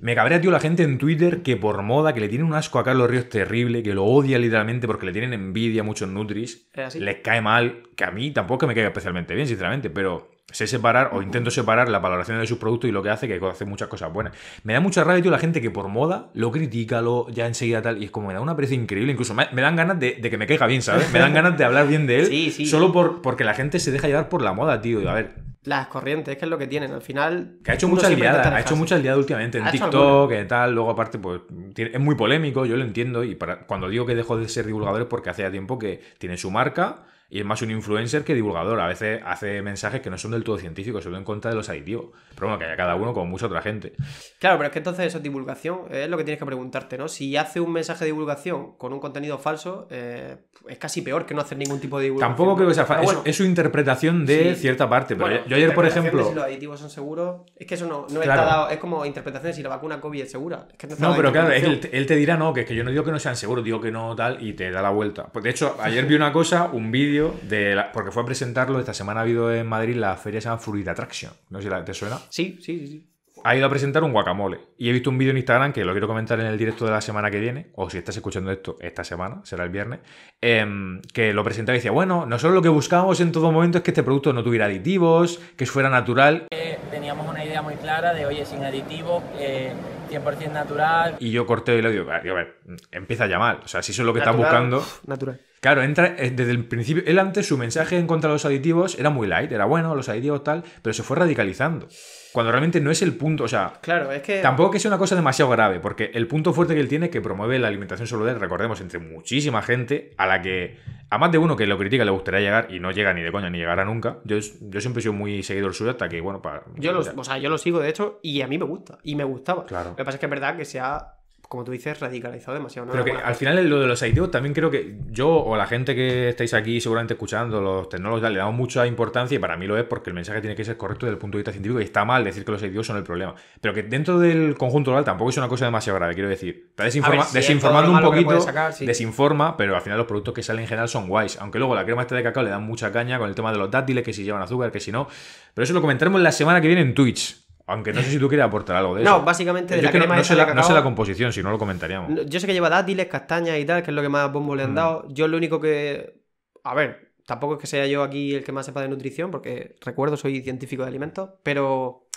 Me cabrea, tío, la gente en Twitter que por moda, que le tiene un asco a Carlos Ríos terrible, que lo odia literalmente porque le tienen envidia muchos Nutris, les cae mal, que a mí tampoco me caiga especialmente bien, sinceramente, pero sé separar o intento separar la valoración de sus productos y lo que hace, que hace muchas cosas buenas. Me da mucha rabia, tío, la gente que por moda lo critica, lo ya enseguida tal, y es como me da una pereza increíble. Incluso me, dan ganas de, que me caiga bien, ¿sabes? Me dan ganas de hablar bien de él. Solo por, porque la gente se deja llevar por la moda, tío. a ver, las corrientes, que es lo que tienen. Al final. Que ha hecho mucha liadas, ha hecho el día últimamente en TikTok, y tal. Luego, aparte, pues es muy polémico, yo lo entiendo. Y cuando digo que dejo de ser divulgador es porque hace ya tiempo que tiene su marca y es más un influencer que divulgador. A veces hace mensajes que no son del todo científicos, se en contra de los aditivos Pero bueno, que haya cada uno con mucha otra gente. Claro, pero es que entonces eso es divulgación, es lo que tienes que preguntarte, ¿no? Si hace un mensaje de divulgación con un contenido falso, eh, es casi peor que no hacer ningún tipo de divulgación. Tampoco creo que sea falso. es, su interpretación de cierta parte. Pero yo ayer, por ejemplo. Si los aditivos son seguros, es que eso no, está dado. Es como interpretación de si la vacuna COVID es segura. no, pero claro, él, él, te dirá, no, que es que yo no digo que no sean seguros, digo que no tal, y te da la vuelta. Pues de hecho, ayer vi una cosa, un vídeo porque fue a presentarlo. Esta semana ha habido en Madrid la feria San se Fruit Attraction. No sé si te suena. Sí, sí, sí. Ha ido a presentar un guacamole. Y he visto un vídeo en Instagram que lo quiero comentar en el directo de la semana que viene. O si estás escuchando esto esta semana, será el viernes. Em, que lo presentaba y decía: Bueno, nosotros lo que buscábamos en todo momento es que este producto no tuviera aditivos, que fuera natural. Eh, teníamos una idea muy clara de: Oye, sin aditivos. 100% eh, natural. Y yo corté le digo, A ver, empieza ya mal. O sea, si eso es lo que estás buscando. Natural. Claro, entra eh, desde el principio. Él antes, su mensaje en contra de los aditivos era muy light, era bueno, los aditivos tal, pero se fue radicalizando. Cuando realmente no es el punto, o sea. Claro, es que. Tampoco que sea una cosa demasiado grave, porque el punto fuerte que él tiene, que promueve la alimentación saludable, recordemos, entre muchísima gente, a la que. A más de uno que lo critica le gustaría llegar y no llega ni de coña, ni llegará nunca. Yo, yo siempre he sido muy seguidor suyo hasta que, bueno, para. Yo, o sea, yo lo sigo, de hecho, y a mí me gusta, y me gustaba. Claro. Lo que pasa es que es verdad que se ha como tú dices, radicalizado demasiado. pero que al final lo de los IDOs también creo que yo o la gente que estáis aquí seguramente escuchando, los tecnólogos, le damos mucha importancia y para mí lo es porque el mensaje tiene que ser correcto desde el punto de vista científico y está mal decir que los IDOs son el problema. Pero que dentro del conjunto global tampoco es una cosa demasiado grave, quiero decir. desinforma, desinformando un poquito, desinforma, pero al final los productos que salen en general son guays. Aunque luego la crema esta de cacao le dan mucha caña con el tema de los dátiles, que si llevan azúcar, que si no. Pero eso lo comentaremos la semana que viene en Twitch. Aunque no sé si tú querías aportar algo de eso. No, básicamente de la crema no, no, sé la, composición, si no lo comentaríamos. Yo sé que lleva dátiles, castañas y tal, que es lo que más bombo le han mm. dado. Yo lo único que. A ver, tampoco es que sea yo aquí el que más sepa de nutrición, porque recuerdo, soy científico de alimentos, pero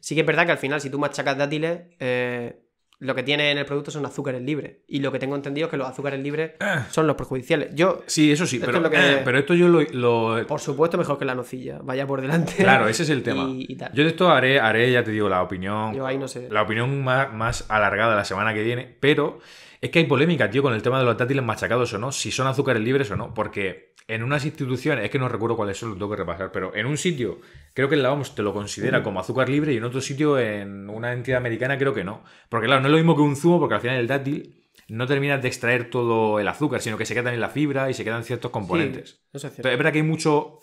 sí que es verdad que al final, si tú machacas dátiles, eh, lo que tiene en el producto son azúcares libres. Y lo que tengo entendido es que los azúcares libres eh. son los perjudiciales. Yo, sí, eso sí, eh, pero, esto yo lo, Por supuesto, mejor que la nocilla. Vaya por delante. Claro, ese es el tema. yo de esto haré, haré, ya te digo, la opinión. Yo ahí no sé. La opinión más, más alargada la semana que viene, pero es que hay polémica, tío, con el tema de los dátiles machacados o no, si son azúcares libres o no, porque en unas instituciones, es que no recuerdo cuáles son, los tengo que repasar, pero en un sitio creo que la OMS te lo considera mm. como azúcar libre y en otro sitio, en una entidad americana, creo que no. Porque claro, no es lo mismo que un zumo, porque al final el dátil no termina de extraer todo el azúcar, sino que se quedan en la fibra y se quedan ciertos componentes. es, verdad que hay mucho...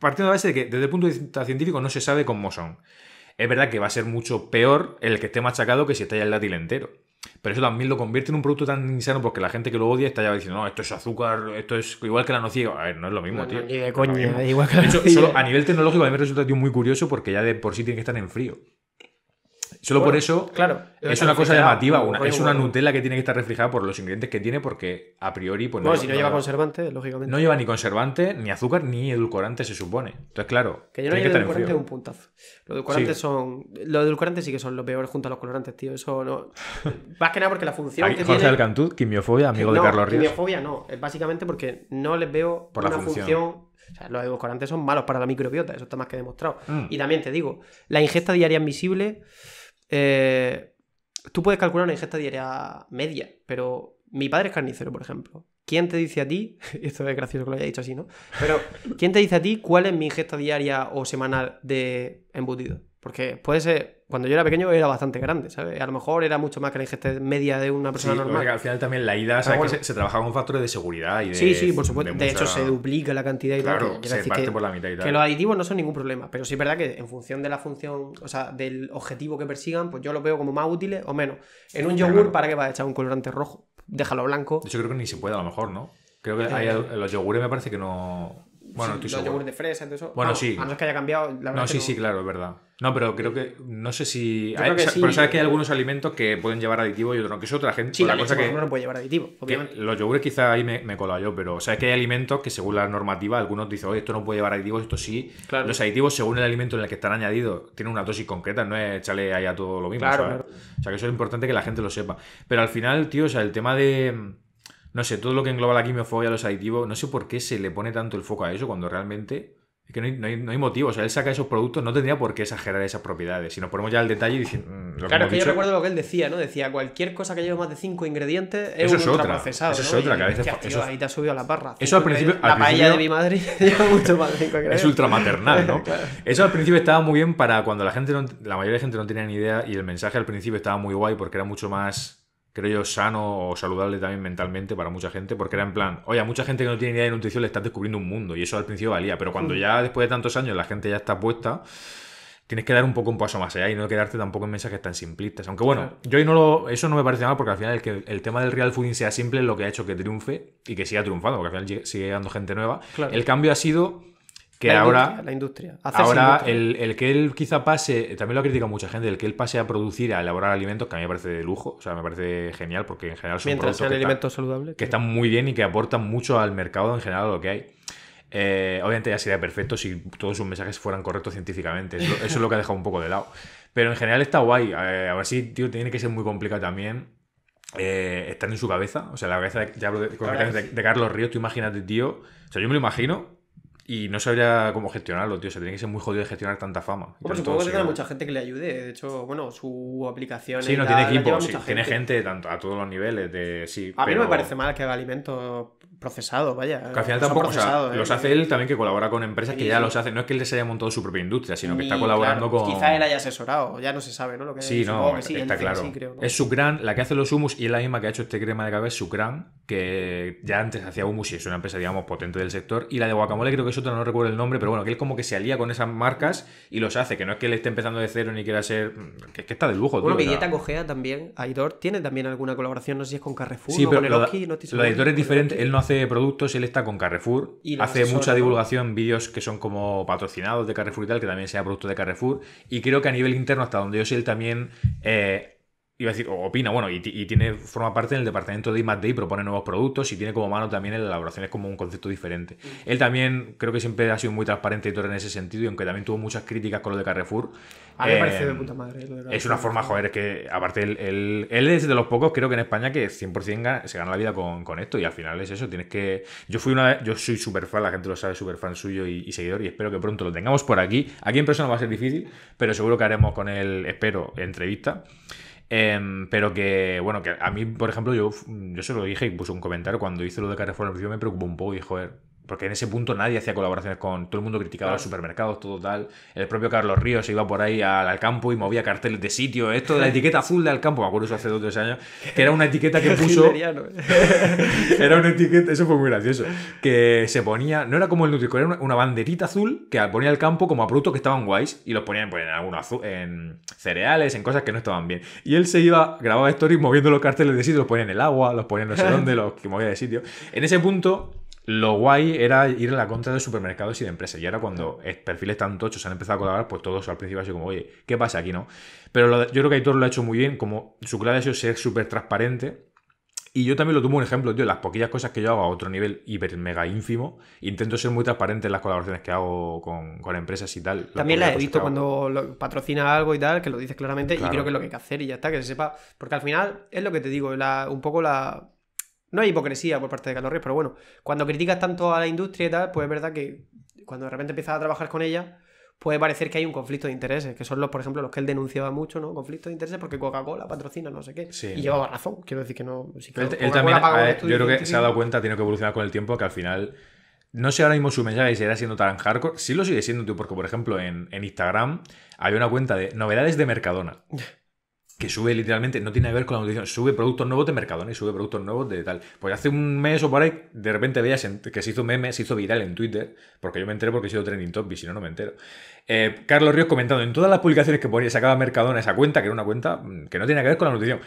Partiendo de la base de que desde el punto de vista científico no se sabe cómo son. Es verdad que va a ser mucho peor el que esté machacado que si está ya el dátil entero. Pero eso también lo convierte en un producto tan insano porque la gente que lo odia está ya diciendo, no, esto es azúcar, esto es igual que la nociva. A ver, no es lo mismo, tío. a nivel tecnológico a mí me resulta muy curioso porque ya de por sí tiene que estar en frío. Solo por eso claro, es una cosa llamativa. es una Nutella que tiene que estar reflejada por los ingredientes que tiene, porque a priori. Pues, no, si no, lleva conservante, lógicamente. No lleva ni conservante, ni azúcar, ni edulcorante, se supone. Entonces, claro. Que yo no lleva edulcorante un puntazo. Los edulcorantes sí. son. Los edulcorantes sí que son los peores junto a los colorantes, tío. Eso no. Más que nada porque la función. que Jorge tiene... quimiofobia, amigo de Carlos Ríos. Quimiofobia no. Es básicamente porque no les veo por la función, o sea, los edulcorantes son malos para la microbiota, eso está más que demostrado. Mm. Y también te digo, la ingesta diaria invisible... Eh, tú puedes calcular una ingesta diaria media, pero mi padre es carnicero, por ejemplo. ¿Quién te dice a ti, esto es gracioso que lo haya dicho así, ¿no? Pero ¿quién te dice a ti cuál es mi ingesta diaria o semanal de embutido? Porque puede ser, cuando yo era pequeño era bastante grande, ¿sabes? A lo mejor era mucho más que la ingesta media de una persona sí, normal. Porque al final también la ida, se, trabajaba trabaja con factores de seguridad y de. Sí, sí, por supuesto. De, hecho, se duplica la cantidad y claro, tal. Se parte que, por la mitad y tal. Que los aditivos no son ningún problema, pero sí es verdad que en función de la función, o sea, del objetivo que persigan, pues yo lo veo como más útiles o menos. En un yogur, ¿para qué vas a echar un colorante rojo? Déjalo blanco. De hecho, creo que ni se puede, a lo mejor, ¿no? Creo que eh, los yogures me parece que no. Bueno, los seguro. de fresa, entonces eso. Bueno, sí. A no que haya cambiado la verdad No, sí, sí, claro, es verdad. No, pero creo que. No sé si. Hay, que sí. Pero sabes que hay algunos alimentos que pueden llevar aditivo y otros no, que es otra gente. Sí, la cosa que, no puede llevar aditivo, Los yogures quizá ahí me, me he colado yo, pero sabes que hay alimentos que según la normativa, algunos dicen, oye, esto no puede llevar aditivos, esto sí. Claro. Los aditivos, según el alimento en el que están añadidos, tienen una dosis concreta, no es echarle ahí a todo lo mismo. Claro, O sea que eso es importante que la gente lo sepa. Pero al final, tío, o sea, el tema de no sé, todo lo que engloba la quimiofobia, los aditivos, no sé por qué se le pone tanto el foco a eso cuando realmente es que no hay, no, hay, motivo. O sea, él saca esos productos, no tendría por qué exagerar esas propiedades. Si nos ponemos ya el detalle y dicen, mm, claro, que, yo recuerdo lo que él decía, ¿no? Decía, cualquier cosa que lleve más de cinco ingredientes es eso un ultraprocesado. eso es otra, que a veces. eso... ahí te ha subido la parra. Eso al principio. la paella de mi madre lleva mucho más de Es ultramaternal, ¿no? Eso al principio estaba muy bien para cuando la gente no, la mayoría de gente no tenía ni idea y el mensaje al principio estaba muy guay porque era mucho más creo yo, sano o saludable también mentalmente para mucha gente, porque era en plan, oye, a mucha gente que no tiene idea de nutrición le estás descubriendo un mundo, y eso al principio valía, pero cuando hmm. ya después de tantos años la gente ya está puesta, tienes que dar un poco un paso más allá y no quedarte tampoco en mensajes tan simplistas. Aunque bueno, yo hoy no lo, eso no me parece mal, porque al final el, que, el tema del real fooding sea simple es lo que ha hecho que triunfe y que siga triunfando, porque al final sigue llegando gente nueva. El cambio ha sido que ahora la industria ahora El, que él quizá pase también lo ha criticado mucha gente el que él pase a producir a elaborar alimentos que a mí me parece de lujo o sea me parece genial porque en general son productos que alimentos saludables que están muy bien y que aportan mucho al mercado en general lo que hay eh, obviamente ya sería perfecto si todos sus mensajes fueran correctos científicamente eso, es lo que ha dejado un poco de lado pero en general está guay ahora eh, sí tío tiene que ser muy complicado también eh, estar en su cabeza, o sea, la cabeza ya hablo de, Carlos Ríos, tú imagínate, tío, o sea, yo me lo imagino y no sabría cómo gestionarlo, tío. Se tiene que ser muy jodido gestionar tanta fama. Por supongo que tiene mucha gente que le ayude. De hecho, bueno, su aplicación. Sí, no tiene equipo, gente. tiene gente tanto, a todos los niveles. De, sí, a mí no me parece mal que haga Alimento procesado, vaya. al final tampoco, los eh. hace él también que colabora con empresas que ya los hacen. No es que él les haya montado su propia industria, sino que está colaborando con. Quizás él haya asesorado, ya no se sabe, ¿no? Lo que sí, no, está claro. Es su gran, la que hace los humus y es la misma que ha hecho este crema de cabeza, su gran, que ya antes hacía humus y es una empresa, digamos, potente del sector. Y la de guacamole creo que es otra, no recuerdo el nombre, pero bueno, que él como que se alía con esas marcas y los hace, que no es que él esté empezando de cero ni quiera ser. Mm, que, que está de lujo, Bueno, Cogea también, Aidor, tiene también alguna colaboración, no sé si es con Carrefour con el no es diferente, él no hace este productos, él está con Carrefour, y hace mucha divulgación, vídeos que son como patrocinados de Carrefour y tal, que también sea producto de Carrefour, y creo que a nivel interno, hasta donde yo sé, él también eh, a decir, opina, bueno, y, tiene, forma parte del departamento de I+.D. y propone nuevos productos y tiene como mano también en la elaboración, es como un concepto diferente. Mm. Él también creo que siempre ha sido muy transparente y todo en ese sentido, y aunque también tuvo muchas críticas con lo de Carrefour. parece de eh, puta madre. es una forma, joder, que aparte él, es de los pocos, creo que en España, que 100% se gana la vida con, esto y al final es eso, tienes que... Yo fui una vez yo soy súper fan, la gente lo sabe, súper fan suyo y, y, seguidor y espero que pronto lo tengamos por aquí. Aquí en persona va a ser difícil, pero seguro que haremos con él, espero, entrevista. Em, pero que, bueno, que a mí, por ejemplo, yo, yo se lo dije y puse un comentario cuando hice lo de Carrefour, yo me preocupó un poco y joder, porque en ese punto nadie hacía colaboraciones con todo el mundo criticaba los supermercados, todo tal. El propio Carlos Ríos se iba por ahí al, campo y movía carteles de sitio. Esto de la etiqueta azul del campo, me acuerdo eso hace dos o tres años, que era una etiqueta que puso. Eh. era una etiqueta, eso fue muy gracioso. Que se ponía, no era como el nutrico era una, banderita azul que ponía al campo como a productos que estaban guays y los ponían pues, en, algunos en cereales, en cosas que no estaban bien. Y él se iba, grababa stories moviendo los carteles de sitio, los ponía en el agua, los ponía no sé dónde, los que movía de sitio. En ese punto lo guay era ir en la contra de supermercados y de empresas. Y ahora cuando perfiles tan tochos han empezado a colaborar, pues todos al principio así como, oye, ¿qué pasa aquí, no? Pero yo creo que Aitor lo ha hecho muy bien, como su clave es ser súper transparente. Y yo también lo tomo un ejemplo, tío, las poquillas cosas que yo hago a otro nivel hiper mega ínfimo, intento ser muy transparente en las colaboraciones que hago con, con empresas y tal. También las la he visto cuando lo, patrocina algo y tal, que lo dices claramente y creo que es lo que hay que hacer y ya está, que se sepa, porque al final es lo que te digo, un poco la, no hay hipocresía por parte de Carlos pero bueno, cuando criticas tanto a la industria y tal, pues es verdad que cuando de repente empiezas a trabajar con ella, puede parecer que hay un conflicto de intereses, que son los, por ejemplo, los que él denunciaba mucho, ¿no? Conflicto de intereses porque Coca-Cola patrocina no sé qué. Y llevaba razón, quiero decir que no. él, también, yo creo que se ha dado cuenta, tiene que evolucionar con el tiempo, que al final. No sé ahora mismo su mensaje era siendo tan hardcore. Sí lo sigue siendo tú, porque por ejemplo en, en Instagram había una cuenta de novedades de Mercadona. que sube literalmente, no tiene que ver con la nutrición, sube productos nuevos de Mercadona y sube productos nuevos de tal. Pues hace un mes o por ahí, de repente veías que se hizo meme, se hizo viral en Twitter, porque yo me enteré porque he sido trending ...y si no, no me entero. Eh, Carlos Ríos comentando en todas las publicaciones que ponía, sacaba Mercadona esa cuenta, que era una cuenta mm, que no tiene que ver con la nutrición.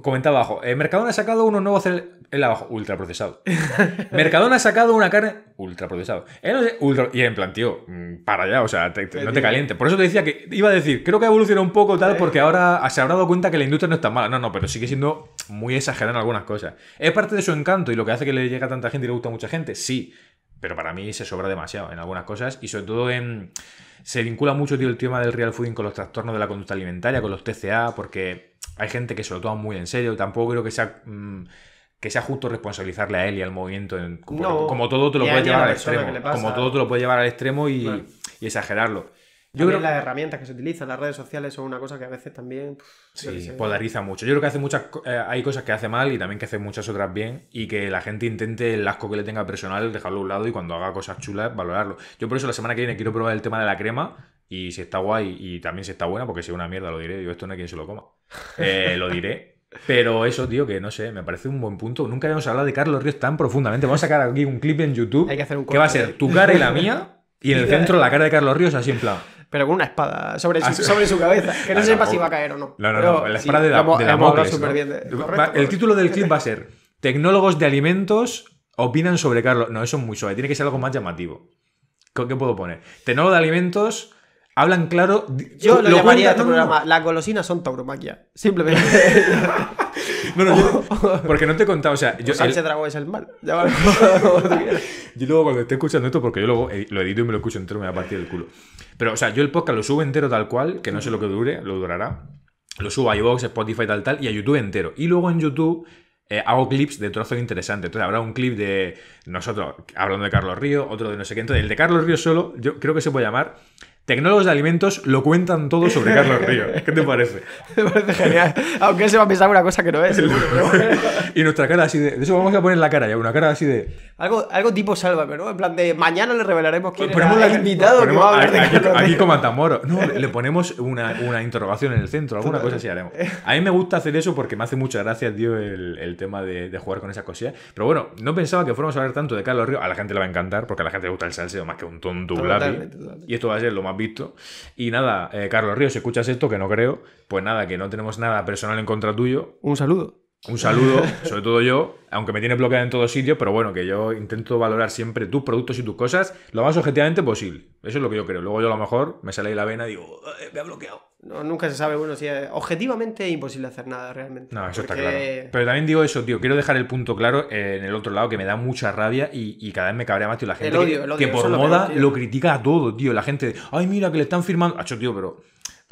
Comenta abajo. Eh, Mercadona ha sacado unos nuevos. El abajo, ultraprocesado. Mercadona ha sacado una carne ultraprocesado. y en plan, tío, mm, para allá, o sea, no te calientes. Por eso te decía que iba a decir, creo que ha evolucionado un poco tal, porque ahora se habrá dado cuenta que la industria no es tan mala. No, no, pero sigue siendo muy exagerada en algunas cosas. ¿Es parte de su encanto y lo que hace que le llegue a tanta gente y le gusta a mucha gente? Sí. Pero para mí se sobra demasiado en algunas cosas y sobre todo en. Se vincula mucho, tío, el tema del real fooding con los trastornos de la conducta alimentaria, con los TCA, porque hay gente que se lo toma muy en serio. Tampoco creo que sea. Mm, que sea justo responsabilizarle a él y al movimiento. En, como, todo te lo puede llevar al extremo. Como todo lo puede llevar al extremo y, exagerarlo. Yo creo que las herramientas que se utilizan, las redes sociales son una cosa que a veces también polariza mucho. Yo creo que hace muchas eh, hay cosas que hace mal y también que hace muchas otras bien y que la gente intente el asco que le tenga personal dejarlo a un lado y cuando haga cosas chulas valorarlo. Yo por eso la semana que viene quiero probar el tema de la crema y si está guay y también si está buena, porque si es una mierda lo diré, yo esto no hay quien se lo coma. Eh, lo diré. Pero eso, tío, que no sé, me parece un buen punto. Nunca habíamos hablado de Carlos Ríos tan profundamente. Vamos a sacar aquí un clip en YouTube. Hay que va a ser tu cara y la mía, y en el centro la cara de Carlos Ríos, así en plan. Pero con una espada sobre su, sobre su cabeza. Que no, sepa si va a caer o no. No, no, no. La espada de, la, el título del clip va a ser Tecnólogos de alimentos opinan sobre Carlos. No, eso es muy suave. Tiene que ser algo más llamativo. ¿Qué puedo poner? Tecnólogo de alimentos Hablan claro. Yo lo, llamaría este Las golosinas son tauromaquia. Simplemente. no, porque no te he contado, o sea, yo. es el mal. yo luego cuando esté escuchando esto, porque yo luego eh, lo edito y me lo escucho entero, me va a partir el culo. Pero, o sea, yo el podcast lo subo entero tal cual, que no sé lo que dure, lo durará. Lo subo a iVoox, Spotify, tal, tal, y a YouTube entero. Y luego en YouTube. Eh, hago clips de trozos interesantes. Entonces habrá un clip de nosotros hablando de Carlos Río, otro de no sé qué. Entonces, el de Carlos Río solo, yo creo que se puede llamar Tecnólogos de alimentos lo cuentan todo sobre Carlos Río. ¿Qué te parece? Me parece genial. Aunque se va a pensar una cosa que no es. y nuestra cara así de. De eso vamos a poner la cara ya, una cara así de. Algo, algo tipo sálvame, ¿no? En plan de mañana le revelaremos quién ponemos la, invitado Aquí, como No, le ponemos una, interrogación en el centro, alguna cosa así haremos. A mí me gusta hacer eso porque me hace mucha gracia, tío, el, tema de, jugar con esas cosillas. Pero bueno, no pensaba que fuéramos a hablar tanto de Carlos Río. A la gente le va a encantar porque a la gente le gusta el salseo más que un tonto. Y esto va a ser lo más visto. Y nada, eh, Carlos Ríos, escuchas esto, que no creo, pues nada, que no tenemos nada personal en contra tuyo. Un saludo. Un saludo, sobre todo yo, aunque me tienes bloqueado en todos sitios, pero bueno, que yo intento valorar siempre tus productos y tus cosas lo más objetivamente posible. Eso es lo que yo creo. Luego yo a lo mejor me sale ahí la vena y digo, me ha bloqueado. nunca se sabe, bueno, si eh, objetivamente es imposible hacer nada realmente. No, eso está claro. Pero también digo eso, tío, quiero dejar el punto claro eh, en el otro lado, que me da mucha rabia y, cada vez me cabrea más, tío, la gente que, por moda lo, critica a todo, tío. La gente, ay, mira, que le están firmando. Ah, Hacho, tío, pero...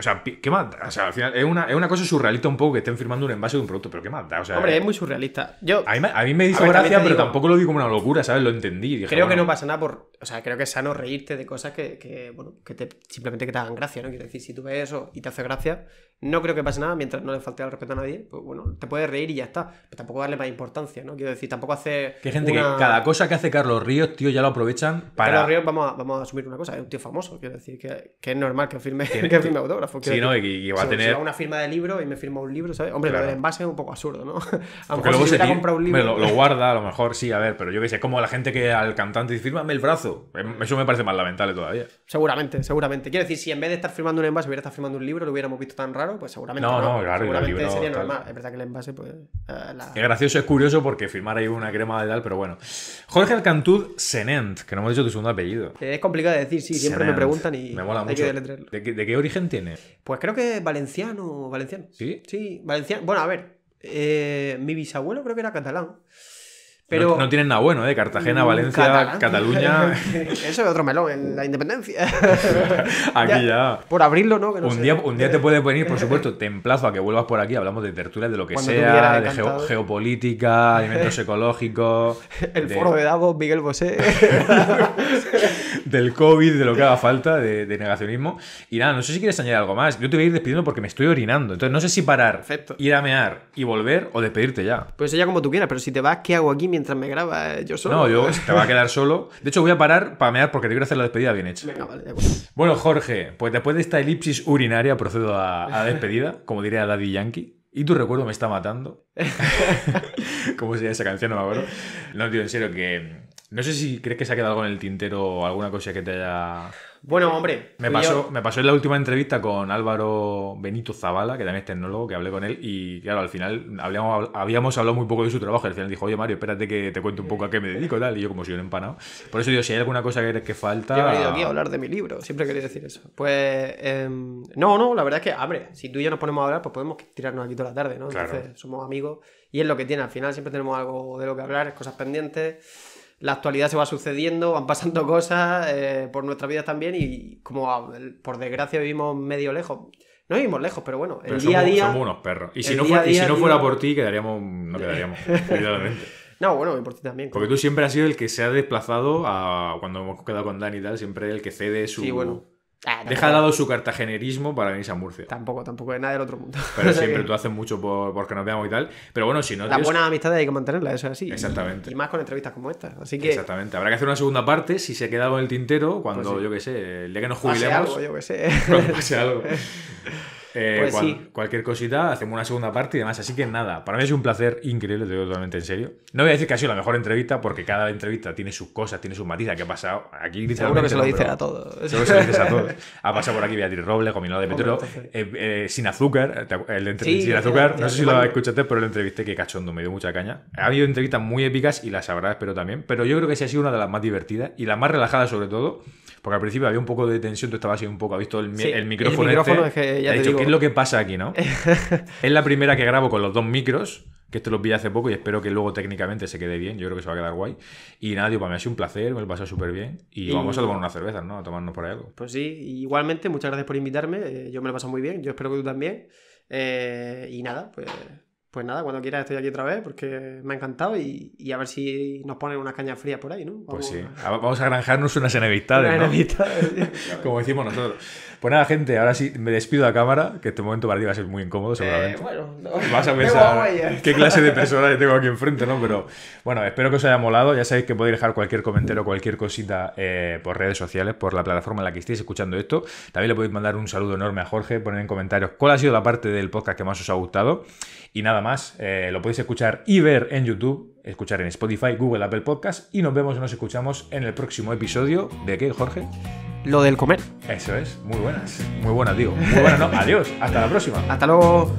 O sea, ¿qué más O sea, al final es una, es una cosa surrealista un poco que estén firmando un envase de un producto, pero ¿qué más O sea, Hombre, es muy surrealista. Yo, a, mí, a mí me hizo gracia, pero tampoco lo vi como una locura, ¿sabes? Lo entendí. creo que no pasa nada por... O sea, creo que es sano reírte de cosas que, que bueno, que te, simplemente que te hagan gracia, ¿no? Quiero decir, si tú ves eso y te hace gracia, no creo que pase nada mientras no le falte el respeto a nadie. Pues bueno, te puedes reír y ya está. Pero tampoco darle más importancia, ¿no? Quiero decir, tampoco hace. Que gente que cada cosa que hace Carlos Ríos, tío, ya lo aprovechan para. Carlos Ríos, vamos a, vamos a asumir una cosa, es un tío famoso. Quiero decir que, que es normal que firme, que, firme Sí, no, y, va a tener. una firma de libro y me firma un libro, ¿sabes? Hombre, lo del envase es un poco absurdo, ¿no? A si compra un libro. Lo, guarda, a lo mejor sí, a ver, pero yo que sé, como la gente que al cantante dice, fírmame el brazo. Em, eso me parece más lamentable todavía. Seguramente, seguramente. Quiero decir, si en vez de estar firmando un envase hubiera estado firmando un libro, lo hubiéramos visto tan raro, pues seguramente. No, no, claro, seguramente libro, sería normal. Es verdad que el envase, pues. Eh, gracioso, es curioso porque firmar ahí una crema de tal, pero bueno. Jorge Alcantud Senent, que no hemos dicho tu segundo apellido. Es complicado de decir, sí, siempre me preguntan y. Me mucho. Hay que ¿De, qué, ¿De, qué origen tiene? Pues creo que valenciano, valenciano. ¿Sí? Sí, valenciano. Bueno, a ver, eh, mi bisabuelo creo que era catalán. No, tienen nada bueno, ¿eh? Cartagena, mm, Valencia, Cataluña. Eso es otro melón, en la independencia. aquí ya, Por abrirlo, ¿no? un, día, te puede venir, por supuesto, te emplazo a que vuelvas por aquí. Hablamos de tertulias, de lo que sea, de geopolítica, alimentos ecológicos. El foro de Davos, Miguel Bosé. Del COVID, de lo que haga falta, de, negacionismo. Y nada, no sé si quieres añadir algo más. Yo te voy a ir despidiendo porque me estoy orinando. Entonces, no sé si parar, Perfecto. ir a mear y volver o despedirte ya. Pues ya como tú quieras, pero si te vas, ¿qué hago aquí mientras me graba eh, yo solo. No, yo te va a quedar solo. De hecho, voy a parar para mear porque te quiero hacer la despedida bien hecha. Venga, vale, Bueno, Jorge, pues después de esta elipsis urinaria procedo a, a despedida, como diría Daddy Yankee. Y tu recuerdo me está matando. ¿Cómo sería esa canción? No me acuerdo. No, tío, en serio, que no sé si crees que se ha quedado algo en el tintero o alguna cosa que te haya. Bueno, hombre. Me pasó, me pasó en la última entrevista con Álvaro Benito Zavala, que también es tecnólogo, que hablé con él, y claro, al final habíamos, habíamos hablado muy poco de su trabajo. Y al final dijo, oye Mario, espérate que te cuento un poco a qué me dedico, tal. Y yo, como soy un empanado. Por eso digo, si hay alguna cosa que, que falta. Yo he venido aquí a hablar de mi libro, siempre quería decir eso. Pues. Em, no, no, la verdad es que, hombre, si tú y yo nos ponemos a hablar, pues podemos tirarnos aquí toda la tarde, ¿no? Entonces, somos amigos. Y es lo que tiene, al final siempre tenemos algo de lo que hablar, cosas pendientes la actualidad se va sucediendo, van pasando cosas eh, por nuestra vida también y como ah, por desgracia vivimos medio lejos. No vivimos lejos, pero bueno, el día a día... Somos unos perros. Y si, no, fuera, por ti, quedaríamos... No quedaríamos, No, bueno, por ti también. Porque tú siempre has sido el que se ha desplazado a... Cuando hemos quedado con Dani y tal, siempre el que cede su... Sí, bueno Ah, Deja dado su cartagenerismo para venirse a Murcia. Tampoco, tampoco es nada del otro mundo. Pero siempre tú haces mucho por, porque nos veamos y tal. Pero bueno, si no. la buena amistad amistad hay que mantenerla eso es así. Exactamente. Y, más con entrevistas como esta. Así que. Exactamente. Habrá que hacer una segunda parte si se quedado en el tintero cuando, pues yo qué sé, el día que nos jubilemos. Pase algo, yo qué sé. algo. Eh, pues cualquier cosita, hacemos una segunda parte y demás. Así que nada, para mí es un placer increíble, te digo totalmente en serio. No voy a decir que ha sido la mejor entrevista, porque cada entrevista tiene sus cosas, tiene sus matices que ha pasado. Aquí Seguro que se lo dicen a todos. que se lo dices a todos. Ha pasado por aquí Beatriz Robles, Combinado de Petro, eh, eh, sin azúcar. El sin azúcar, no sé si lo escuchaste, pero lo entrevisté que cachondo, me dio mucha caña. Ha habido entrevistas muy épicas y las habrá, pero también. Pero yo creo que sí ha sido una de las más divertidas y la más relajada, sobre todo. Porque al principio había un poco de tensión, tú estabas así un poco, has visto el, micrófono. El este? micrófono es que ya te dicho, ¿qué es lo que pasa aquí, no? es la primera que grabo con los dos micros, que esto lo vi hace poco y espero que luego técnicamente se quede bien, yo creo que se va a quedar guay. Y nada, tío, para mí ha sido un placer, me lo he pasado súper bien y, vamos a tomar una cerveza, ¿no? A tomarnos por algo. Pues sí, igualmente, muchas gracias por invitarme, eh, yo me lo he pasado muy bien, yo espero que tú también. Eh, y nada, pues pues nada, cuando quieras estoy aquí otra vez porque me ha encantado y, a ver si nos ponen una caña fría por ahí, ¿no? pues sí, ah, vamos a granjarnos unas enemistades. Una ¿no? Como decimos nosotros. Pues nada, gente, ahora sí me despido la cámara, que este momento para ti va a ser muy incómodo, eh, seguramente. bueno, Vas a pensar qué clase de persona tengo aquí enfrente, ¿no? Pero bueno, espero que os haya molado. Ya sabéis que podéis dejar cualquier comentario, cualquier cosita eh, por redes sociales, por la plataforma en la que estéis escuchando esto. También le podéis mandar un saludo enorme a Jorge, poner en comentarios cuál ha sido la parte del podcast que más os ha gustado. Y nada más, eh, lo podéis escuchar y ver en YouTube, escuchar en Spotify, Google, Apple Podcast y nos vemos nos escuchamos en el próximo episodio de ¿Qué, Jorge? Lo del comer. Eso es, muy buenas, muy buenas digo. Muy buenas, no, adiós, hasta la próxima. Hasta luego.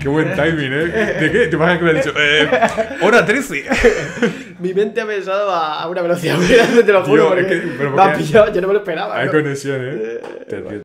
Qué buen timing, ¿eh? ¿De qué? ¿Te imaginas que me han dicho? Eh, hora 13. Mi mente ha pensado a, una velocidad te lo juro. porque es que, me ha pillado, yo no me lo esperaba. Hay conexión, ¿eh? eh.